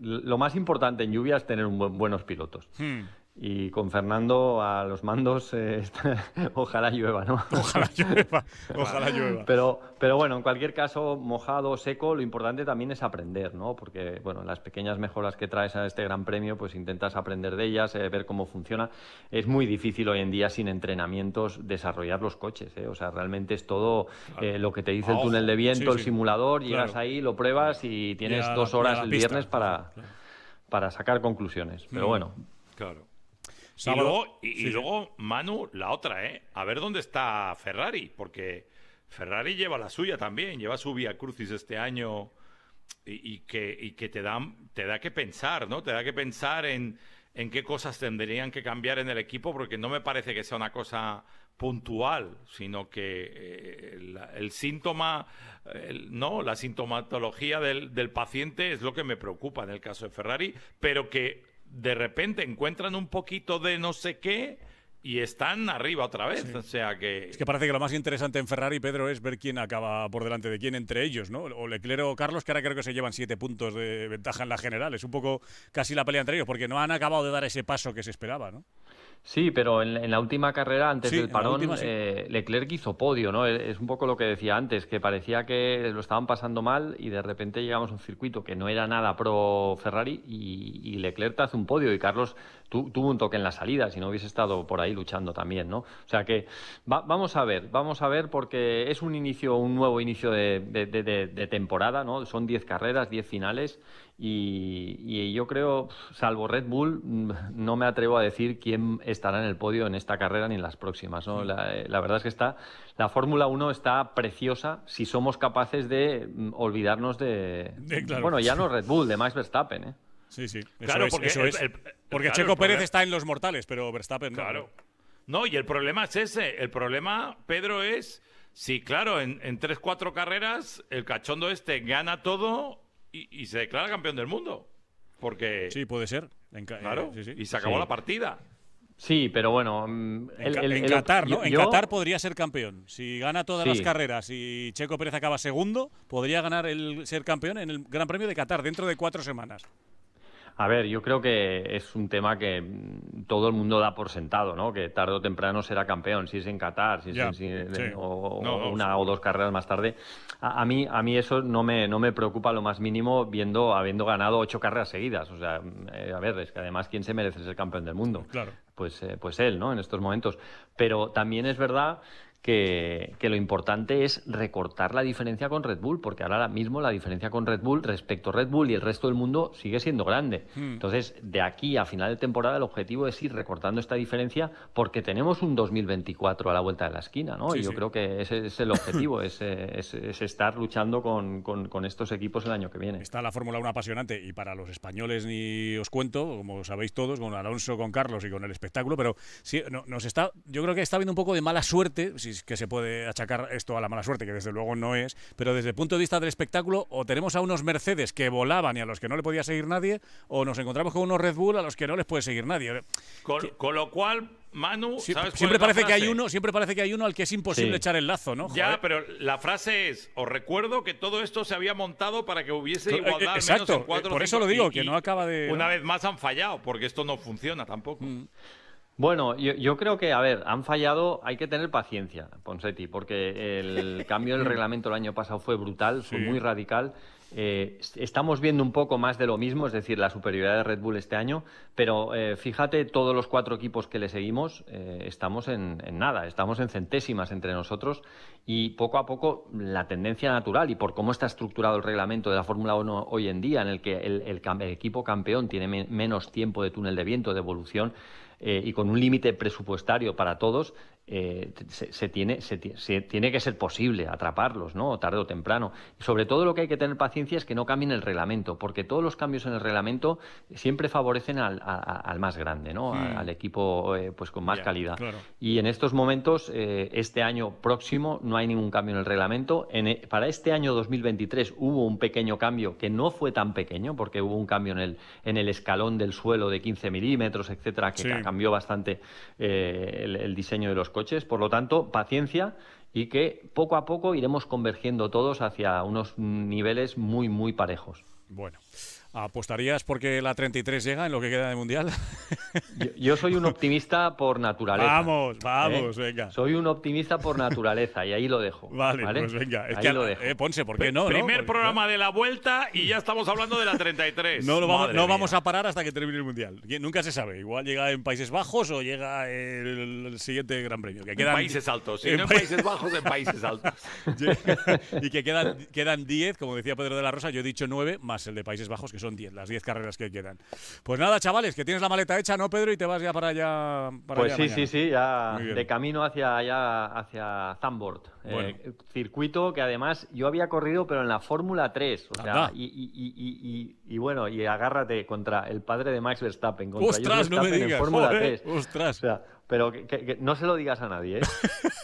lo más importante en lluvia es tener buenos pilotos. Hmm. Y con Fernando a los mandos, eh, ojalá llueva, ¿no? Ojalá llueva, ojalá llueva. Pero, pero bueno, en cualquier caso, mojado o seco, lo importante también es aprender, ¿no? Porque, bueno, las pequeñas mejoras que traes a este gran premio, pues intentas aprender de ellas, eh, ver cómo funciona. Es muy difícil hoy en día, sin entrenamientos, desarrollar los coches, ¿eh? O sea, realmente es todo eh, lo que te dice el oh, túnel de viento, el simulador, llegas ahí, lo pruebas y tienes dos horas el viernes para, para sacar conclusiones. Pero mm. bueno. Claro y luego, Manu, la otra, ¿eh? A ver dónde está Ferrari, porque Ferrari lleva la suya también, lleva su Via Crucis este año y, que, que te, dan, te da que pensar, ¿no? Te da que pensar en, en qué cosas tendrían que cambiar en el equipo, porque no me parece que sea una cosa puntual, sino que eh, el, síntoma, no, la sintomatología del, del paciente es lo que me preocupa en el caso de Ferrari, pero que de repente encuentran un poquito de no sé qué y están arriba otra vez. O sea que. Es que parece que lo más interesante en Ferrari, Pedro, es ver quién acaba por delante de quién entre ellos, ¿no? O Leclerc o Carlos, que ahora creo que se llevan siete puntos de ventaja en la general. Es un poco casi la pelea entre ellos, porque no han acabado de dar ese paso que se esperaba, ¿no? Sí, pero en, la última carrera, antes del parón, eh, Leclerc hizo podio, ¿no? Es un poco lo que decía antes, que parecía que lo estaban pasando mal y de repente llegamos a un circuito que no era nada pro Ferrari y, y Leclerc te hace un podio y Carlos tuvo un toque en la salida, si no hubiese estado por ahí luchando también, ¿no? O sea que vamos a ver, vamos a ver porque es un inicio, un nuevo inicio de, temporada, ¿no? Son 10 carreras, 10 finales y, yo creo, salvo Red Bull, no me atrevo a decir quién estará en el podio en esta carrera ni en las próximas, ¿no? La, verdad es que está, la Fórmula 1 está preciosa si somos capaces de mm, olvidarnos de... Bueno, ya no Red Bull, de Max Verstappen, ¿eh? Sí, sí. claro, porque, Checo Pérez está en los mortales, pero Verstappen no. Claro. No, y el problema es ese. El problema, Pedro, es si, claro, en, en tres, cuatro carreras el cachondo este gana todo y, se declara campeón del mundo. Porque... Sí, puede ser. claro, eh, y se acabó la partida. Sí, pero bueno. Mm, en, Qatar, ¿no? en Qatar podría ser campeón. Si gana todas las carreras y Checo Pérez acaba segundo, podría ganar el ser campeón en el Gran Premio de Qatar dentro de cuatro semanas. A ver, yo creo que es un tema que mm, todo el mundo da por sentado, ¿no? Que tarde o temprano será campeón, si es en Qatar, si es una o dos carreras más tarde. A, mí, a mí eso no me, no me preocupa lo más mínimo, viendo, habiendo ganado ocho carreras seguidas. O sea, mm, eh, a ver, es que además, ¿quién se merece ser campeón del mundo? Claro. Pues, eh, pues él, ¿no? En estos momentos. Pero también es verdad que, lo importante es recortar la diferencia con Red Bull, porque ahora mismo la diferencia con Red Bull respecto a Red Bull y el resto del mundo sigue siendo grande. Hmm. Entonces, de aquí a final de temporada, el objetivo es ir recortando esta diferencia porque tenemos un 2024 a la vuelta de la esquina, ¿no? y yo creo que ese es el objetivo, es, es, estar luchando con, estos equipos el año que viene. Está la Fórmula 1 apasionante y para los españoles ni os cuento, como sabéis todos, con Alonso, con Carlos y con el espectáculo, pero sí, nos está, yo creo que está habiendo un poco de mala suerte, que se puede achacar esto a la mala suerte, que desde luego no es, pero desde el punto de vista del espectáculo, o tenemos a unos Mercedes que volaban y a los que no le podía seguir nadie, o nos encontramos con unos Red Bull a los que no les puede seguir nadie. Con, lo cual, Manu, siempre parece que hay uno, siempre parece que hay uno al que es imposible echar el lazo, ¿no? Ya, pero la frase es: os recuerdo que todo esto se había montado para que hubiese eh, igualdad. Exacto. por eso lo digo, que no acaba de. Una vez más han fallado, porque esto no funciona tampoco. Mm. Bueno, yo, creo que, a ver, han fallado, hay que tener paciencia, Ponsetti, porque el cambio del reglamento el año pasado fue brutal, fue muy radical. Eh, estamos viendo un poco más de lo mismo, es decir, la superioridad de Red Bull este año, pero eh, fíjate, todos los cuatro equipos que le seguimos eh, estamos en, nada, estamos en centésimas entre nosotros y poco a poco la tendencia natural y por cómo está estructurado el reglamento de la Fórmula 1 hoy en día, en el que el, equipo campeón tiene menos tiempo de túnel de viento, de evolución, eh, y con un límite presupuestario para todos, eh, se, tiene, tiene que ser posible atraparlos, ¿no? Tarde o temprano. Sobre todo lo que hay que tener paciencia es que no cambien el reglamento, porque todos los cambios en el reglamento siempre favorecen al, más grande, ¿no? Al, equipo eh, pues con más calidad. Y en estos momentos, eh, este año próximo, no hay ningún cambio en el reglamento. E, para este año 2023 hubo un pequeño cambio que no fue tan pequeño, porque hubo un cambio en el, en el escalón del suelo de 15 milímetros, etcétera, que cambió bastante el diseño de los coches. Por lo tanto, paciencia y que poco a poco iremos convergiendo todos hacia unos niveles muy, muy parejos. Bueno. ¿Apostarías porque la 33 llega en lo que queda de Mundial? Yo, soy un optimista por naturaleza. Vamos, ¿Eh? vamos, venga. Soy un optimista por naturaleza y ahí lo dejo. Vale, ¿vale? pues venga. lo dejo. Eh, Ponce, ¿por qué no? Primer pues, programa de la vuelta y ya estamos hablando de la 33. no, lo vamos, a parar hasta que termine el Mundial. Nunca se sabe. Igual llega en Países Bajos o llega el, siguiente Gran Premio. Que quedan, Países Altos. Si no en Países Bajos, en Países Altos. y que quedan 10, como decía Pedro de la Rosa. Yo he dicho 9 más el de Países Bajos, que son son 10, las 10 carreras que quedan. Pues nada, chavales, que tienes la maleta hecha, ¿no, Pedro? Y te vas ya para allá. Para pues sí, sí, sí, ya de camino hacia allá, hacia Zambord. Eh, circuito que además yo había corrido, pero en la Fórmula 3. O sea, y, bueno, y agárrate contra el padre de Max Verstappen. Contra ostras, Verstappen no me En Fórmula 3. Ostras. O sea, pero que, no se lo digas a nadie. ¿eh?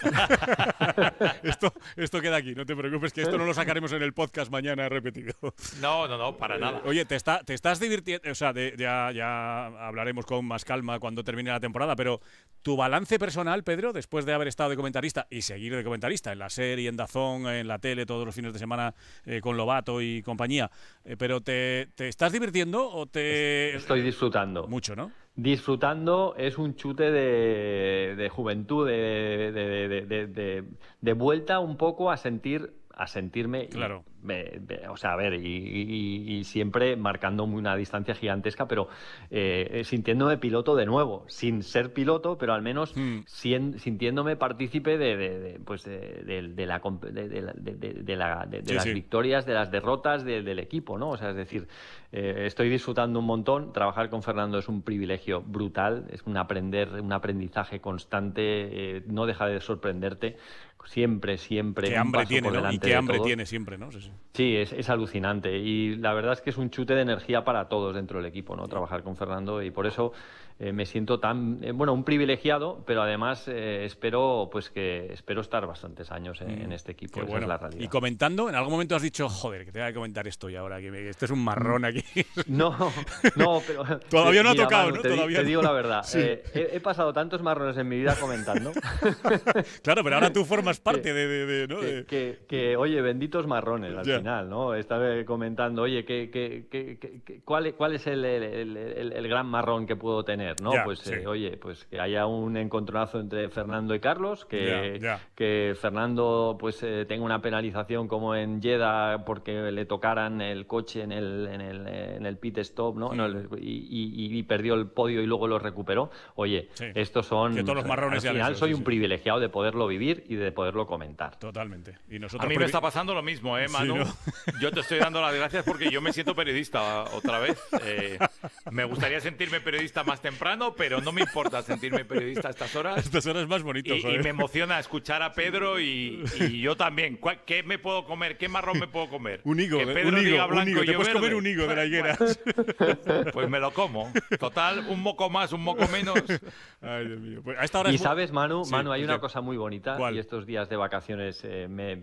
esto, esto queda aquí, no te preocupes, que esto no lo sacaremos en el podcast mañana repetido. No, no, no, para nada. Oye, te, está, te estás divirtiendo, o sea, ya, ya hablaremos con más calma cuando termine la temporada, pero tu balance personal, Pedro, después de haber estado de comentarista y seguir de comentarista en la serie, en Dazón, en la tele, todos los fines de semana eh, con Lobato y compañía, eh, pero te, te, estás divirtiendo o te... Estoy disfrutando. Mucho, ¿no? disfrutando es un chute de, juventud, de, de, vuelta un poco a sentir a sentirme. Claro. Y, o sea, a ver, y, siempre marcando una distancia gigantesca, pero eh, eh, sintiéndome piloto de nuevo, sin ser piloto, pero al menos hmm. sintiéndome partícipe de, la, de, las victorias, de las derrotas del equipo, ¿no? O sea, es decir, eh, estoy disfrutando un montón. Trabajar con Fernando es un privilegio brutal, es un aprender, un aprendizaje constante, no deja de sorprenderte siempre, siempre. Qué hambre tiene, Y qué hambre tiene siempre, ¿no? Sí, es, es, alucinante. Y la verdad es que es un chute de energía para todos dentro del equipo, ¿no? Trabajar con Fernando. Y por eso eh, me siento tan, eh, bueno, un privilegiado, pero además eh, espero, pues que, espero estar bastantes años en, mm, este equipo, la realidad. Y comentando, en algún momento has dicho, joder, que tenga que comentar esto y ahora, que este es un marrón mm. aquí. No, no, pero... Todavía no ha tocado, ¿no? Te, digo la verdad, he, pasado tantos marrones en mi vida comentando. claro, pero ahora tú formas parte de... que, oye, benditos marrones al final, ¿no? Estaba comentando, oye, que, cuál, ¿cuál es el gran marrón que puedo tener? ¿no? pues eh, oye, pues que haya un encontronazo entre Fernando y Carlos, que, Fernando pues eh, tenga una penalización como en Jeddah porque le tocaran el coche en el, pit stop, ¿no? Mm. y, perdió el podio y luego lo recuperó. Oye, estos son... todos los marrones al final soy un privilegiado de poderlo vivir y de poderlo comentar. Totalmente. Y A mí me está pasando lo mismo, ¿eh, Manu? Yo te estoy dando las gracias porque yo me siento periodista otra vez. Eh, me gustaría sentirme periodista más temprano pero no me importa sentirme periodista a estas horas. estas horas más bonito, y, me emociona escuchar a Pedro y, yo también. ¿Qué me puedo comer? ¿Qué marrón me puedo comer? Un higo, que Pedro un higo, Te puedes comer un higo de la higuera. Pues me lo como. Total, un moco más, un moco menos. Ay, Dios mío. Pues a esta y sabes, Manu, Manu hay una cosa muy bonita y estos días de vacaciones eh, me,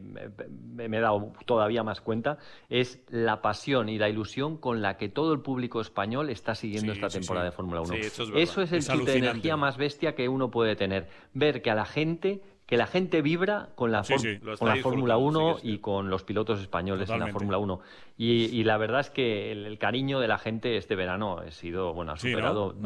he dado todavía más cuenta, es la pasión y la ilusión con la que todo el público español está siguiendo esta temporada de Fórmula 1. Eso es, el tipo de energía más bestia que uno puede tener. Ver que a la gente que la gente vibra con la, con la Fórmula 1 y con los pilotos españoles en la Fórmula 1. Y, la verdad es que el, cariño de la gente este verano ha sido, bueno, ha superado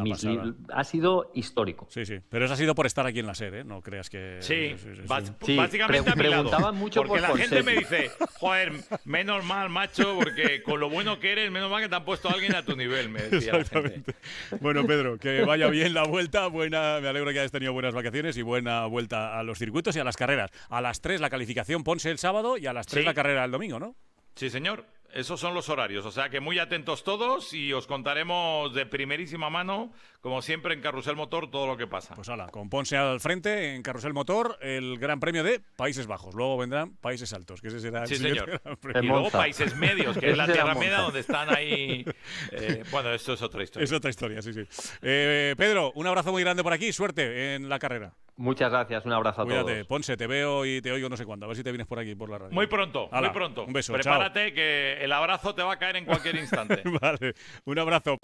ha sido histórico. Sí, sí, pero eso ha sido por estar aquí en la sede, ¿eh? no creas que... Sí, básicamente me preguntaban mucho porque la gente me dice, joder, menos mal, macho, porque con lo bueno que eres, menos mal que te han puesto a alguien a tu nivel, me decía Exactamente. Bueno, Pedro, que vaya bien la vuelta, buena, me alegro que hayas tenido buenas vacaciones y buena vuelta a los circuitos y a las carreras. A las 3 la calificación Ponce el sábado y a las 3 la carrera el domingo, ¿no? Sí, señor. Esos son los horarios, o sea que muy atentos todos y os contaremos de primerísima mano, como siempre en Carrusel Motor, todo lo que pasa. Pues hola, con Ponce al frente en Carrusel Motor, el Gran Premio de Países Bajos. Luego vendrán Países Altos, que ese será el sí, señor. Y luego Países Medios, que es la tierra meda donde están ahí. Eh, bueno, esto es otra historia. Es otra historia, sí, sí. Eh, Pedro, un abrazo muy grande por aquí, suerte en la carrera. Muchas gracias, un abrazo a Cuídate, Ponce, te veo y te oigo no sé cuándo. A ver si te vienes por aquí, por la radio. Muy pronto, muy pronto. Un beso. Prepárate que el abrazo te va a caer en cualquier instante. vale, un abrazo.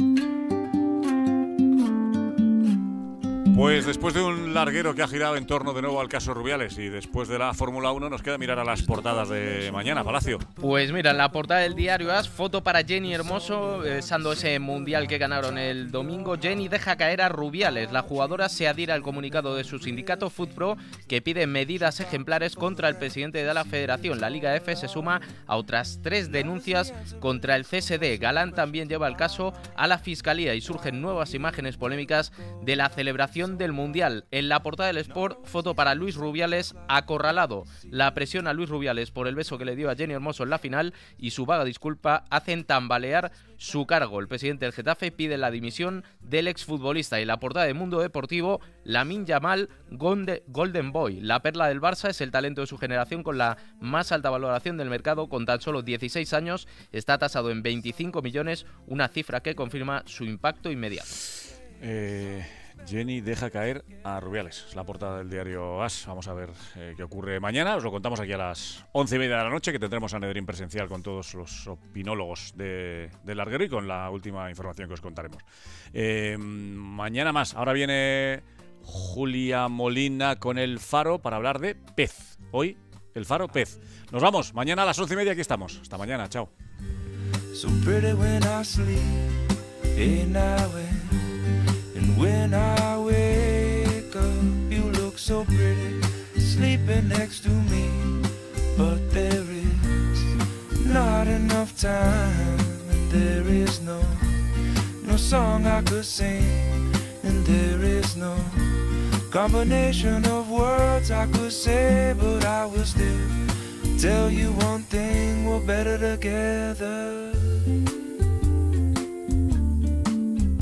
Pues después de un larguero que ha girado en torno de nuevo al caso Rubiales y después de la Fórmula 1 nos queda mirar a las portadas de mañana, Palacio. Pues mira, la portada del diario es foto para Jenny Hermoso, besando ese mundial que ganaron el domingo. Jenny deja caer a Rubiales. La jugadora se adhiera al comunicado de su sindicato Footpro que pide medidas ejemplares contra el presidente de la federación. La Liga F se suma a otras tres denuncias contra el CSD. Galán también lleva el caso a la fiscalía y surgen nuevas imágenes polémicas de la celebración del Mundial. En la portada del Sport, foto para Luis Rubiales acorralado. La presión a Luis Rubiales por el beso que le dio a Jenny Hermoso en la final y su vaga disculpa hacen tambalear su cargo. El presidente del Getafe pide la dimisión del exfutbolista y la portada de Mundo Deportivo, Lamin Yamal Golden Boy. La perla del Barça es el talento de su generación con la más alta valoración del mercado con tan solo 16 años. Está tasado en 25 millones, una cifra que confirma su impacto inmediato. Eh, Jenny deja caer a Rubiales. Es la portada del diario AS. Vamos a ver eh, qué ocurre mañana. Os lo contamos aquí a las once y media de la noche, que tendremos a Nedrín presencial con todos los opinólogos de, de Larguero y con la última información que os contaremos. Eh, mañana más. Ahora viene Julia Molina con el Faro para hablar de pez. Hoy, el Faro Pez. Nos vamos. Mañana a las once y media aquí estamos. Hasta mañana. Chao. when I wake up, you look so pretty, sleeping next to me. But there is not enough time, and there is no no song I could sing, and there is no combination of words I could say, but I will still tell you one thing: we're better together.